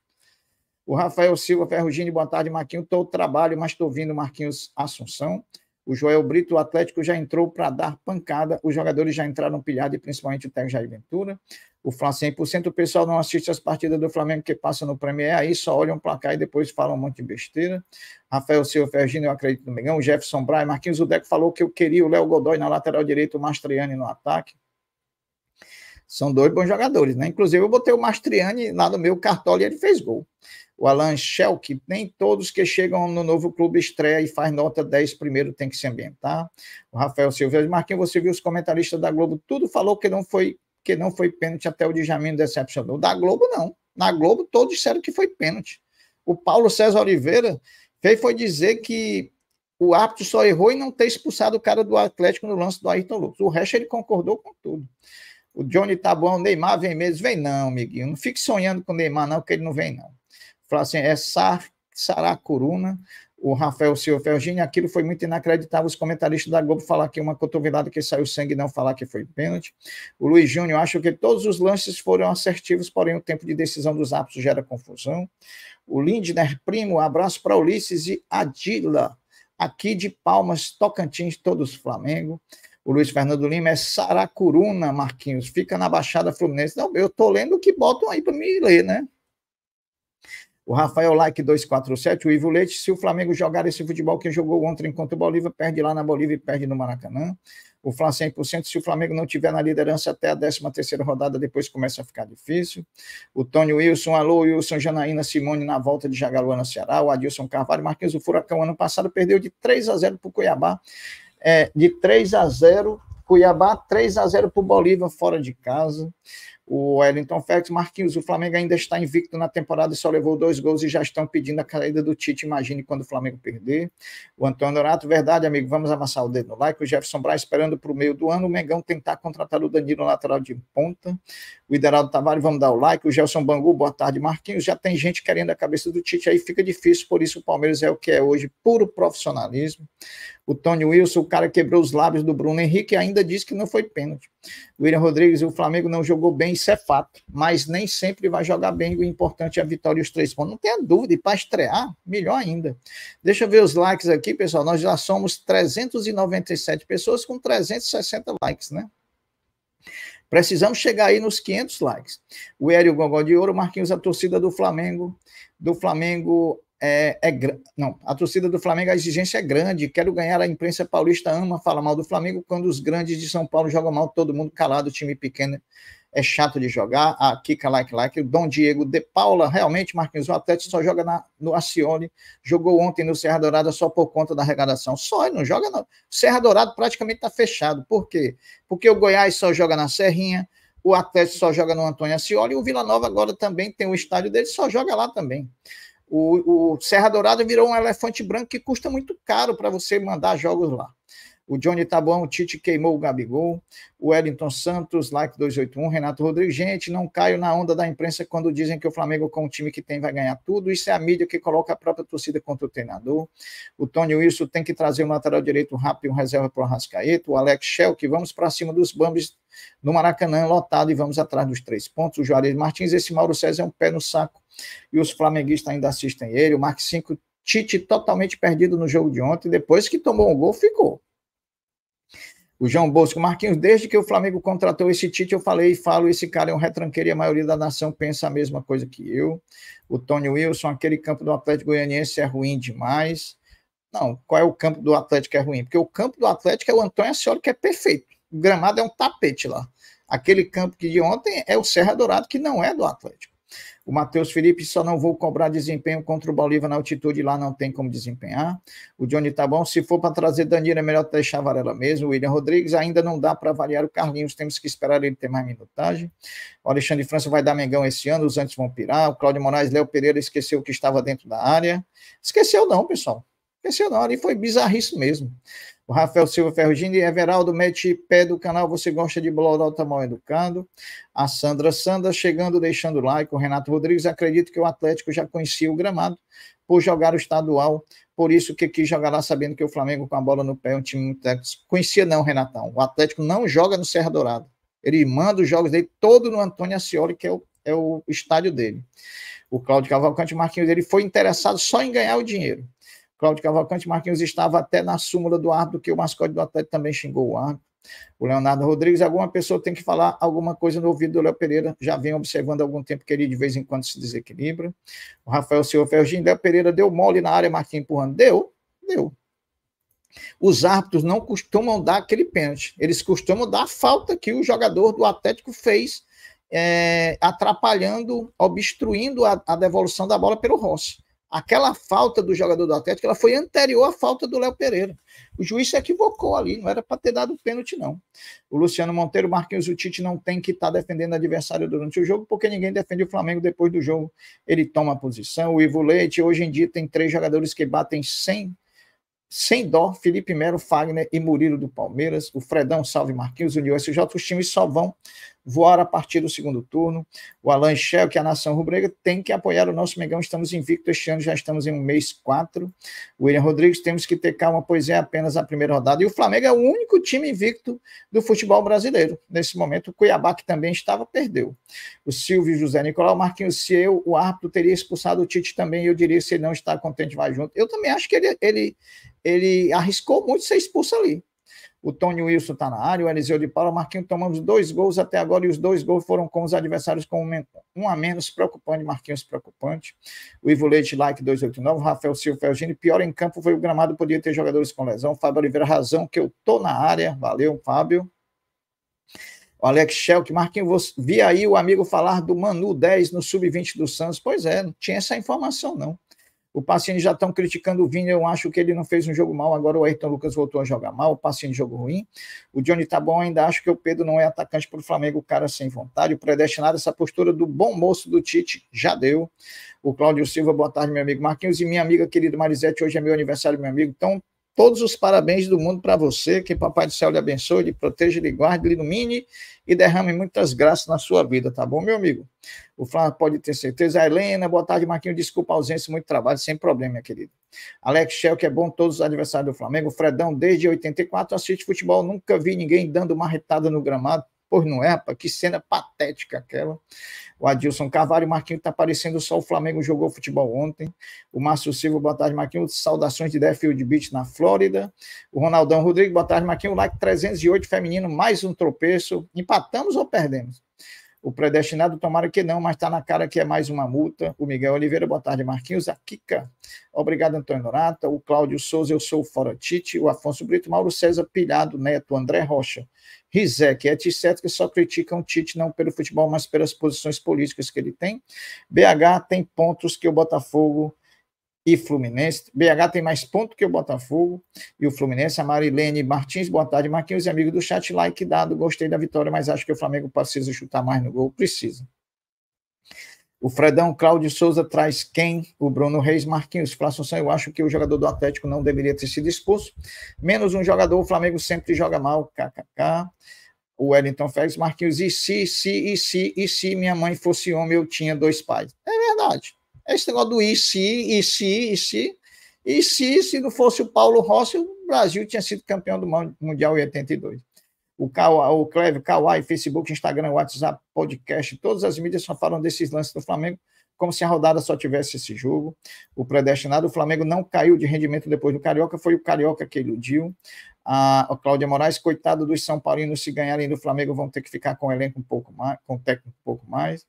O Rafael Silva Ferrugini, boa tarde, Marquinhos. Estou trabalho, mas estou ouvindo Marquinhos Assunção. O Joel Brito, o Atlético já entrou para dar pancada, os jogadores já entraram pilhados, e principalmente o técnico Jair Ventura. O Flamengo 100%, o pessoal não assiste as partidas do Flamengo que passa no Premier, aí só olham o placar e depois falam um monte de besteira. Rafael Silva Fergino, eu acredito no Mengão. Jefferson Braia, Marquinhos Udeco falou que eu queria o Léo Godoy na lateral direita, o Mastriani no ataque. São dois bons jogadores, né? Inclusive, eu botei o Mastriani lá no meu cartola e ele fez gol o Alan Schelke, nem todos que chegam no novo clube estreia e faz nota 10 primeiro tem que se ambientar. Tá? O Rafael Silveira, Marquinhos, você viu os comentaristas da Globo, tudo falou que não foi que não foi pênalti até o Djamin decepcionou. Da Globo não. Na Globo todos disseram que foi pênalti. O Paulo César Oliveira fez foi dizer que o árbitro só errou em não ter expulsado o cara do Atlético no lance do Ayrton Lucas. O resto ele concordou com tudo. O Johnny Tabuão, Neymar vem mesmo. Vem não, amiguinho. Não fique sonhando com o Neymar, não, que ele não vem, não. Falar assim, é Sar, Saracuruna, o Rafael Silva Fergini, aquilo foi muito inacreditável. Os comentaristas da Globo falar que uma cotovelada que saiu sangue não falar que foi pênalti. O Luiz Júnior acha que todos os lances foram assertivos, porém o tempo de decisão dos árbitros gera confusão. O Lindner Primo, abraço para Ulisses e Adila, aqui de Palmas, Tocantins, todos Flamengo. O Luiz Fernando Lima é Saracuruna, Marquinhos, fica na Baixada Fluminense. Não, eu estou lendo o que botam aí para me ler, né? o Rafael Like 247, o Ivo Leite, se o Flamengo jogar esse futebol que jogou ontem contra o Bolívia, perde lá na Bolívia e perde no Maracanã. O Flá 100%, se o Flamengo não tiver na liderança até a 13 terceira rodada, depois começa a ficar difícil. O Tony Wilson, alô, Wilson, Janaína Simone na volta de Jagaluana, Ceará. O Adilson Carvalho, Marquinhos, o Furacão, ano passado perdeu de 3 a 0 para o Cuiabá. É, de 3 a 0 Cuiabá, 3 a 0 para o Bolívia, fora de casa o Wellington Félix, Marquinhos, o Flamengo ainda está invicto na temporada e só levou dois gols e já estão pedindo a caída do Tite, imagine quando o Flamengo perder. O Antônio Donato, verdade, amigo, vamos amassar o dedo no like. O Jefferson Braz esperando para o meio do ano, o Mengão tentar contratar o Danilo lateral de ponta. O Ideraldo Tavares, vamos dar o like. O Gelson Bangu, boa tarde, Marquinhos. Já tem gente querendo a cabeça do Tite, aí fica difícil, por isso o Palmeiras é o que é hoje, puro profissionalismo. O Tony Wilson, o cara quebrou os lábios do Bruno Henrique e ainda disse que não foi pênalti. O William Rodrigues, o Flamengo não jogou bem isso é fato, mas nem sempre vai jogar bem. O importante é a vitória e os três pontos. Não tenha dúvida, e para estrear, melhor ainda. Deixa eu ver os likes aqui, pessoal. Nós já somos 397 pessoas com 360 likes, né? Precisamos chegar aí nos 500 likes. O Hélio Gogol de Ouro, Marquinhos, a torcida do Flamengo, do Flamengo é, é não, a torcida do Flamengo, a exigência é grande. Quero ganhar. A imprensa paulista ama fala mal do Flamengo quando os grandes de São Paulo jogam mal, todo mundo calado, time pequeno é chato de jogar, a ah, Kika Like Like, o Dom Diego De Paula, realmente, Marquinhos, o Atlético só joga na, no Acione, jogou ontem no Serra Dourada só por conta da arrecadação, só ele não joga não. Serra Dourada praticamente está fechado, por quê? Porque o Goiás só joga na Serrinha, o Atlético só joga no Antônio Acioli, e o Vila Nova agora também tem o estádio dele, só joga lá também. O, o Serra Dourada virou um elefante branco que custa muito caro para você mandar jogos lá. O Johnny tá bom, o Tite queimou o Gabigol. O Wellington Santos, like 281. Renato Rodrigues, gente, não caio na onda da imprensa quando dizem que o Flamengo, com o time que tem, vai ganhar tudo. Isso é a mídia que coloca a própria torcida contra o treinador. O Tony Wilson tem que trazer um lateral direito rápido e um reserva para o Arrascaeta. O Alex que vamos para cima dos Bambis no Maracanã, lotado, e vamos atrás dos três pontos. O Juarez Martins, esse Mauro César é um pé no saco. E os flamenguistas ainda assistem ele. O Mark 5 Tite totalmente perdido no jogo de ontem, depois que tomou um gol, ficou. O João Bosco, Marquinhos, desde que o Flamengo contratou esse Tite, eu falei e falo, esse cara é um retranqueiro e a maioria da nação pensa a mesma coisa que eu. O Tony Wilson, aquele campo do Atlético Goianiense é ruim demais. Não, qual é o campo do Atlético que é ruim? Porque o campo do Atlético é o Antônio Ascioli, que é perfeito. O gramado é um tapete lá. Aquele campo que de ontem é o Serra Dourado, que não é do Atlético. O Matheus Felipe, só não vou cobrar desempenho contra o Bolívar na altitude, lá não tem como desempenhar. O Johnny tá bom. Se for para trazer Danilo, é melhor deixar Varela mesmo. O William Rodrigues, ainda não dá para avaliar o Carlinhos, temos que esperar ele ter mais minutagem. O Alexandre França vai dar Mengão esse ano, os antes vão pirar. O Cláudio Moraes, Léo Pereira esqueceu que estava dentro da área. Esqueceu não, pessoal. Esqueceu não, ali foi bizarrice mesmo. O Rafael Silva Ferrugini, Everaldo, mete pé do canal, você gosta de Blorota mal educado. A Sandra Sanda chegando, deixando like. O Renato Rodrigues, acredito que o Atlético já conhecia o gramado por jogar o estadual, por isso que quis jogar lá sabendo que o Flamengo com a bola no pé é um time muito Conhecia não, Renatão. O Atlético não joga no Serra Dourada. Ele manda os jogos dele todo no Antônio Ascioli, que é o, é o estádio dele. O Cláudio Cavalcante Marquinhos, ele foi interessado só em ganhar o dinheiro Cláudio Cavalcante, Marquinhos estava até na súmula do árbitro, que o mascote do Atlético também xingou o árbitro. O Leonardo Rodrigues, alguma pessoa tem que falar alguma coisa no ouvido do Léo Pereira, já vem observando há algum tempo que ele de vez em quando se desequilibra. O Rafael Silva Fergin, Léo Pereira deu mole na área, Marquinhos empurrando. Deu, deu. Os árbitros não costumam dar aquele pênalti, eles costumam dar a falta que o jogador do Atlético fez, é, atrapalhando, obstruindo a, a devolução da bola pelo Rossi. Aquela falta do jogador do Atlético ela foi anterior à falta do Léo Pereira. O juiz se equivocou ali, não era para ter dado pênalti, não. O Luciano Monteiro, Marquinhos, o Tite não tem que estar tá defendendo o adversário durante o jogo, porque ninguém defende o Flamengo depois do jogo. Ele toma a posição. O Ivo Leite, hoje em dia, tem três jogadores que batem sem sem dó, Felipe Melo, Fagner e Murilo do Palmeiras, o Fredão, Salve Marquinhos, o USJ, os times só vão voar a partir do segundo turno. O Alan Schell, que a nação Rubrega tem que apoiar o nosso Mengão. Estamos invicto este ano, já estamos em um mês quatro. William Rodrigues, temos que ter calma, pois é apenas a primeira rodada. E o Flamengo é o único time invicto do futebol brasileiro. Nesse momento, o Cuiabá, que também estava, perdeu. O Silvio José Nicolau Marquinhos, se eu, o árbitro, teria expulsado o Tite também, eu diria, se ele não está contente, vai junto. Eu também acho que ele, ele, ele arriscou muito ser expulso ali o Tony Wilson está na área, o Eliseu de Paula, o Marquinhos tomamos dois gols até agora e os dois gols foram com os adversários com um a menos, preocupante, Marquinhos preocupante. O Ivo Leite, like 289, Rafael Silva Felgini, pior em campo foi o gramado, podia ter jogadores com lesão. Fábio Oliveira, razão que eu tô na área, valeu, Fábio. O Alex Schelk, Marquinhos, vi aí o amigo falar do Manu 10 no sub-20 do Santos. Pois é, não tinha essa informação, não. O Paciente já estão criticando o Vini, eu acho que ele não fez um jogo mal, agora o Ayrton Lucas voltou a jogar mal, o Paciente jogo ruim. O Johnny tá bom, ainda acho que o Pedro não é atacante para o Flamengo, o cara sem vontade, o predestinado, essa postura do bom moço do Tite, já deu. O Cláudio Silva, boa tarde, meu amigo Marquinhos, e minha amiga querida Marisete, hoje é meu aniversário, meu amigo, então todos os parabéns do mundo para você, que Papai do Céu lhe abençoe, lhe proteja, lhe guarde, lhe ilumine e derrame muitas graças na sua vida, tá bom, meu amigo? O Flávio pode ter certeza. A Helena, boa tarde, Marquinhos, desculpa a ausência, muito trabalho, sem problema, minha querida. Alex Shell, que é bom todos os adversários do Flamengo. Fredão, desde 84, assiste futebol, nunca vi ninguém dando uma retada no gramado, Pois não é, rapaz? Que cena patética aquela. O Adilson Carvalho, Marquinhos tá aparecendo só. O Flamengo jogou futebol ontem. O Márcio Silva, boa tarde, Marquinhos. Saudações de Deathfield Beach na Flórida. O Ronaldão Rodrigues, boa tarde, Marquinhos. Like 308 feminino, mais um tropeço. Empatamos ou perdemos? o predestinado, tomara que não, mas está na cara que é mais uma multa. O Miguel Oliveira, boa tarde, Marquinhos. A Kika, obrigado, Antônio Norata. O Cláudio Souza, eu sou o Fora Tite. O Afonso Brito, Mauro César Pilhado Neto, André Rocha. Rizek, etc., é que só criticam o Tite não pelo futebol, mas pelas posições políticas que ele tem. BH tem pontos que o Botafogo e Fluminense. BH tem mais ponto que o Botafogo e o Fluminense. A Marilene Martins, boa tarde, Marquinhos e amigo do chat. Like dado, gostei da vitória, mas acho que o Flamengo precisa chutar mais no gol. Precisa. O Fredão Cláudio Souza traz quem? O Bruno Reis Marquinhos. Flávio eu acho que o jogador do Atlético não deveria ter sido expulso. Menos um jogador, o Flamengo sempre joga mal. KKK. O Wellington Félix Marquinhos. E se, se, e se, e se minha mãe fosse homem, eu tinha dois pais. É verdade. É esse negócio do e se, e se, e se. E se, se não fosse o Paulo Rossi, o Brasil tinha sido campeão do Mundial em 82. O, o Cleve, Kawai, Facebook, Instagram, WhatsApp, podcast, todas as mídias só falam desses lances do Flamengo, como se a rodada só tivesse esse jogo. O predestinado, o Flamengo não caiu de rendimento depois do Carioca, foi o Carioca que iludiu a, a Cláudia Moraes, coitado dos São Paulinos, se ganharem do Flamengo, vão ter que ficar com o elenco um pouco mais, com o técnico um pouco mais.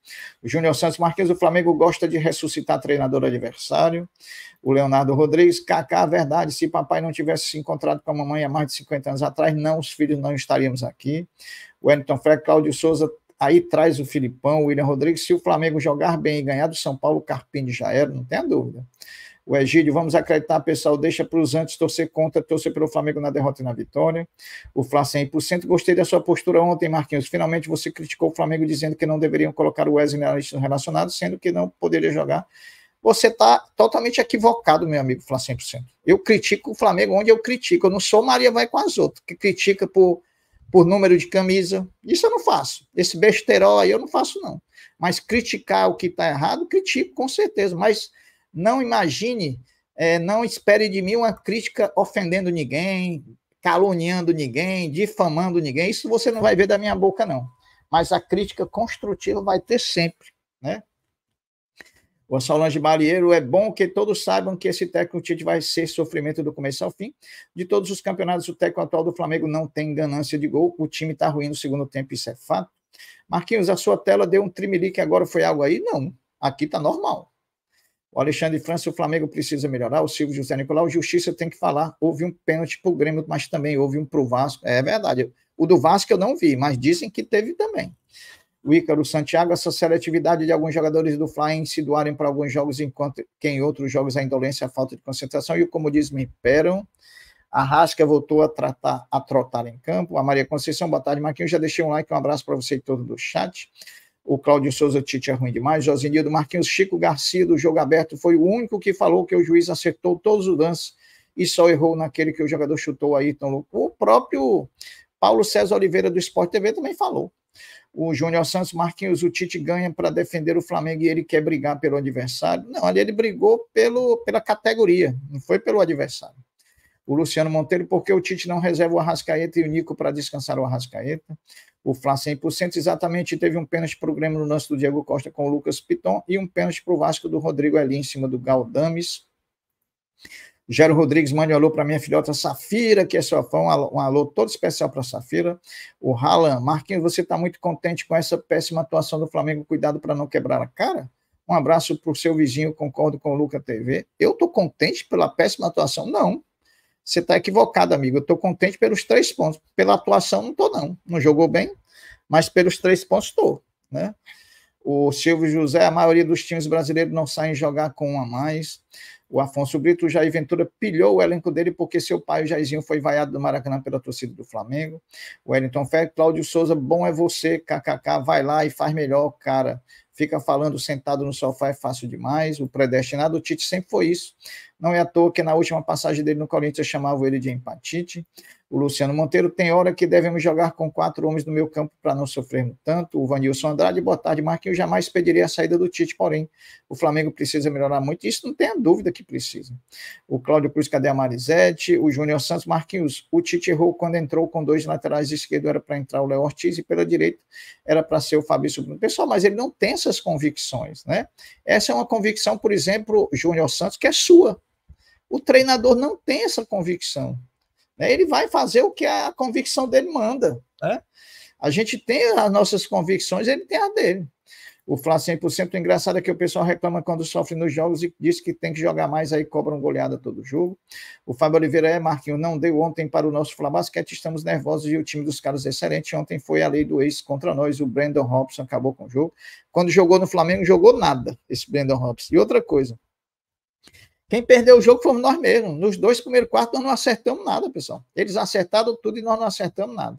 O Júnior Santos Marquinhos, o Flamengo gosta de ressuscitar treinador adversário. O Leonardo Rodrigues, Kaká, verdade, se papai não tivesse se encontrado com a mamãe há mais de 50 anos atrás, não, os filhos não estaríamos aqui. O Wellington Freire, Cláudio Souza, aí traz o Filipão, o William Rodrigues. Se o Flamengo jogar bem e ganhar do São Paulo, o Carpini já era, não tem dúvida o Egídio, vamos acreditar, pessoal, deixa para os antes torcer contra, torcer pelo Flamengo na derrota e na vitória. O Flá 100%. É Gostei da sua postura ontem, Marquinhos. Finalmente você criticou o Flamengo dizendo que não deveriam colocar o Wesley na lista relacionado, sendo que não poderia jogar. Você está totalmente equivocado, meu amigo Flá 100%. É eu critico o Flamengo onde eu critico. Eu não sou Maria vai com as outras, que critica por, por número de camisa. Isso eu não faço. Esse besteiro aí eu não faço, não. Mas criticar o que está errado, critico, com certeza. Mas não imagine, é, não espere de mim uma crítica ofendendo ninguém, caluniando ninguém, difamando ninguém. Isso você não vai ver da minha boca, não. Mas a crítica construtiva vai ter sempre, né? O Solange Balieiro, é bom que todos saibam que esse técnico Tite vai ser sofrimento do começo ao fim. De todos os campeonatos, o técnico atual do Flamengo não tem ganância de gol. O time está ruim no segundo tempo, isso é fato. Marquinhos, a sua tela deu um trimelique agora, foi algo aí? Não, aqui está normal. O Alexandre França, o Flamengo precisa melhorar. O Silvio José Nicolau, Justiça tem que falar. Houve um pênalti para o Grêmio, mas também houve um para o Vasco. É verdade. O do Vasco eu não vi, mas dizem que teve também. O Ícaro Santiago, essa seletividade de alguns jogadores do Fly se doarem para alguns jogos, enquanto que em outros jogos a indolência, a falta de concentração e o comodismo imperam. A Rasca voltou a, tratar, a trotar em campo. A Maria Conceição, boa tarde, Marquinhos. Já deixei um like, um abraço para você e todo do chat o Cláudio Souza Tite é ruim demais, Josinildo Marquinhos, Chico Garcia do jogo aberto foi o único que falou que o juiz acertou todos os lances e só errou naquele que o jogador chutou aí tão louco. O próprio Paulo César Oliveira do Sport TV também falou. O Júnior Santos Marquinhos, o Tite ganha para defender o Flamengo e ele quer brigar pelo adversário. Não, ali ele brigou pelo, pela categoria, não foi pelo adversário o Luciano Monteiro, porque o Tite não reserva o Arrascaeta e o Nico para descansar o Arrascaeta. O Flá 100% exatamente teve um pênalti para o Grêmio no lance do Diego Costa com o Lucas Piton e um pênalti para o Vasco do Rodrigo ali em cima do Galdames. Gero Rodrigues mande um alô para minha filhota Safira, que é sua fã, um alô, um alô todo especial para Safira. O Ralan, Marquinhos, você está muito contente com essa péssima atuação do Flamengo, cuidado para não quebrar a cara? Um abraço para o seu vizinho, concordo com o Luca TV. Eu estou contente pela péssima atuação? Não. Você está equivocado, amigo. Eu estou contente pelos três pontos. Pela atuação, não estou, não. Não jogou bem, mas pelos três pontos estou. Né? O Silvio José, a maioria dos times brasileiros não saem jogar com um a mais. O Afonso Brito, o Jair Ventura pilhou o elenco dele porque seu pai, o Jairzinho, foi vaiado do Maracanã pela torcida do Flamengo. O Wellington Fé, Cláudio Souza, bom é você, kkk, vai lá e faz melhor, cara fica falando sentado no sofá é fácil demais, o predestinado, o Tite sempre foi isso. Não é à toa que na última passagem dele no Corinthians eu chamava ele de empatite o Luciano Monteiro, tem hora que devemos jogar com quatro homens no meu campo para não sofrermos tanto. O Vanilson Andrade, boa tarde, Marquinhos. Jamais pediria a saída do Tite, porém, o Flamengo precisa melhorar muito. Isso não tem a dúvida que precisa. O Cláudio Cruz, cadê a Marizete? O Júnior Santos, Marquinhos, o Tite errou quando entrou com dois laterais esquerdo, era para entrar o Léo Ortiz e pela direita era para ser o Fabrício Bruno. Pessoal, mas ele não tem essas convicções, né? Essa é uma convicção, por exemplo, Júnior Santos, que é sua. O treinador não tem essa convicção. Né? Ele vai fazer o que a convicção dele manda. Né? A gente tem as nossas convicções, ele tem a dele. O Flávio 100%, o engraçado é que o pessoal reclama quando sofre nos jogos e diz que tem que jogar mais, aí cobra um goleada todo jogo. O Fábio Oliveira é, Marquinho, não deu ontem para o nosso Fla Basquete, estamos nervosos e o time dos caras é excelente. Ontem foi a lei do ex contra nós, o Brandon Robson acabou com o jogo. Quando jogou no Flamengo, jogou nada esse Brandon Robson. E outra coisa, quem perdeu o jogo fomos nós mesmos. Nos dois primeiros quartos nós não acertamos nada, pessoal. Eles acertaram tudo e nós não acertamos nada.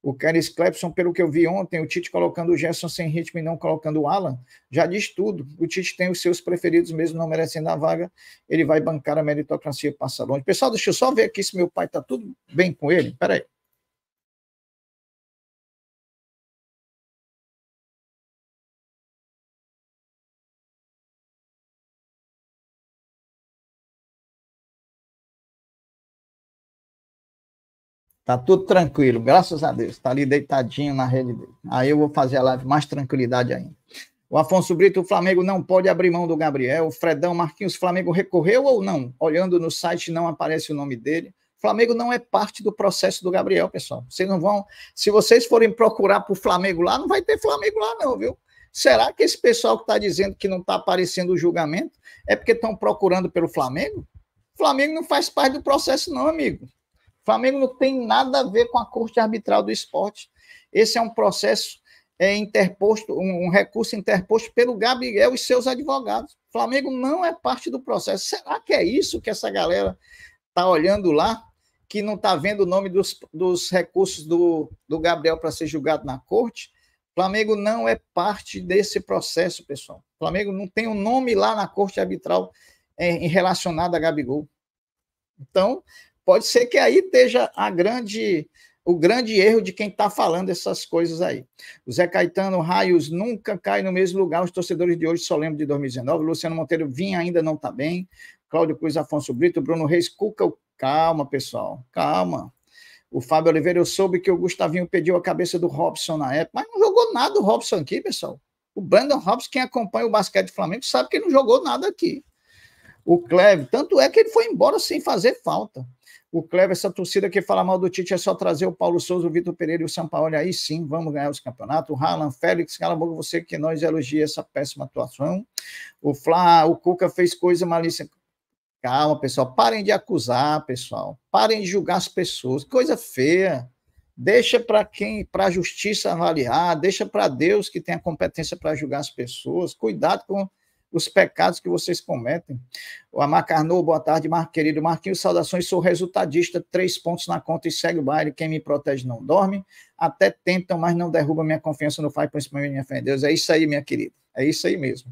O Caris Clepson, pelo que eu vi ontem, o Tite colocando o Gerson sem ritmo e não colocando o Alan, já diz tudo. O Tite tem os seus preferidos, mesmo não merecendo a vaga, ele vai bancar a meritocracia e passa longe. Pessoal, deixa eu só ver aqui se meu pai está tudo bem com ele. Peraí. Tá tudo tranquilo, graças a Deus. Tá ali deitadinho na rede dele. Aí eu vou fazer a live mais tranquilidade ainda. O Afonso Brito, o Flamengo não pode abrir mão do Gabriel. O Fredão Marquinhos, o Flamengo recorreu ou não? Olhando no site, não aparece o nome dele. Flamengo não é parte do processo do Gabriel, pessoal. Vocês não vão. Se vocês forem procurar por Flamengo lá, não vai ter Flamengo lá, não, viu? Será que esse pessoal que está dizendo que não está aparecendo o julgamento é porque estão procurando pelo Flamengo? Flamengo não faz parte do processo, não, amigo. Flamengo não tem nada a ver com a Corte Arbitral do Esporte. Esse é um processo é, interposto, um, um, recurso interposto pelo Gabriel e seus advogados. Flamengo não é parte do processo. Será que é isso que essa galera está olhando lá? Que não está vendo o nome dos, dos recursos do, do Gabriel para ser julgado na corte? Flamengo não é parte desse processo, pessoal. Flamengo não tem o um nome lá na corte arbitral é, relacionado a Gabigol. Então, Pode ser que aí esteja a grande, o grande erro de quem está falando essas coisas aí. O Zé Caetano, raios, nunca cai no mesmo lugar. Os torcedores de hoje só lembram de 2019. Luciano Monteiro vinha, ainda não está bem. Cláudio Cruz, Afonso Brito, Bruno Reis, Cuca. Calma, pessoal, calma. O Fábio Oliveira, eu soube que o Gustavinho pediu a cabeça do Robson na época, mas não jogou nada o Robson aqui, pessoal. O Brandon Robson, quem acompanha o basquete do Flamengo, sabe que ele não jogou nada aqui. O Cleve, tanto é que ele foi embora sem fazer falta o Cleber, essa torcida que fala mal do Tite é só trazer o Paulo Souza, o Vitor Pereira e o Sampaoli, aí sim, vamos ganhar os campeonatos. O Haaland, Félix, cala a boca, você que nós elogia essa péssima atuação. O Flá, o Cuca fez coisa malícia. Calma, pessoal, parem de acusar, pessoal. Parem de julgar as pessoas, coisa feia. Deixa para quem, para a justiça avaliar, deixa para Deus que tem a competência para julgar as pessoas. Cuidado com os pecados que vocês cometem. O Amacarnou, boa tarde, Mar, querido Marquinhos, saudações, sou resultadista, três pontos na conta e segue o baile, quem me protege não dorme, até tentam, mas não derruba minha confiança no Pai, principalmente minha fé em Deus. É isso aí, minha querida, é isso aí mesmo.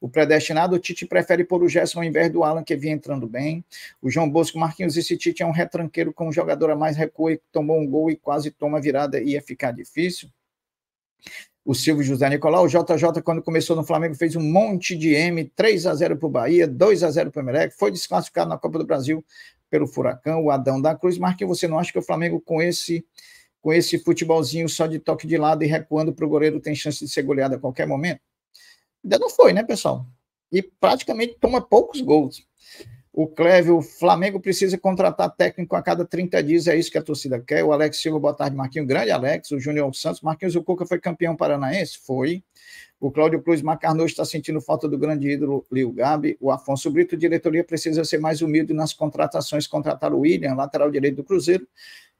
O predestinado, o Tite prefere pôr o Gerson ao invés do Alan, que vinha entrando bem. O João Bosco, Marquinhos, esse Tite é um retranqueiro com um jogador a mais recua e tomou um gol e quase toma virada, ia ficar difícil o Silvio José Nicolau. O JJ, quando começou no Flamengo, fez um monte de M, 3 a 0 para o Bahia, 2 a 0 para o Emelec, foi desclassificado na Copa do Brasil pelo Furacão, o Adão da Cruz. Marquinhos, você não acha que o Flamengo com esse com esse futebolzinho só de toque de lado e recuando para o goleiro tem chance de ser goleado a qualquer momento? Ainda não foi, né, pessoal? E praticamente toma poucos gols. O Clévio, o Flamengo precisa contratar técnico a cada 30 dias, é isso que a torcida quer. O Alex Silva, boa tarde, Marquinhos. Grande Alex, o Júnior Santos. Marquinhos, o Cuca foi campeão paranaense? Foi. O Cláudio Cruz Macarnoso está sentindo falta do grande ídolo Lil Gabi. O Afonso Brito, diretoria, precisa ser mais humilde nas contratações. Contratar o William, lateral direito do Cruzeiro,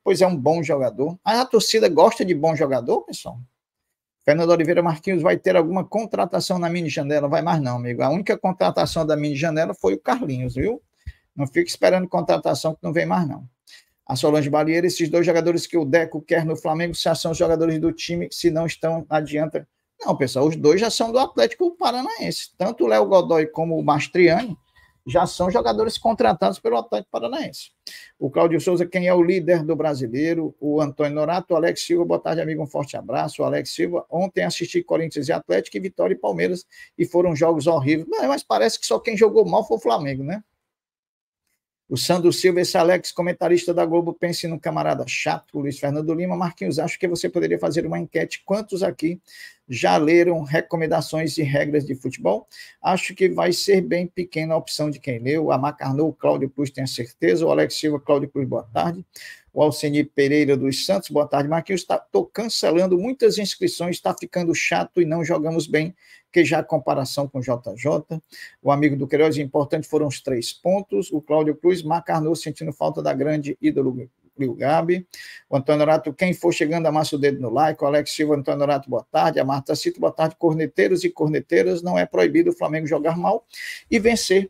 pois é um bom jogador. a torcida gosta de bom jogador, pessoal? Fernando Oliveira Marquinhos vai ter alguma contratação na mini janela? Vai mais não, amigo. A única contratação da mini janela foi o Carlinhos, viu? Não fique esperando contratação que não vem mais não. A Solange Balieira, esses dois jogadores que o Deco quer no Flamengo, se são os jogadores do time, se não estão, adianta. Não, pessoal, os dois já são do Atlético Paranaense. Tanto o Léo Godoy como o Mastriani já são jogadores contratados pelo Atlético Paranaense. O Cláudio Souza, quem é o líder do brasileiro, o Antônio Norato, o Alex Silva, boa tarde, amigo, um forte abraço. O Alex Silva, ontem assisti Corinthians e Atlético e Vitória e Palmeiras, e foram jogos horríveis. Não, mas parece que só quem jogou mal foi o Flamengo, né? O Sandro Silva, esse Alex, comentarista da Globo, pense no camarada chato, Luiz Fernando Lima. Marquinhos, acho que você poderia fazer uma enquete. Quantos aqui já leram recomendações e regras de futebol? Acho que vai ser bem pequena a opção de quem leu. A Macarnou, Cláudio Cruz, tenho certeza. O Alex Silva, Cláudio Cruz, boa tarde o Alcine Pereira dos Santos. Boa tarde, Marquinhos. Estou tá, cancelando muitas inscrições, está ficando chato e não jogamos bem, que já é a comparação com o JJ. O amigo do Queiroz, importante foram os três pontos. O Cláudio Cruz, Macarnou sentindo falta da grande ídolo Lio Gabi, o Antônio Rato, quem for chegando, amassa o dedo no like, o Alex Silva, Antônio Rato, boa tarde, a Marta Cito, boa tarde, corneteiros e corneteiras, não é proibido o Flamengo jogar mal e vencer,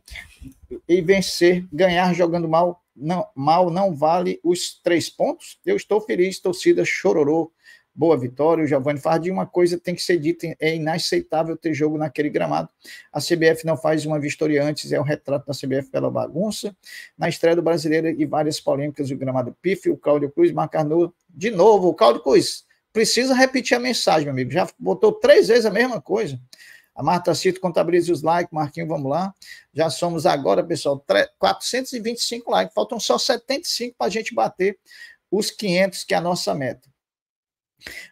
e vencer, ganhar jogando mal não, mal não vale os três pontos. Eu estou feliz, torcida chororô. Boa vitória, o Giovanni Fardi. Uma coisa tem que ser dita: é inaceitável ter jogo naquele gramado. A CBF não faz uma vistoria antes, é o um retrato da CBF pela bagunça. Na estreia do brasileiro e várias polêmicas, o gramado PIF, o Cláudio Cruz, Macarnou. De novo, o Cláudio Cruz precisa repetir a mensagem, meu amigo. Já botou três vezes a mesma coisa. A Marta Cito contabilize os likes, Marquinho, vamos lá. Já somos agora, pessoal, 425 likes. Faltam só 75 para a gente bater os 500, que é a nossa meta.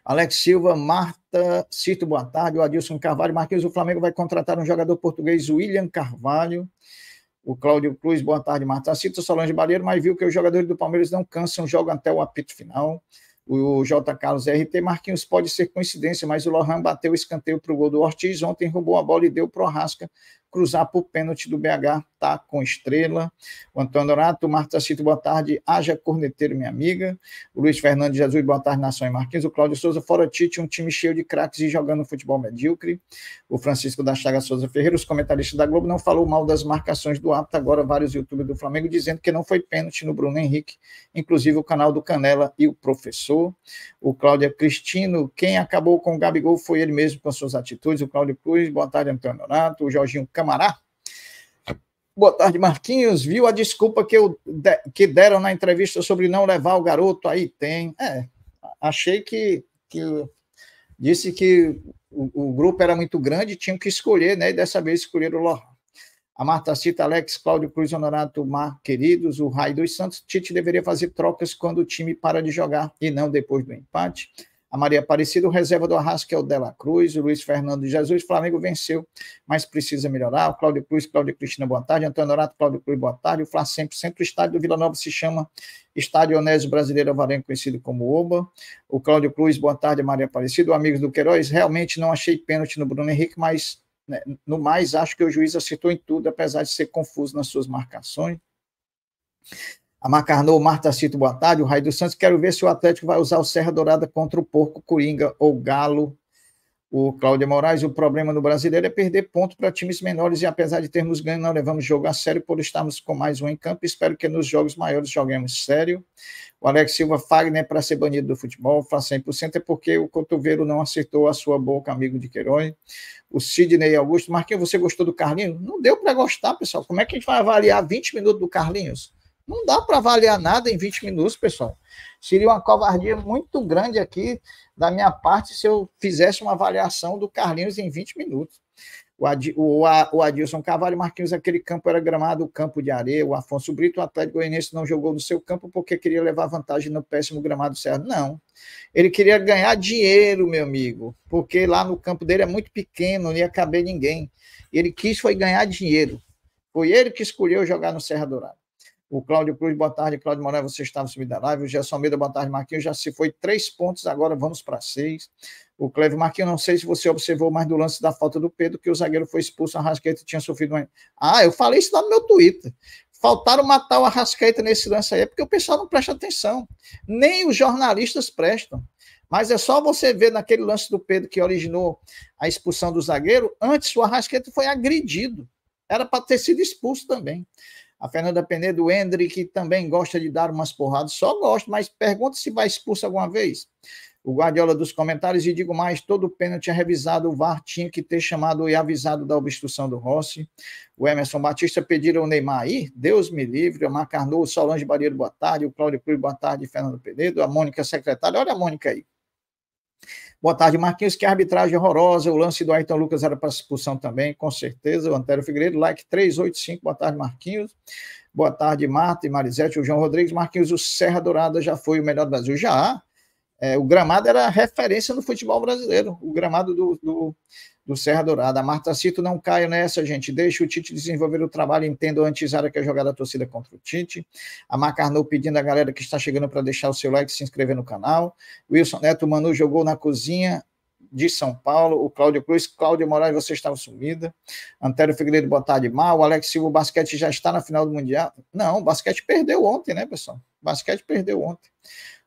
Alex Silva, Marta Cito, boa tarde. O Adilson Carvalho, Marquinhos, o Flamengo vai contratar um jogador português, William Carvalho. O Cláudio Cruz, boa tarde, Marta Cito, Solange Baleiro. mas viu que os jogadores do Palmeiras não cansam, jogam até o apito final o J. Carlos RT, Marquinhos pode ser coincidência, mas o Lohan bateu o escanteio para o gol do Ortiz, ontem roubou a bola e deu para o Arrasca cruzar para o pênalti do BH, tá com estrela. O Antônio Dorato, Marta Cito, boa tarde. Haja Corneteiro, minha amiga. O Luiz Fernando Jesus, boa tarde, Nação e Marquinhos. O Cláudio Souza, fora Tite, um time cheio de craques e jogando futebol medíocre. O Francisco da Chaga Souza Ferreira, os comentaristas da Globo, não falou mal das marcações do Apto agora vários youtubers do Flamengo dizendo que não foi pênalti no Bruno Henrique, inclusive o canal do Canela e o professor o Cláudio Cristino. Quem acabou com o Gabigol foi ele mesmo com suas atitudes, o Cláudio Cruz. Boa tarde, Antônio Nato, o Jorginho Camará. Boa tarde, Marquinhos. Viu a desculpa que, eu, que deram na entrevista sobre não levar o garoto? Aí tem. É, achei que, que disse que o, o, grupo era muito grande, tinham que escolher, né? E dessa vez escolheram o Lohan a Marta cita Alex, Cláudio Cruz, Honorato Mar, queridos, o Raio dos Santos. Tite deveria fazer trocas quando o time para de jogar e não depois do empate. A Maria Aparecida, o reserva do Arrasca é o Dela Cruz, o Luiz Fernando Jesus, Flamengo venceu, mas precisa melhorar. O Cláudio Cruz, Cláudio Cristina, boa tarde. Antônio Honorato, Cláudio Cruz, boa tarde. O Flá sempre, centro estádio do Vila Nova se chama Estádio Onésio Brasileiro Avarengo, conhecido como Oba. O Cláudio Cruz, boa tarde, Maria Aparecida. O Amigos do Queiroz, realmente não achei pênalti no Bruno Henrique, mas né? No mais, acho que o juiz acertou em tudo, apesar de ser confuso nas suas marcações. A Macarnou, Marta Cito, boa tarde. O Raio dos Santos, quero ver se o Atlético vai usar o Serra Dourada contra o Porco Coringa ou Galo o Cláudio Moraes, o problema no brasileiro é perder ponto para times menores e apesar de termos ganho, não levamos jogo a sério por estarmos com mais um em campo. Espero que nos jogos maiores joguemos sério. O Alex Silva, Fagner para ser banido do futebol, faz 100% é porque o cotovelo não acertou a sua boca, amigo de Queiroz. O Sidney Augusto, Marquinhos, você gostou do Carlinhos? Não deu para gostar, pessoal. Como é que a gente vai avaliar 20 minutos do Carlinhos? Não dá para avaliar nada em 20 minutos, pessoal seria uma covardia muito grande aqui da minha parte se eu fizesse uma avaliação do Carlinhos em 20 minutos. O, Ad, o, o Adilson Carvalho Marquinhos, aquele campo era gramado, o campo de areia, o Afonso Brito, o Atlético Goianiense não jogou no seu campo porque queria levar vantagem no péssimo gramado certo. Não. Ele queria ganhar dinheiro, meu amigo, porque lá no campo dele é muito pequeno, não ia caber ninguém. Ele quis foi ganhar dinheiro. Foi ele que escolheu jogar no Serra Dourada. O Cláudio Cruz, boa tarde. Cláudio Moraes, você estava subindo a live. O Gerson Almeida, boa tarde. Marquinhos, já se foi três pontos, agora vamos para seis. O Cleve Marquinhos, não sei se você observou mais do lance da falta do Pedro, que o zagueiro foi expulso, a Rasqueta tinha sofrido uma... Ah, eu falei isso lá no meu Twitter. Faltaram matar o Arrascaeta nesse lance aí, é porque o pessoal não presta atenção. Nem os jornalistas prestam. Mas é só você ver naquele lance do Pedro que originou a expulsão do zagueiro, antes o Arrasqueta foi agredido. Era para ter sido expulso também. A Fernanda Penedo, o Hendry, que também gosta de dar umas porradas, só gosta, mas pergunta se vai expulso alguma vez. O Guardiola dos comentários, e digo mais, todo pênalti é revisado, o VAR tinha que ter chamado e avisado da obstrução do Rossi. O Emerson Batista pediram o Neymar aí, Deus me livre, o Macarnou, o Solange Barreiro, boa tarde, o Cláudio Cruz, boa tarde, Fernando Penedo, a Mônica secretária, olha a Mônica aí. Boa tarde, Marquinhos. Que arbitragem horrorosa. O lance do Ayrton Lucas era para expulsão também, com certeza. O Antero Figueiredo, like 385. Boa tarde, Marquinhos. Boa tarde, Marta e Marizete. O João Rodrigues. Marquinhos, o Serra Dourada já foi o melhor do Brasil. Já. É, o gramado era referência no futebol brasileiro. O gramado do, do, do Serra Dourada. A Marta Cito, não caia nessa, gente. Deixa o Tite desenvolver o trabalho, entendo antes a área que é jogada a torcida contra o Tite. A Macarnou pedindo a galera que está chegando para deixar o seu like e se inscrever no canal. Wilson Neto, Manu jogou na cozinha de São Paulo, o Cláudio Cruz, Cláudio Moraes, você estava sumida, Antero Figueiredo, boa tarde, mal, Alex Silva, o basquete já está na final do Mundial, não, o basquete perdeu ontem, né, pessoal, o basquete perdeu ontem,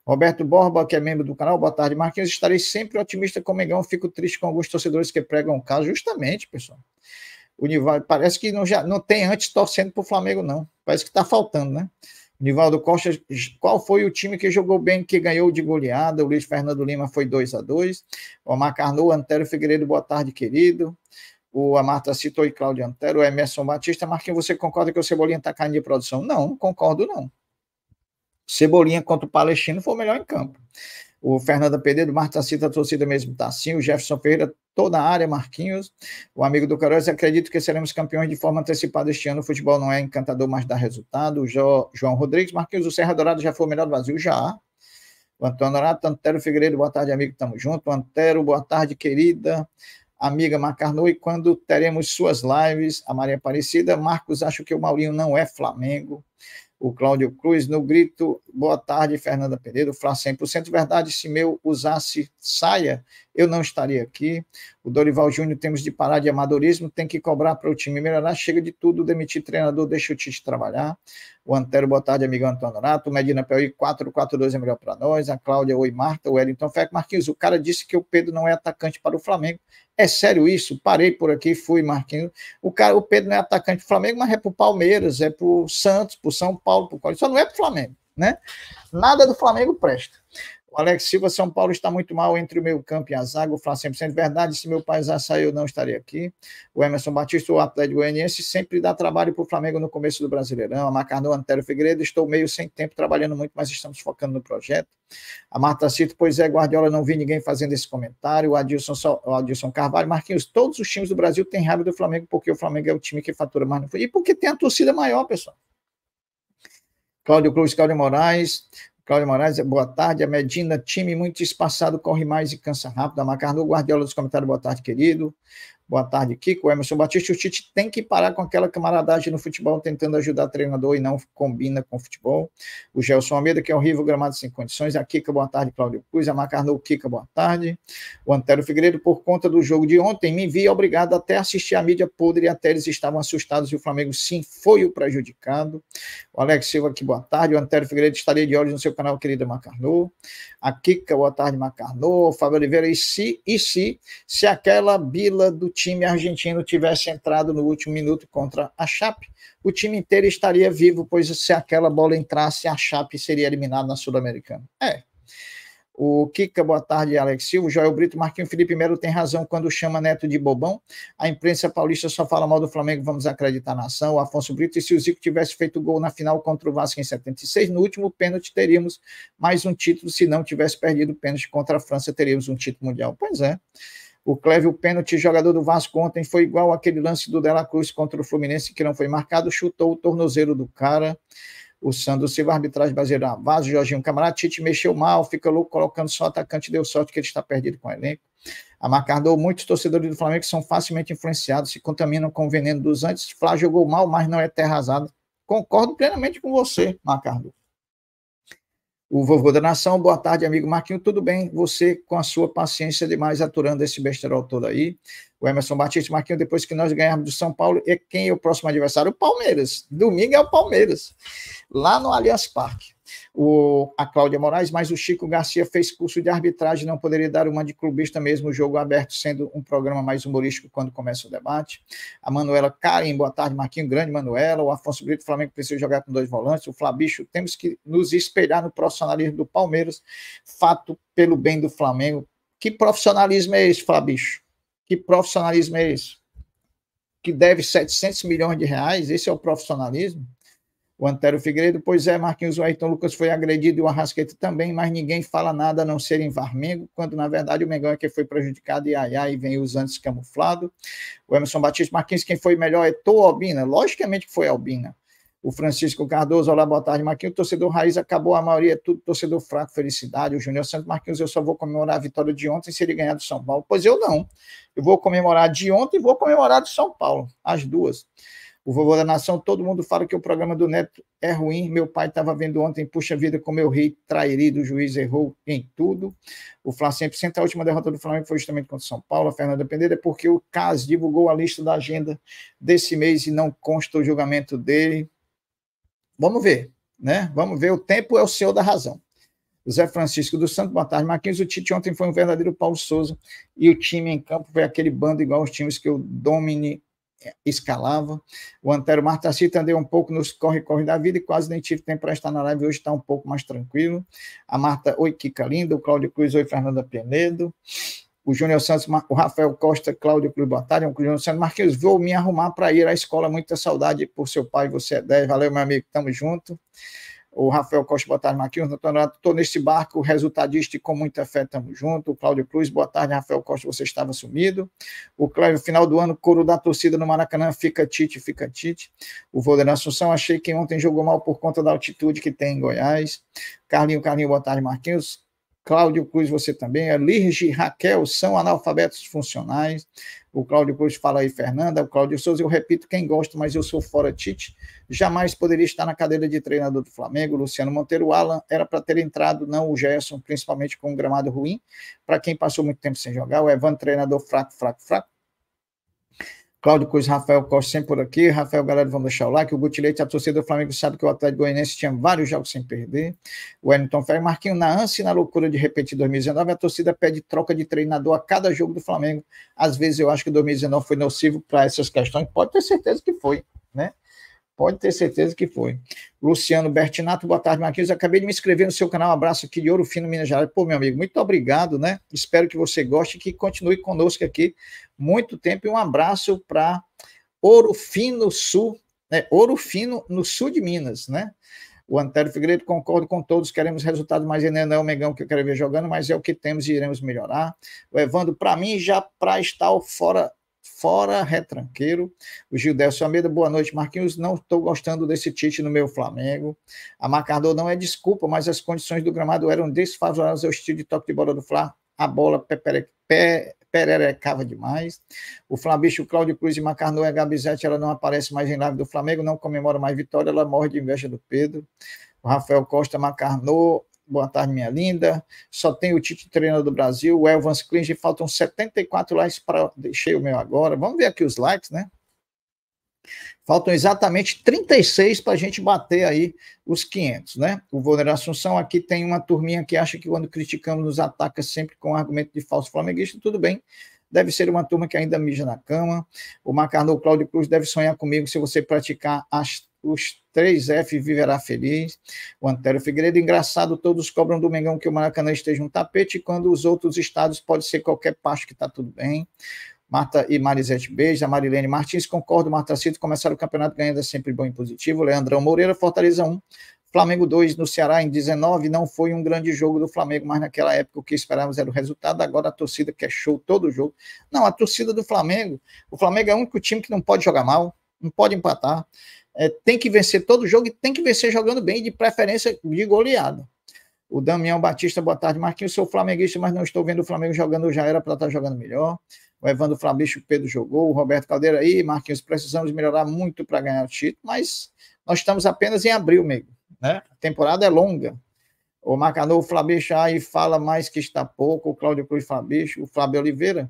Roberto Borba, que é membro do canal, boa tarde, Marquinhos. Estarei sempre otimista com o Mengão. Fico triste com alguns torcedores que pregam o caso, justamente, pessoal. O Nivaldo, parece que não, já, não tem antes torcendo para o Flamengo, não. Parece que está faltando, né? Nivaldo Costa, qual foi o time que jogou bem, que ganhou de goleada? O Luiz Fernando Lima foi 2 a 2 O Omar Antero Figueiredo, boa tarde, querido. O Amarta citou e Cláudio Antero, o Emerson Batista. Marquinhos, você concorda que o Cebolinha está caindo de produção? Não, concordo não. Cebolinha contra o Palestino foi o melhor em campo. O Fernando Pedreiro, Marta Cita, a torcida mesmo está assim. O Jefferson Ferreira, toda a área, Marquinhos. O amigo do Queiroz, acredito que seremos campeões de forma antecipada este ano. O futebol não é encantador, mas dá resultado. O jo, João Rodrigues, Marquinhos, o Serra Dourado já foi o melhor do Brasil? Já. O Antônio Horato, Antero Figueiredo, boa tarde, amigo, tamo junto. Antero, boa tarde, querida amiga Macarnou, e quando teremos suas lives, a Maria Aparecida. Marcos, acho que o Maurinho não é Flamengo o Cláudio Cruz, no grito, boa tarde, Fernanda Pereira, o 100% verdade, se meu usasse saia, eu não estaria aqui, o Dorival Júnior, temos de parar de amadorismo, tem que cobrar para o time melhorar, chega de tudo, demitir treinador, deixa o Tite trabalhar, o Antero, boa tarde, amigão Antônio Nato, o Medina Piauí, 442 é melhor para nós, a Cláudia, oi Marta, o Wellington Feck, Marquinhos, o cara disse que o Pedro não é atacante para o Flamengo, é sério isso? Parei por aqui, fui, Marquinhos. O, cara, o Pedro não é atacante do Flamengo, mas é pro Palmeiras, é pro Santos, pro São Paulo, pro o Corinthians. Só não é pro Flamengo, né? Nada do Flamengo presta. O Alex Silva, São Paulo está muito mal entre o meio campo e a zaga. O Flá 100% verdade. Se meu pai já saiu, não estaria aqui. O Emerson Batista, o de Goianiense, sempre dá trabalho para o Flamengo no começo do Brasileirão. A Macarnão, Antero Figueiredo, estou meio sem tempo trabalhando muito, mas estamos focando no projeto. A Marta Cito, pois é, Guardiola, não vi ninguém fazendo esse comentário. O Adilson, o Adilson Carvalho, Marquinhos, todos os times do Brasil têm raiva do Flamengo, porque o Flamengo é o time que fatura mais. E porque tem a torcida maior, pessoal. Cláudio Cruz, Cláudio Moraes, Cláudio Moraes, boa tarde. A Medina, time muito espaçado, corre mais e cansa rápido. A Macarno Guardiola dos comentários, boa tarde, querido. Boa tarde, Kiko. Emerson Batista, o Tite tem que parar com aquela camaradagem no futebol tentando ajudar o treinador e não combina com o futebol. O Gelson Almeida, que é horrível, gramado sem condições. A Kika, boa tarde, Cláudio Cruz. A Macarnou, Kika, boa tarde. O Antero Figueiredo, por conta do jogo de ontem, me vi obrigado até assistir a mídia podre e até eles estavam assustados e o Flamengo, sim, foi o prejudicado. O Alex Silva aqui, boa tarde. O Antero Figueiredo, estaria de olhos no seu canal, querida Macarnou. A Kika, boa tarde, Macarnou. O Fábio Oliveira, e se, e se, se aquela bila do time argentino tivesse entrado no último minuto contra a Chape, o time inteiro estaria vivo, pois se aquela bola entrasse, a Chape seria eliminada na Sul-Americana. É. O Kika, boa tarde, Alex Silva. Joel Brito, Marquinhos Felipe Melo tem razão quando chama Neto de bobão. A imprensa paulista só fala mal do Flamengo, vamos acreditar na ação. O Afonso Brito, e se o Zico tivesse feito gol na final contra o Vasco em 76, no último pênalti teríamos mais um título. Se não tivesse perdido o pênalti contra a França, teríamos um título mundial. Pois é. O Clévio pênalti, jogador do Vasco ontem, foi igual aquele lance do Dela Cruz contra o Fluminense, que não foi marcado, chutou o tornozelo do cara. O Sandro Silva, arbitragem brasileira, ah, Vaso, Jorginho Camará, Tite mexeu mal, fica louco colocando só atacante, deu sorte que ele está perdido com o elenco. A Macardou, muitos torcedores do Flamengo são facilmente influenciados, se contaminam com o veneno dos antes. Flá jogou mal, mas não é terra arrasada. Concordo plenamente com você, Macardou o vovô da nação. Boa tarde, amigo Marquinho. Tudo bem? Você, com a sua paciência demais, aturando esse besterol todo aí. O Emerson Batista, Marquinho, depois que nós ganharmos do São Paulo, e quem é o próximo adversário? O Palmeiras. Domingo é o Palmeiras. Lá no Allianz Parque o, a Cláudia Moraes, mas o Chico Garcia fez curso de arbitragem, não poderia dar uma de clubista mesmo, o jogo aberto sendo um programa mais humorístico quando começa o debate. A Manuela Karen, boa tarde, Marquinho, grande Manuela. O Afonso Brito, Flamengo precisa jogar com dois volantes. O Flabicho, temos que nos espelhar no profissionalismo do Palmeiras, fato pelo bem do Flamengo. Que profissionalismo é esse, Flabicho? Que profissionalismo é esse? Que deve 700 milhões de reais, esse é o profissionalismo? O Antero Figueiredo, pois é, Marquinhos, o Ayrton Lucas foi agredido e o Arrasqueta também, mas ninguém fala nada a não ser em Varmengo, quando na verdade o Mengão é que foi prejudicado e aí aí vem os antes camuflado. O Emerson Batista, Marquinhos, quem foi melhor é Tô Albina? Logicamente que foi Albina. O Francisco Cardoso, olá, boa tarde, Marquinhos. O torcedor raiz acabou, a maioria é tudo torcedor fraco, felicidade. O Júnior Santos, Marquinhos, eu só vou comemorar a vitória de ontem se ele ganhar do São Paulo. Pois eu não. Eu vou comemorar de ontem e vou comemorar do São Paulo, as duas o Vovô da Nação, todo mundo fala que o programa do Neto é ruim. Meu pai estava vendo ontem, puxa vida, como eu ri, trairido, o juiz errou em tudo. O Flá sempre senta. A última derrota do Flamengo foi justamente contra São Paulo, a Fernanda Pendeira, porque o CAS divulgou a lista da agenda desse mês e não consta o julgamento dele. Vamos ver, né? Vamos ver. O tempo é o senhor da razão. José Francisco do Santo, boa tarde, Marquinhos. O Tite ontem foi um verdadeiro Paulo Souza e o time em campo foi aquele bando igual aos times que o Domini escalava. O Antero Martacita andei um pouco nos corre-corre da vida e quase nem tive tempo para estar na live. Hoje está um pouco mais tranquilo. A Marta, oi, Kika Linda. O Cláudio Cruz, oi, Fernanda Penedo. O Júnior Santos, o Rafael Costa, Cláudio Cruz, boa tarde. O Júnior Santos Marquinhos, vou me arrumar para ir à escola. Muita saudade por seu pai, você é 10. Valeu, meu amigo, tamo junto o Rafael Costa, boa tarde, Marquinhos, estou neste barco resultadista e com muita fé, estamos junto, o Cláudio Cruz, boa tarde, Rafael Costa, você estava sumido, o Cléo, final do ano, coro da torcida no Maracanã, fica Tite, fica Tite, o Voldemar Assunção, achei que ontem jogou mal por conta da altitude que tem em Goiás, Carlinho, Carlinho, boa tarde, Marquinhos, Cláudio Cruz, você também. A é Lirge Raquel são analfabetos funcionais. O Cláudio Cruz fala aí, Fernanda. O Cláudio Souza, eu repito, quem gosta, mas eu sou fora Tite. Jamais poderia estar na cadeira de treinador do Flamengo. Luciano Monteiro, Alan, era para ter entrado, não o Gerson, principalmente com um gramado ruim. Para quem passou muito tempo sem jogar, o Evan, treinador fraco, fraco, fraco. Cláudio Cruz, Rafael Costa sempre por aqui. Rafael, galera, vamos deixar o like. O Gutilete, a torcida do Flamengo sabe que o Atlético Goianiense tinha vários jogos sem perder. O Wellington Ferreira, Marquinho, na ânsia e na loucura de repetir 2019, a torcida pede troca de treinador a cada jogo do Flamengo. Às vezes eu acho que 2019 foi nocivo para essas questões, pode ter certeza que foi, né? Pode ter certeza que foi. Luciano Bertinato, boa tarde, Marquinhos. Acabei de me inscrever no seu canal. Um abraço aqui de Ouro Fino, Minas Gerais. Pô, meu amigo, muito obrigado, né? Espero que você goste e que continue conosco aqui muito tempo. E um abraço para Ouro Fino Sul, né? Ouro Fino no sul de Minas, né? O Antero Figueiredo concordo com todos, queremos resultado, mas ainda não é o Mengão que eu quero ver jogando, mas é o que temos e iremos melhorar. O Evandro, para mim, já para estar fora fora retranqueiro. O Delcio Almeida, boa noite, Marquinhos. Não estou gostando desse Tite no meu Flamengo. A marcador não é desculpa, mas as condições do gramado eram desfavoráveis ao estilo de toque de bola do Fla. A bola pererecava demais. O Flabicho, Cláudio Cruz e Macarnô e a Gabizete, ela não aparece mais em live do Flamengo, não comemora mais vitória, ela morre de inveja do Pedro. O Rafael Costa, Macarnô, Boa tarde, minha linda. Só tem o Tite treinando do Brasil, o Elvans Klinge, faltam 74 likes para. Deixei o meu agora. Vamos ver aqui os likes, né? Faltam exatamente 36 para a gente bater aí os 500, né? O Vôner Assunção aqui tem uma turminha que acha que quando criticamos nos ataca sempre com argumento de falso flamenguista, tudo bem. Deve ser uma turma que ainda mija na cama. O Macarnô Cláudio Cruz deve sonhar comigo se você praticar as os 3F viverá feliz. O Antero Figueiredo, engraçado, todos cobram do Mengão que o Maracanã esteja um tapete, quando os outros estados pode ser qualquer parte que está tudo bem. Marta e Marisete Beija, Marilene Martins, concordo, Marta Cito, começaram o campeonato ganhando é sempre bom e positivo. Leandrão Moreira, Fortaleza 1, Flamengo 2 no Ceará em 19, não foi um grande jogo do Flamengo, mas naquela época o que esperávamos era o resultado, agora a torcida quer show todo o jogo. Não, a torcida do Flamengo, o Flamengo é o único time que não pode jogar mal, não pode empatar é, tem que vencer todo jogo e tem que vencer jogando bem, de preferência de goleada. O Damião Batista, boa tarde, Marquinhos. Sou flamenguista, mas não estou vendo o Flamengo jogando, já era para estar tá jogando melhor. O Evandro Flabicho, Pedro jogou, o Roberto Caldeira aí, Marquinhos, precisamos melhorar muito para ganhar o título, mas nós estamos apenas em abril, amigo. Né? A temporada é longa. O Macanô, o Flabicho aí fala mais que está pouco, o Cláudio Cruz Flabicho, o Flávio Oliveira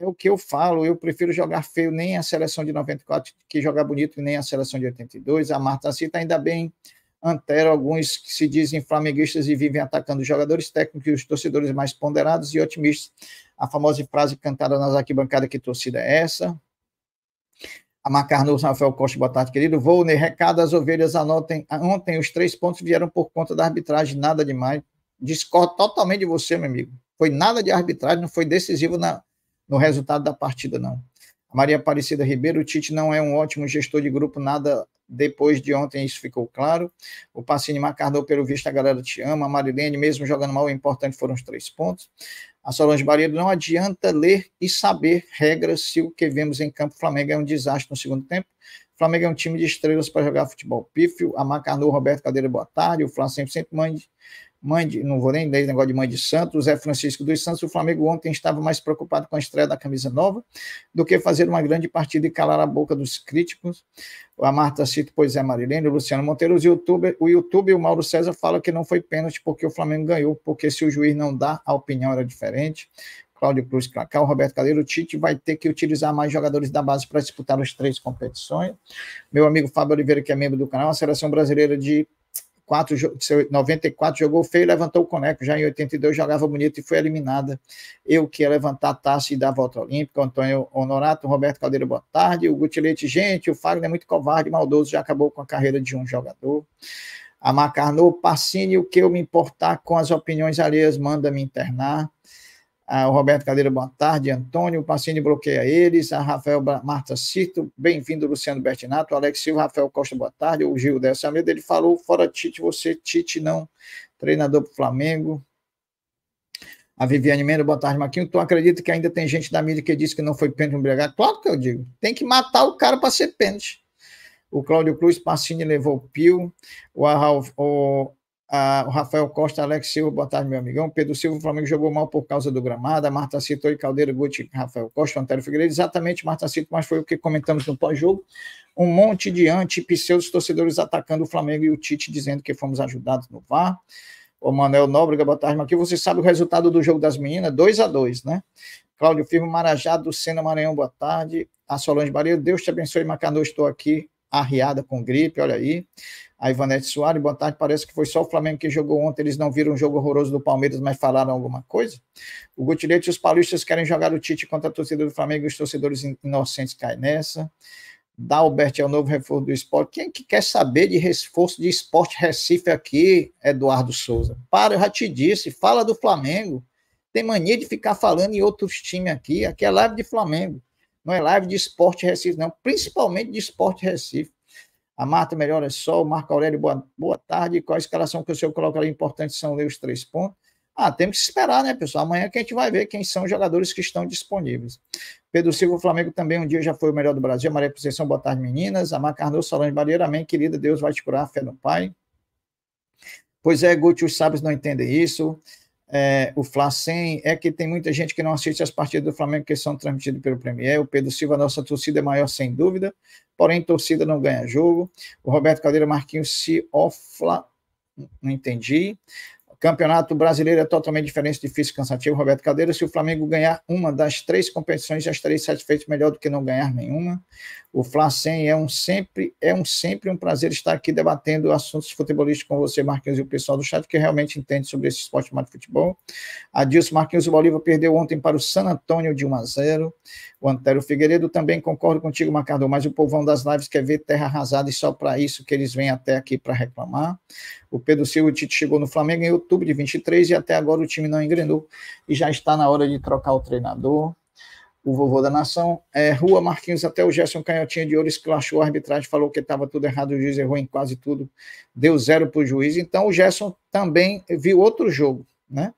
é o que eu falo, eu prefiro jogar feio nem a seleção de 94 que jogar bonito nem a seleção de 82. A Marta Cita tá ainda bem antero alguns que se dizem flamenguistas e vivem atacando os jogadores técnicos e os torcedores mais ponderados e otimistas. A famosa frase cantada nas arquibancadas, que torcida é essa? A Macarno, Rafael Costa, boa tarde, querido. Vou, né? recado as ovelhas, anotem. Ontem os três pontos vieram por conta da arbitragem, nada demais. Discordo totalmente de você, meu amigo. Foi nada de arbitragem, não foi decisivo na, no resultado da partida, não. A Maria Aparecida Ribeiro, o Tite não é um ótimo gestor de grupo, nada depois de ontem, isso ficou claro. O Passini Macardou, pelo visto, a galera te ama. A Marilene, mesmo jogando mal, o importante foram os três pontos. A Solange Barreiro, não adianta ler e saber regras se o que vemos em campo Flamengo é um desastre no segundo tempo. Flamengo é um time de estrelas para jogar futebol pífio. A Macardou, Roberto Cadeira, boa tarde. O Flá sempre, sempre mande mãe de, não vou nem ler negócio de mãe de Santos, Zé Francisco dos Santos, o Flamengo ontem estava mais preocupado com a estreia da camisa nova do que fazer uma grande partida e calar a boca dos críticos. A Marta cita, pois é, Marilene, o Luciano Monteiro, o YouTube, o YouTube e o Mauro César falam que não foi pênalti porque o Flamengo ganhou, porque se o juiz não dá, a opinião era diferente. Cláudio Cruz Cacau, Roberto Cadeiro o Tite vai ter que utilizar mais jogadores da base para disputar as três competições. Meu amigo Fábio Oliveira, que é membro do canal, a seleção brasileira de 94, 94 jogou feio, levantou o Coneco, já em 82 jogava bonito e foi eliminada. Eu que ia levantar a taça e dar a volta olímpica, Antônio Honorato, Roberto Caldeira, boa tarde, o Gutilete, gente, o Fagner é muito covarde, maldoso, já acabou com a carreira de um jogador. A Macarnou, Passini, o que eu me importar com as opiniões alheias, manda me internar. Ah, o Roberto Cadeira, boa tarde. Antônio, Pacini bloqueia eles. A ah, Rafael Marta Cito, bem-vindo, Luciano Bertinato. Alex Silva, Rafael Costa, boa tarde. O Gil dessa Almeida, ele falou: fora Tite, você, Tite não, treinador do Flamengo. A Viviane Mendes, boa tarde, Maquinho. Tu acredita que ainda tem gente da mídia que disse que não foi pênalti no Bragado? Claro que eu digo. Tem que matar o cara para ser pênalti. O Cláudio Cruz, Pacini levou o Pio. O, Ralf, o o Rafael Costa, Alex Silva, boa tarde, meu amigão. Pedro Silva, o Flamengo jogou mal por causa do gramado. A Marta citou e Caldeira, Guti, Rafael Costa, Antônio Figueiredo. Exatamente, Marta Cito, mas foi o que comentamos no pós-jogo. Um monte de anti-pseudos torcedores atacando o Flamengo e o Tite dizendo que fomos ajudados no VAR. O Manuel Nóbrega, boa tarde, aqui. Você sabe o resultado do jogo das meninas? 2 a 2 né? Cláudio Firmo Marajá, do Sena Maranhão, boa tarde. A Solange Barreiro, Deus te abençoe, Macanô, estou aqui arriada com gripe, olha aí a Ivanete Soares, boa tarde, parece que foi só o Flamengo que jogou ontem, eles não viram um jogo horroroso do Palmeiras, mas falaram alguma coisa? O Gutilete e os paulistas querem jogar o Tite contra a torcida do Flamengo, os torcedores inocentes caem nessa. Dalbert é o novo reforço do esporte. Quem que quer saber de reforço de esporte Recife aqui, Eduardo Souza? Para, eu já te disse, fala do Flamengo. Tem mania de ficar falando em outros times aqui. Aqui é live de Flamengo. Não é live de esporte Recife, não. Principalmente de esporte Recife. A Marta Melhor é Sol, Marco Aurélio, boa, boa tarde. Qual a escalação que o senhor coloca ali? Importante são os três pontos. Ah, temos que esperar, né, pessoal? Amanhã que a gente vai ver quem são os jogadores que estão disponíveis. Pedro Silva, o Flamengo também um dia já foi o melhor do Brasil. Maria Conceição, boa tarde, meninas. A Cardoso, Solange Barreira, amém, querida. Deus vai te curar, fé no Pai. Pois é, Guti, os sábios não entendem isso é, o Flacem, é que tem muita gente que não assiste as partidas do Flamengo que são transmitidas pelo Premier. O Pedro Silva, nossa torcida é maior sem dúvida, porém torcida não ganha jogo. O Roberto Caldeira Marquinhos se ofla, não entendi. Campeonato brasileiro é totalmente diferente, difícil, cansativo. Roberto Caldeira, se o Flamengo ganhar uma das três competições, já estarei satisfeito, melhor do que não ganhar nenhuma. O Flacem é um sempre é um sempre um prazer estar aqui debatendo assuntos futebolísticos com você, Marquinhos, e o pessoal do chat que realmente entende sobre esse esporte chamado futebol. Adilson Marquinhos, o Bolívar perdeu ontem para o San Antônio de 1 a 0. O Antero Figueiredo também concordo contigo, Macardão, mas o povão das lives quer ver terra arrasada e só para isso que eles vêm até aqui para reclamar. O Pedro Silva o Tite chegou no Flamengo em outubro de 23 e até agora o time não engrenou e já está na hora de trocar o treinador o vovô da nação. É, Rua Marquinhos, até o Gerson Canhotinha de Ouro esclachou a arbitragem, falou que estava tudo errado, o juiz errou em quase tudo, deu zero para o juiz. Então o Gerson também viu outro jogo. Né?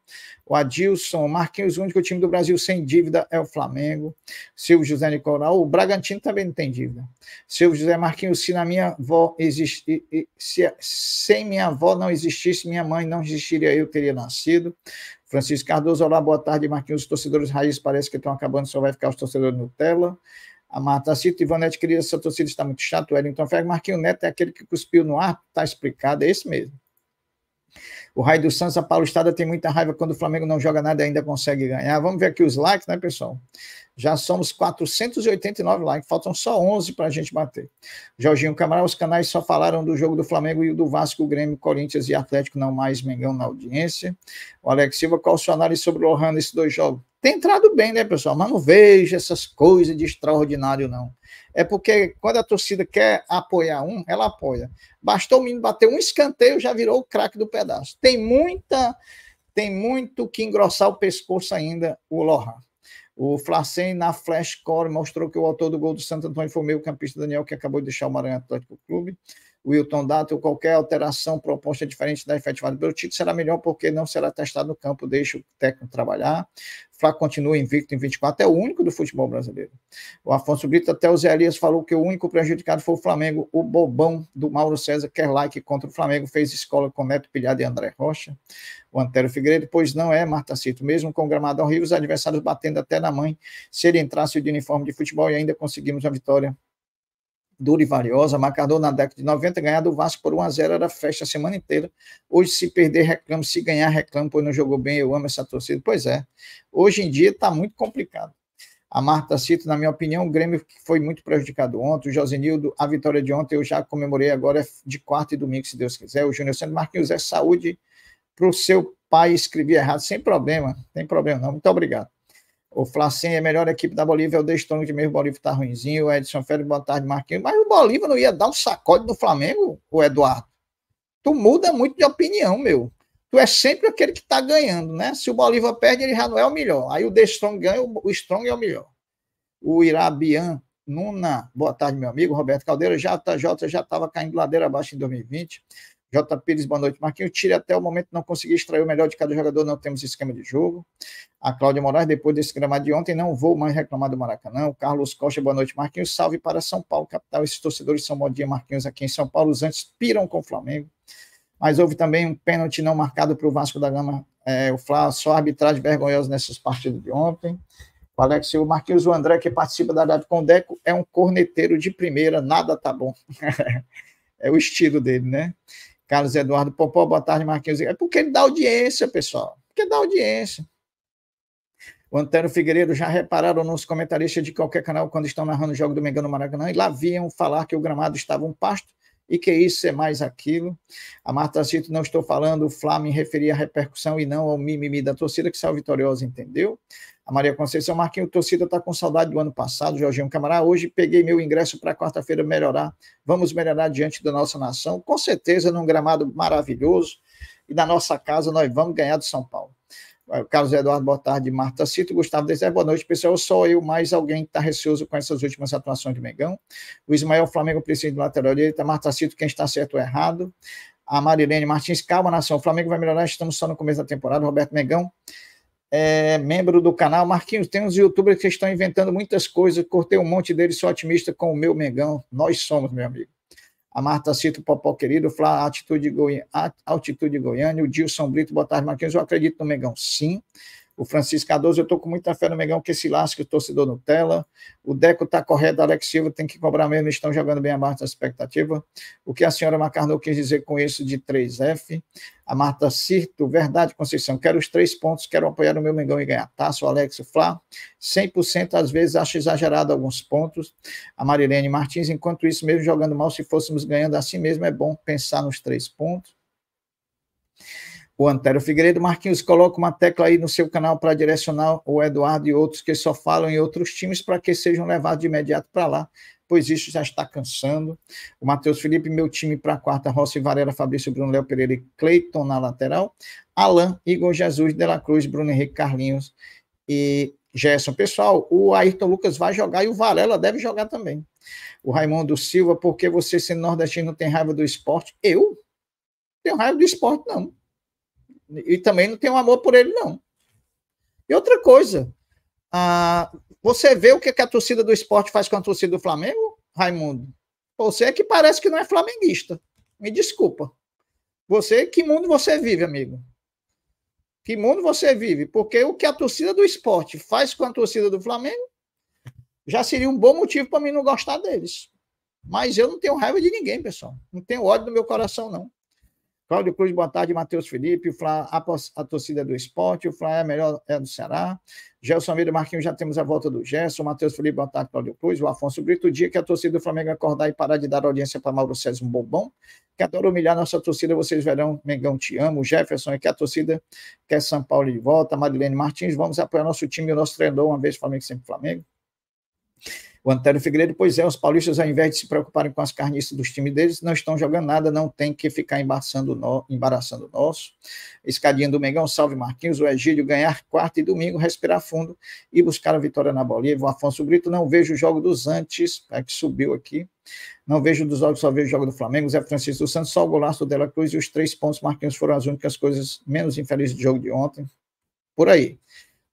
O Adilson, Marquinhos, o único time do Brasil sem dívida é o Flamengo. Silvio José Nicolau, o Bragantino também não tem dívida. Silvio José Marquinhos, se na minha avó existe, se, sem minha avó não existisse, minha mãe não existiria, eu teria nascido. Francisco Cardoso, olá, boa tarde, Marquinhos. Os torcedores raiz parece que estão acabando, só vai ficar os torcedores Nutella. A Marta Cito, Ivanete, Se essa torcida está muito chata. O Wellington Ferro, Marquinhos Neto é aquele que cuspiu no ar, está explicado, é esse mesmo. O raio do Santos, a Paulistada tem muita raiva quando o Flamengo não joga nada e ainda consegue ganhar. Vamos ver aqui os likes, né, pessoal? Já somos 489 likes, faltam só 11 para a gente bater. Jorginho Camarão os canais só falaram do jogo do Flamengo e do Vasco, Grêmio, Corinthians e Atlético, não mais Mengão na audiência. O Alex Silva, qual sua análise sobre o Lohan nesses dois jogos? Tem entrado bem, né, pessoal? Mas não vejo essas coisas de extraordinário, não. É porque quando a torcida quer apoiar um, ela apoia. Bastou o menino bater um escanteio, já virou o craque do pedaço. Tem muita, tem muito que engrossar o pescoço ainda, o Lohan. O Flacen na Flash Core mostrou que o autor do gol do Santo Antônio foi o meio-campista Daniel, que acabou de deixar o Maranhão Atlético Clube. Wilton Data ou qualquer alteração proposta diferente da efetivada pelo Tite será melhor porque não será testado no campo, deixa o técnico trabalhar. Flá continua invicto em 24, é o único do futebol brasileiro. O Afonso Brito, até o Zé Elias, falou que o único prejudicado foi o Flamengo. O bobão do Mauro César like contra o Flamengo fez escola com Neto Pilhado e André Rocha. O Antero Figueiredo, pois não é, Marta Cito. Mesmo com o gramado horrível, os adversários batendo até na mãe. Se ele entrasse de uniforme de futebol e ainda conseguimos a vitória, dura e valiosa. marcador na década de 90, ganhar do Vasco por 1x0 era festa a semana inteira. Hoje, se perder, reclama, se ganhar, reclama, pois não jogou bem, eu amo essa torcida. Pois é, hoje em dia está muito complicado. A Marta cita, na minha opinião, o Grêmio foi muito prejudicado ontem. O Josenildo, a vitória de ontem eu já comemorei agora é de quarta e domingo, se Deus quiser. O Júnior Santos Marquinhos é saúde para o seu pai. escrever errado, sem problema, tem problema não. Muito obrigado. O Flacen é a melhor equipe da Bolívia, o Destrong Strong de mesmo, o Bolívia tá ruimzinho, o Edson Félix, boa tarde, Marquinhos. Mas o Bolívia não ia dar um sacode no Flamengo, o Eduardo? Tu muda muito de opinião, meu. Tu é sempre aquele que tá ganhando, né? Se o Bolívia perde, ele já não é o melhor. Aí o Destrong Strong ganha, o Strong é o melhor. O Irabian Nuna, boa tarde, meu amigo. Roberto Caldeira, JJ já estava caindo ladeira abaixo em 2020. J. Pires, boa noite, Marquinhos. Tire até o momento, não consegui extrair o melhor de cada jogador, não temos esquema de jogo. A Cláudia Moraes, depois desse gramado de ontem, não vou mais reclamar do Maracanã. O Carlos Costa, boa noite, Marquinhos. Salve para São Paulo, capital. Esses torcedores são modinha, Marquinhos, aqui em São Paulo. Os antes piram com o Flamengo. Mas houve também um pênalti não marcado para o Vasco da Gama. É, o Flá, só arbitragem vergonhosa nessas partidas de ontem. O Alex o Marquinhos, o André, que participa da live com o Deco, é um corneteiro de primeira, nada tá bom. *laughs* é o estilo dele, né? Carlos Eduardo Popó, boa tarde, Marquinhos. É porque ele dá audiência, pessoal. Porque dá audiência. O Antônio Figueiredo já repararam nos comentaristas de qualquer canal quando estão narrando o jogo do Mengão no Maracanã e lá viam falar que o gramado estava um pasto e que isso é mais aquilo. A Marta Cito, não estou falando, o Flá me referia à repercussão e não ao mimimi da torcida, que saiu vitoriosa, entendeu? A Maria Conceição Marquinho, torcida está com saudade do ano passado, Jorginho Camará. Hoje peguei meu ingresso para quarta-feira melhorar. Vamos melhorar diante da nossa nação. Com certeza, num gramado maravilhoso. E na nossa casa, nós vamos ganhar do São Paulo. Carlos Eduardo, boa tarde, Marta Cito, Gustavo Dezer, boa noite, pessoal. Só eu, mais alguém que está receoso com essas últimas atuações de Megão. O Ismael Flamengo precisa de lateral direita. Marta Cito, quem está certo ou errado. A Marilene Martins, calma, nação. O Flamengo vai melhorar, estamos só no começo da temporada. Roberto Megão, é, membro do canal. Marquinhos, tem uns youtubers que estão inventando muitas coisas. Cortei um monte deles, sou otimista com o meu Megão. Nós somos, meu amigo a Marta Cito, Popó Querido, Flá, Altitude, Goi... Altitude Goiânia, o Dilson Brito, boa tarde, Marquinhos. Eu acredito no Megão sim o Francisco Cardoso, eu estou com muita fé no Mengão, que se lasque o torcedor Nutella, o Deco está correto, Alex Silva tem que cobrar mesmo, estão jogando bem abaixo da expectativa, o que a senhora Macarnou quis dizer com isso de 3F, a Marta Cirto, verdade, Conceição, quero os três pontos, quero apoiar o meu Mengão e ganhar, tá? o Alex Flá, 100% às vezes acho exagerado alguns pontos, a Marilene Martins, enquanto isso, mesmo jogando mal, se fôssemos ganhando assim mesmo, é bom pensar nos três pontos, o Antério Figueiredo. Marquinhos, coloca uma tecla aí no seu canal para direcionar o Eduardo e outros que só falam em outros times para que sejam levados de imediato para lá, pois isso já está cansando. O Matheus Felipe, meu time para a quarta, Rossi Varela, Fabrício Bruno, Léo Pereira e Cleiton na lateral. Alain, Igor Jesus, Dela Cruz, Bruno Henrique Carlinhos e Gerson. Pessoal, o Ayrton Lucas vai jogar e o Varela deve jogar também. O Raimundo Silva, por que você, sendo nordestino, tem raiva do esporte? Eu? Tenho raiva do esporte, não e também não tenho amor por ele, não. E outra coisa, ah, você vê o que, que a torcida do esporte faz com a torcida do Flamengo, Raimundo? Você é que parece que não é flamenguista. Me desculpa. Você, que mundo você vive, amigo? Que mundo você vive? Porque o que a torcida do esporte faz com a torcida do Flamengo já seria um bom motivo para mim não gostar deles. Mas eu não tenho raiva de ninguém, pessoal. Não tenho ódio no meu coração, não. Cláudio Cruz, boa tarde, Matheus Felipe, Fla, a, a, torcida do esporte, o Fla é a melhor é do Ceará. Gelson Almeida Marquinhos, já temos a volta do Gerson, Matheus Felipe, boa tarde, Cláudio Cruz, o Afonso Brito, o dia que a torcida do Flamengo acordar e parar de dar audiência para Mauro César um Bobão, que adora humilhar nossa torcida, vocês verão, Mengão, te amo, Jefferson, é que a torcida quer São Paulo de volta, Madilene Martins, vamos apoiar nosso time e o nosso treinador, uma vez Flamengo, sempre Flamengo. O Antero Figueiredo, pois é, os paulistas, ao invés de se preocuparem com as carniças dos times deles, não estão jogando nada, não tem que ficar embaraçando, no, embaraçando o nosso. Escadinha do Mengão, salve Marquinhos, o Egílio ganhar quarta e domingo, respirar fundo e buscar a vitória na Bolívia. O Afonso Brito, não vejo o jogo dos antes, é que subiu aqui. Não vejo dos olhos, só vejo o jogo do Flamengo, Zé Francisco dos Santos, só o golaço do Dela Cruz e os três pontos Marquinhos foram as únicas coisas menos infelizes do jogo de ontem. Por aí.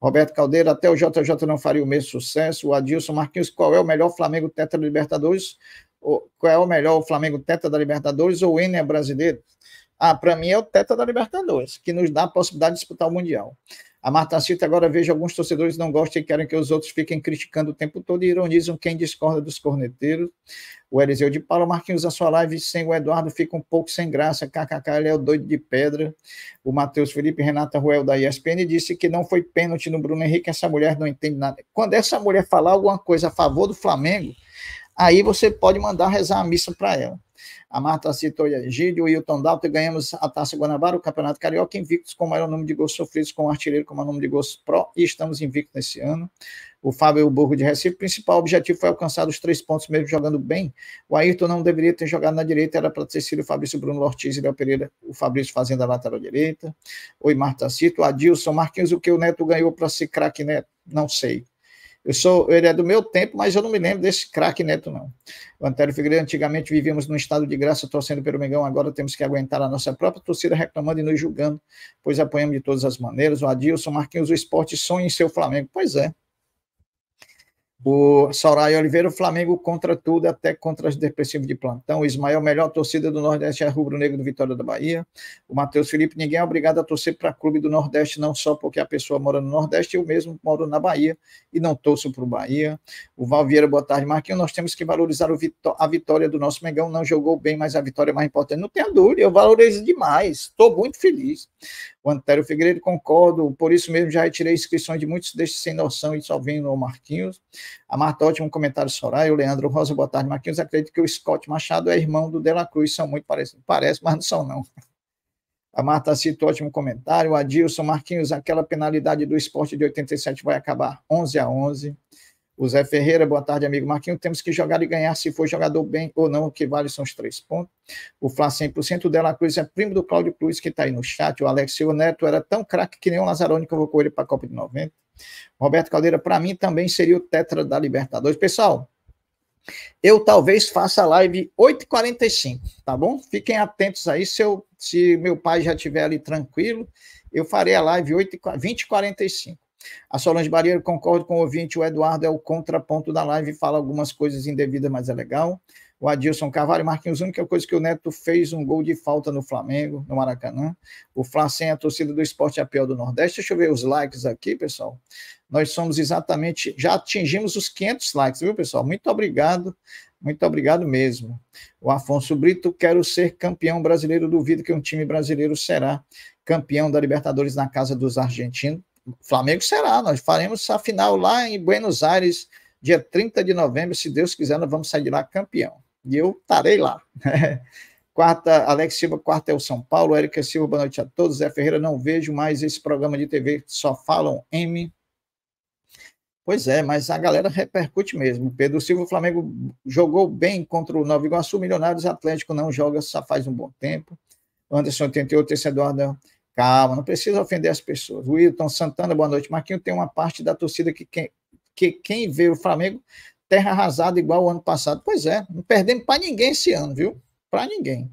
Roberto Caldeira, até o JJ não faria o mesmo sucesso. O Adilson Marquinhos, qual é o melhor Flamengo Tetra da Libertadores? Qual é o melhor Flamengo Tetra da Libertadores ou Enem brasileiro? Ah, para mim é o Tetra da Libertadores, que nos dá a possibilidade de disputar o Mundial. A Marta cita agora vejo alguns torcedores não gostam e querem que os outros fiquem criticando o tempo todo e ironizam quem discorda dos corneteiros. O Eliseu de Paula Marquinhos, a sua live sem o Eduardo fica um pouco sem graça. KKK, ele é o doido de pedra. O Matheus Felipe Renata Ruel da ESPN disse que não foi pênalti no Bruno Henrique, essa mulher não entende nada. Quando essa mulher falar alguma coisa a favor do Flamengo, aí você pode mandar rezar a missa para ela. A Marta citou e o Hilton Dalto ganhamos a Taça Guanabara, o Campeonato Carioca, invictos com o maior número de gols sofridos, com o artilheiro com é o maior número de gols pró, e estamos invictos nesse ano. O Fábio e é o Burro de Recife, o principal objetivo foi alcançar os três pontos mesmo jogando bem. O Ayrton não deveria ter jogado na direita, era para ter sido o Fabrício Bruno Ortiz e Léo Pereira, o Fabrício fazendo a lateral direita. Oi, Marta Cito, Adilson, Marquinhos, o que o Neto ganhou para ser craque Neto? Né? Não sei. Eu sou, ele é do meu tempo, mas eu não me lembro desse craque neto, não. O Antero Figueiredo, antigamente vivíamos num estado de graça torcendo pelo Mengão, agora temos que aguentar a nossa própria torcida reclamando e nos julgando, pois apoiamos de todas as maneiras. O Adilson, Marquinhos, o esporte sonha em seu Flamengo. Pois é, o Saurai Oliveira, o Flamengo contra tudo, até contra as depressivos de plantão. O Ismael, melhor torcida do Nordeste é rubro-negro do Vitória da Bahia. O Matheus Felipe, ninguém é obrigado a torcer para clube do Nordeste, não só porque a pessoa mora no Nordeste, eu mesmo moro na Bahia e não torço para o Bahia. O Vieira, boa tarde, Marquinhos. Nós temos que valorizar vitó a vitória do nosso Mengão. Não jogou bem, mas a vitória é mais importante. Não tenha dúvida, eu valorizo demais. Estou muito feliz o Antério Figueiredo, concordo, por isso mesmo já retirei inscrições de muitos destes sem noção e só vindo ao Marquinhos. A Marta, ótimo comentário, Soraya, o Leandro Rosa, boa tarde, Marquinhos. Acredito que o Scott Machado é irmão do Dela Cruz, são muito parecidos, parece, mas não são, não. A Marta cita ótimo comentário. O Adilson Marquinhos, aquela penalidade do esporte de 87 vai acabar 11 a 11. O Zé Ferreira, boa tarde, amigo Marquinho. Temos que jogar e ganhar. Se for jogador bem ou não, o que vale são os três pontos. O Flá 100%, o Dela Cruz é primo do Cláudio Cruz, que está aí no chat. O Alex o Neto era tão craque que nem o Lazarone convocou ele para a Copa de 90. Roberto Caldeira, para mim, também seria o tetra da Libertadores. Pessoal, eu talvez faça a live 8h45, tá bom? Fiquem atentos aí, se, eu, se meu pai já estiver ali tranquilo, eu farei a live 20 h 45 a Solange Barreiro concordo com o ouvinte, o Eduardo é o contraponto da live, fala algumas coisas indevidas, mas é legal. O Adilson Carvalho, Marquinhos, a única coisa que o Neto fez um gol de falta no Flamengo, no Maracanã. O Fla sem a torcida do esporte é a pior do Nordeste. Deixa eu ver os likes aqui, pessoal. Nós somos exatamente, já atingimos os 500 likes, viu, pessoal? Muito obrigado, muito obrigado mesmo. O Afonso Brito, quero ser campeão brasileiro, duvido que um time brasileiro será campeão da Libertadores na casa dos argentinos. Flamengo será, nós faremos a final lá em Buenos Aires, dia 30 de novembro, se Deus quiser, nós vamos sair de lá campeão. E eu estarei lá. *laughs* Quarta, Alex Silva, quarta é o São Paulo, Érica Silva, boa noite a todos. Zé Ferreira, não vejo mais esse programa de TV, só falam M. Pois é, mas a galera repercute mesmo. Pedro Silva, o Flamengo jogou bem contra o Nova Iguaçu, Milionários Atlético não joga, só faz um bom tempo. Anderson 88, esse é Eduardo Calma, não precisa ofender as pessoas. Wilton Santana, boa noite. Marquinho, tem uma parte da torcida que quem, que quem vê o Flamengo terra arrasada igual o ano passado. Pois é, não perdemos para ninguém esse ano, viu? Para ninguém.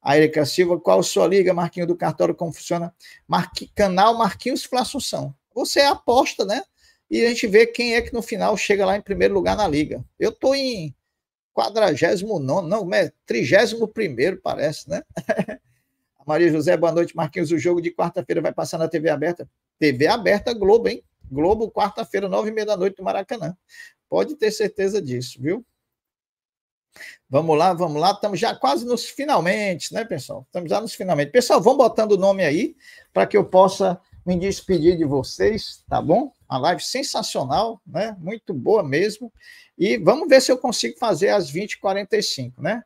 A Erika Silva, qual sua liga, Marquinho do Cartório, como funciona? Marqui, canal Marquinhos Fla Assunção. Você é aposta, né? E a gente vê quem é que no final chega lá em primeiro lugar na liga. Eu estou em 49, não, 31, é parece, né? *laughs* A Maria José, boa noite, Marquinhos. O jogo de quarta-feira vai passar na TV aberta. TV aberta Globo, hein? Globo, quarta-feira, nove e meia da noite, do Maracanã. Pode ter certeza disso, viu? Vamos lá, vamos lá. Estamos já quase nos finalmente, né, pessoal? Estamos já nos finalmente. Pessoal, vão botando o nome aí para que eu possa me despedir de vocês, tá bom? Uma live sensacional, né? Muito boa mesmo. E vamos ver se eu consigo fazer às 20h45, né?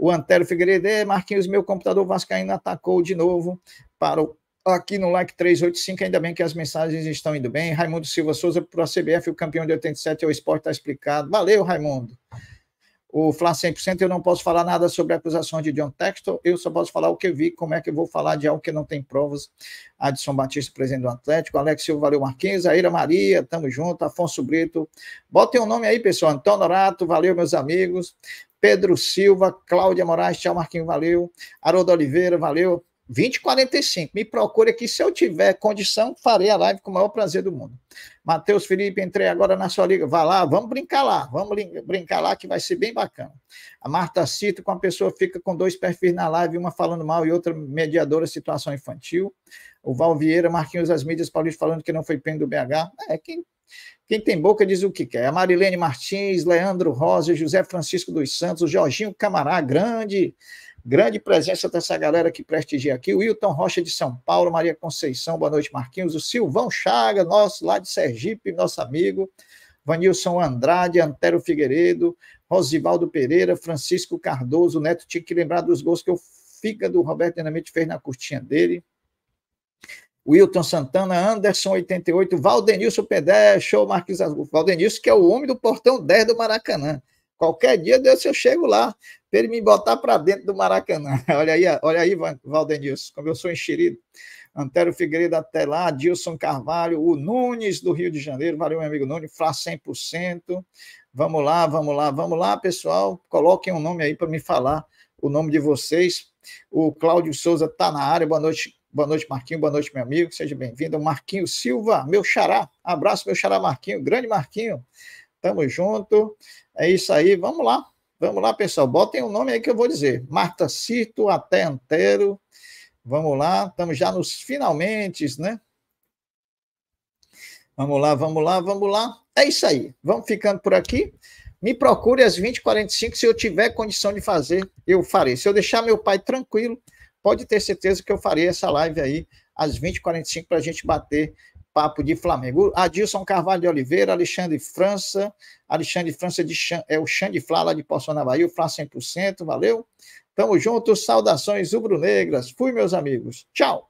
O Antero Figueiredo, Marquinhos, meu computador vascaíno atacou de novo para aqui no like 385, ainda bem que as mensagens estão indo bem. Raimundo Silva Souza para a CBF, o campeão de 87 é o esporte, está explicado. Valeu, Raimundo. O Flá 100%, eu não posso falar nada sobre acusações de John Texton, eu só posso falar o que vi, como é que eu vou falar de algo que não tem provas. Adson Batista, presidente do Atlético, Alex Silva, valeu Marquinhos, Aira Maria, tamo junto, Afonso Brito, botem o um nome aí, pessoal, Antônio Norato, valeu meus amigos, Pedro Silva, Cláudia Moraes, tchau Marquinho, valeu. Haroldo Oliveira, valeu. 20 45 Me procure aqui. Se eu tiver condição, farei a live com o maior prazer do mundo. Matheus Felipe, entrei agora na sua liga. Vá lá, vamos brincar lá. Vamos brincar lá que vai ser bem bacana. A Marta Cito, com a pessoa fica com dois perfis na live, uma falando mal e outra mediadora situação infantil. O Val Vieira, Marquinhos das mídias, Paulista falando que não foi pênalti do BH. É, quem quem tem boca diz o que quer. A Marilene Martins, Leandro Rosa, José Francisco dos Santos, o Jorginho Camará, grande, grande presença dessa galera que prestigia aqui. O Wilton Rocha de São Paulo, Maria Conceição, boa noite, Marquinhos. O Silvão Chaga, nosso lá de Sergipe, nosso amigo. Vanilson Andrade, Antero Figueiredo, Rosivaldo Pereira, Francisco Cardoso, o Neto tinha que lembrar dos gols que o fígado Roberto Dinamite fez na curtinha dele. Wilton Santana, Anderson 88, Valdenilson Pedé, show Marquinhos Azul. Valdenilson, que é o homem do portão 10 do Maracanã. Qualquer dia Deus eu chego lá para ele me botar para dentro do Maracanã. *laughs* Olha aí, olha aí, Valdenilson, como eu sou enxerido. Antero Figueiredo até lá, Adilson Carvalho, o Nunes do Rio de Janeiro, valeu, meu amigo Nunes, Flá 100%. Vamos lá, vamos lá, vamos lá, pessoal. Coloquem um nome aí para me falar o nome de vocês. O Cláudio Souza está na área, boa noite, Boa noite, Marquinho. Boa noite, meu amigo. Seja bem-vindo. Marquinho Silva, meu xará. Abraço, meu xará Marquinho. Grande Marquinho. Tamo junto. É isso aí. Vamos lá. Vamos lá, pessoal. Botem o um nome aí que eu vou dizer. Marta Cito até Antero. Vamos lá. Estamos já nos finalmente, né? Vamos lá, vamos lá, vamos lá. É isso aí. Vamos ficando por aqui. Me procure às 20h45. Se eu tiver condição de fazer, eu farei. Se eu deixar meu pai tranquilo pode ter certeza que eu farei essa live aí às 20h45 para a gente bater papo de Flamengo. Adilson Carvalho de Oliveira, Alexandre França, Alexandre França de Chan, é o Xan de Flá, lá de Poção na Bahia, o Flá 100%, valeu. Tamo junto, saudações rubro-negras. Fui, meus amigos. Tchau.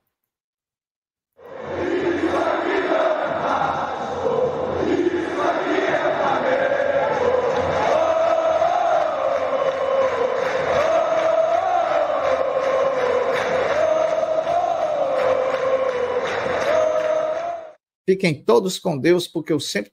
Fiquem todos com Deus, porque eu sempre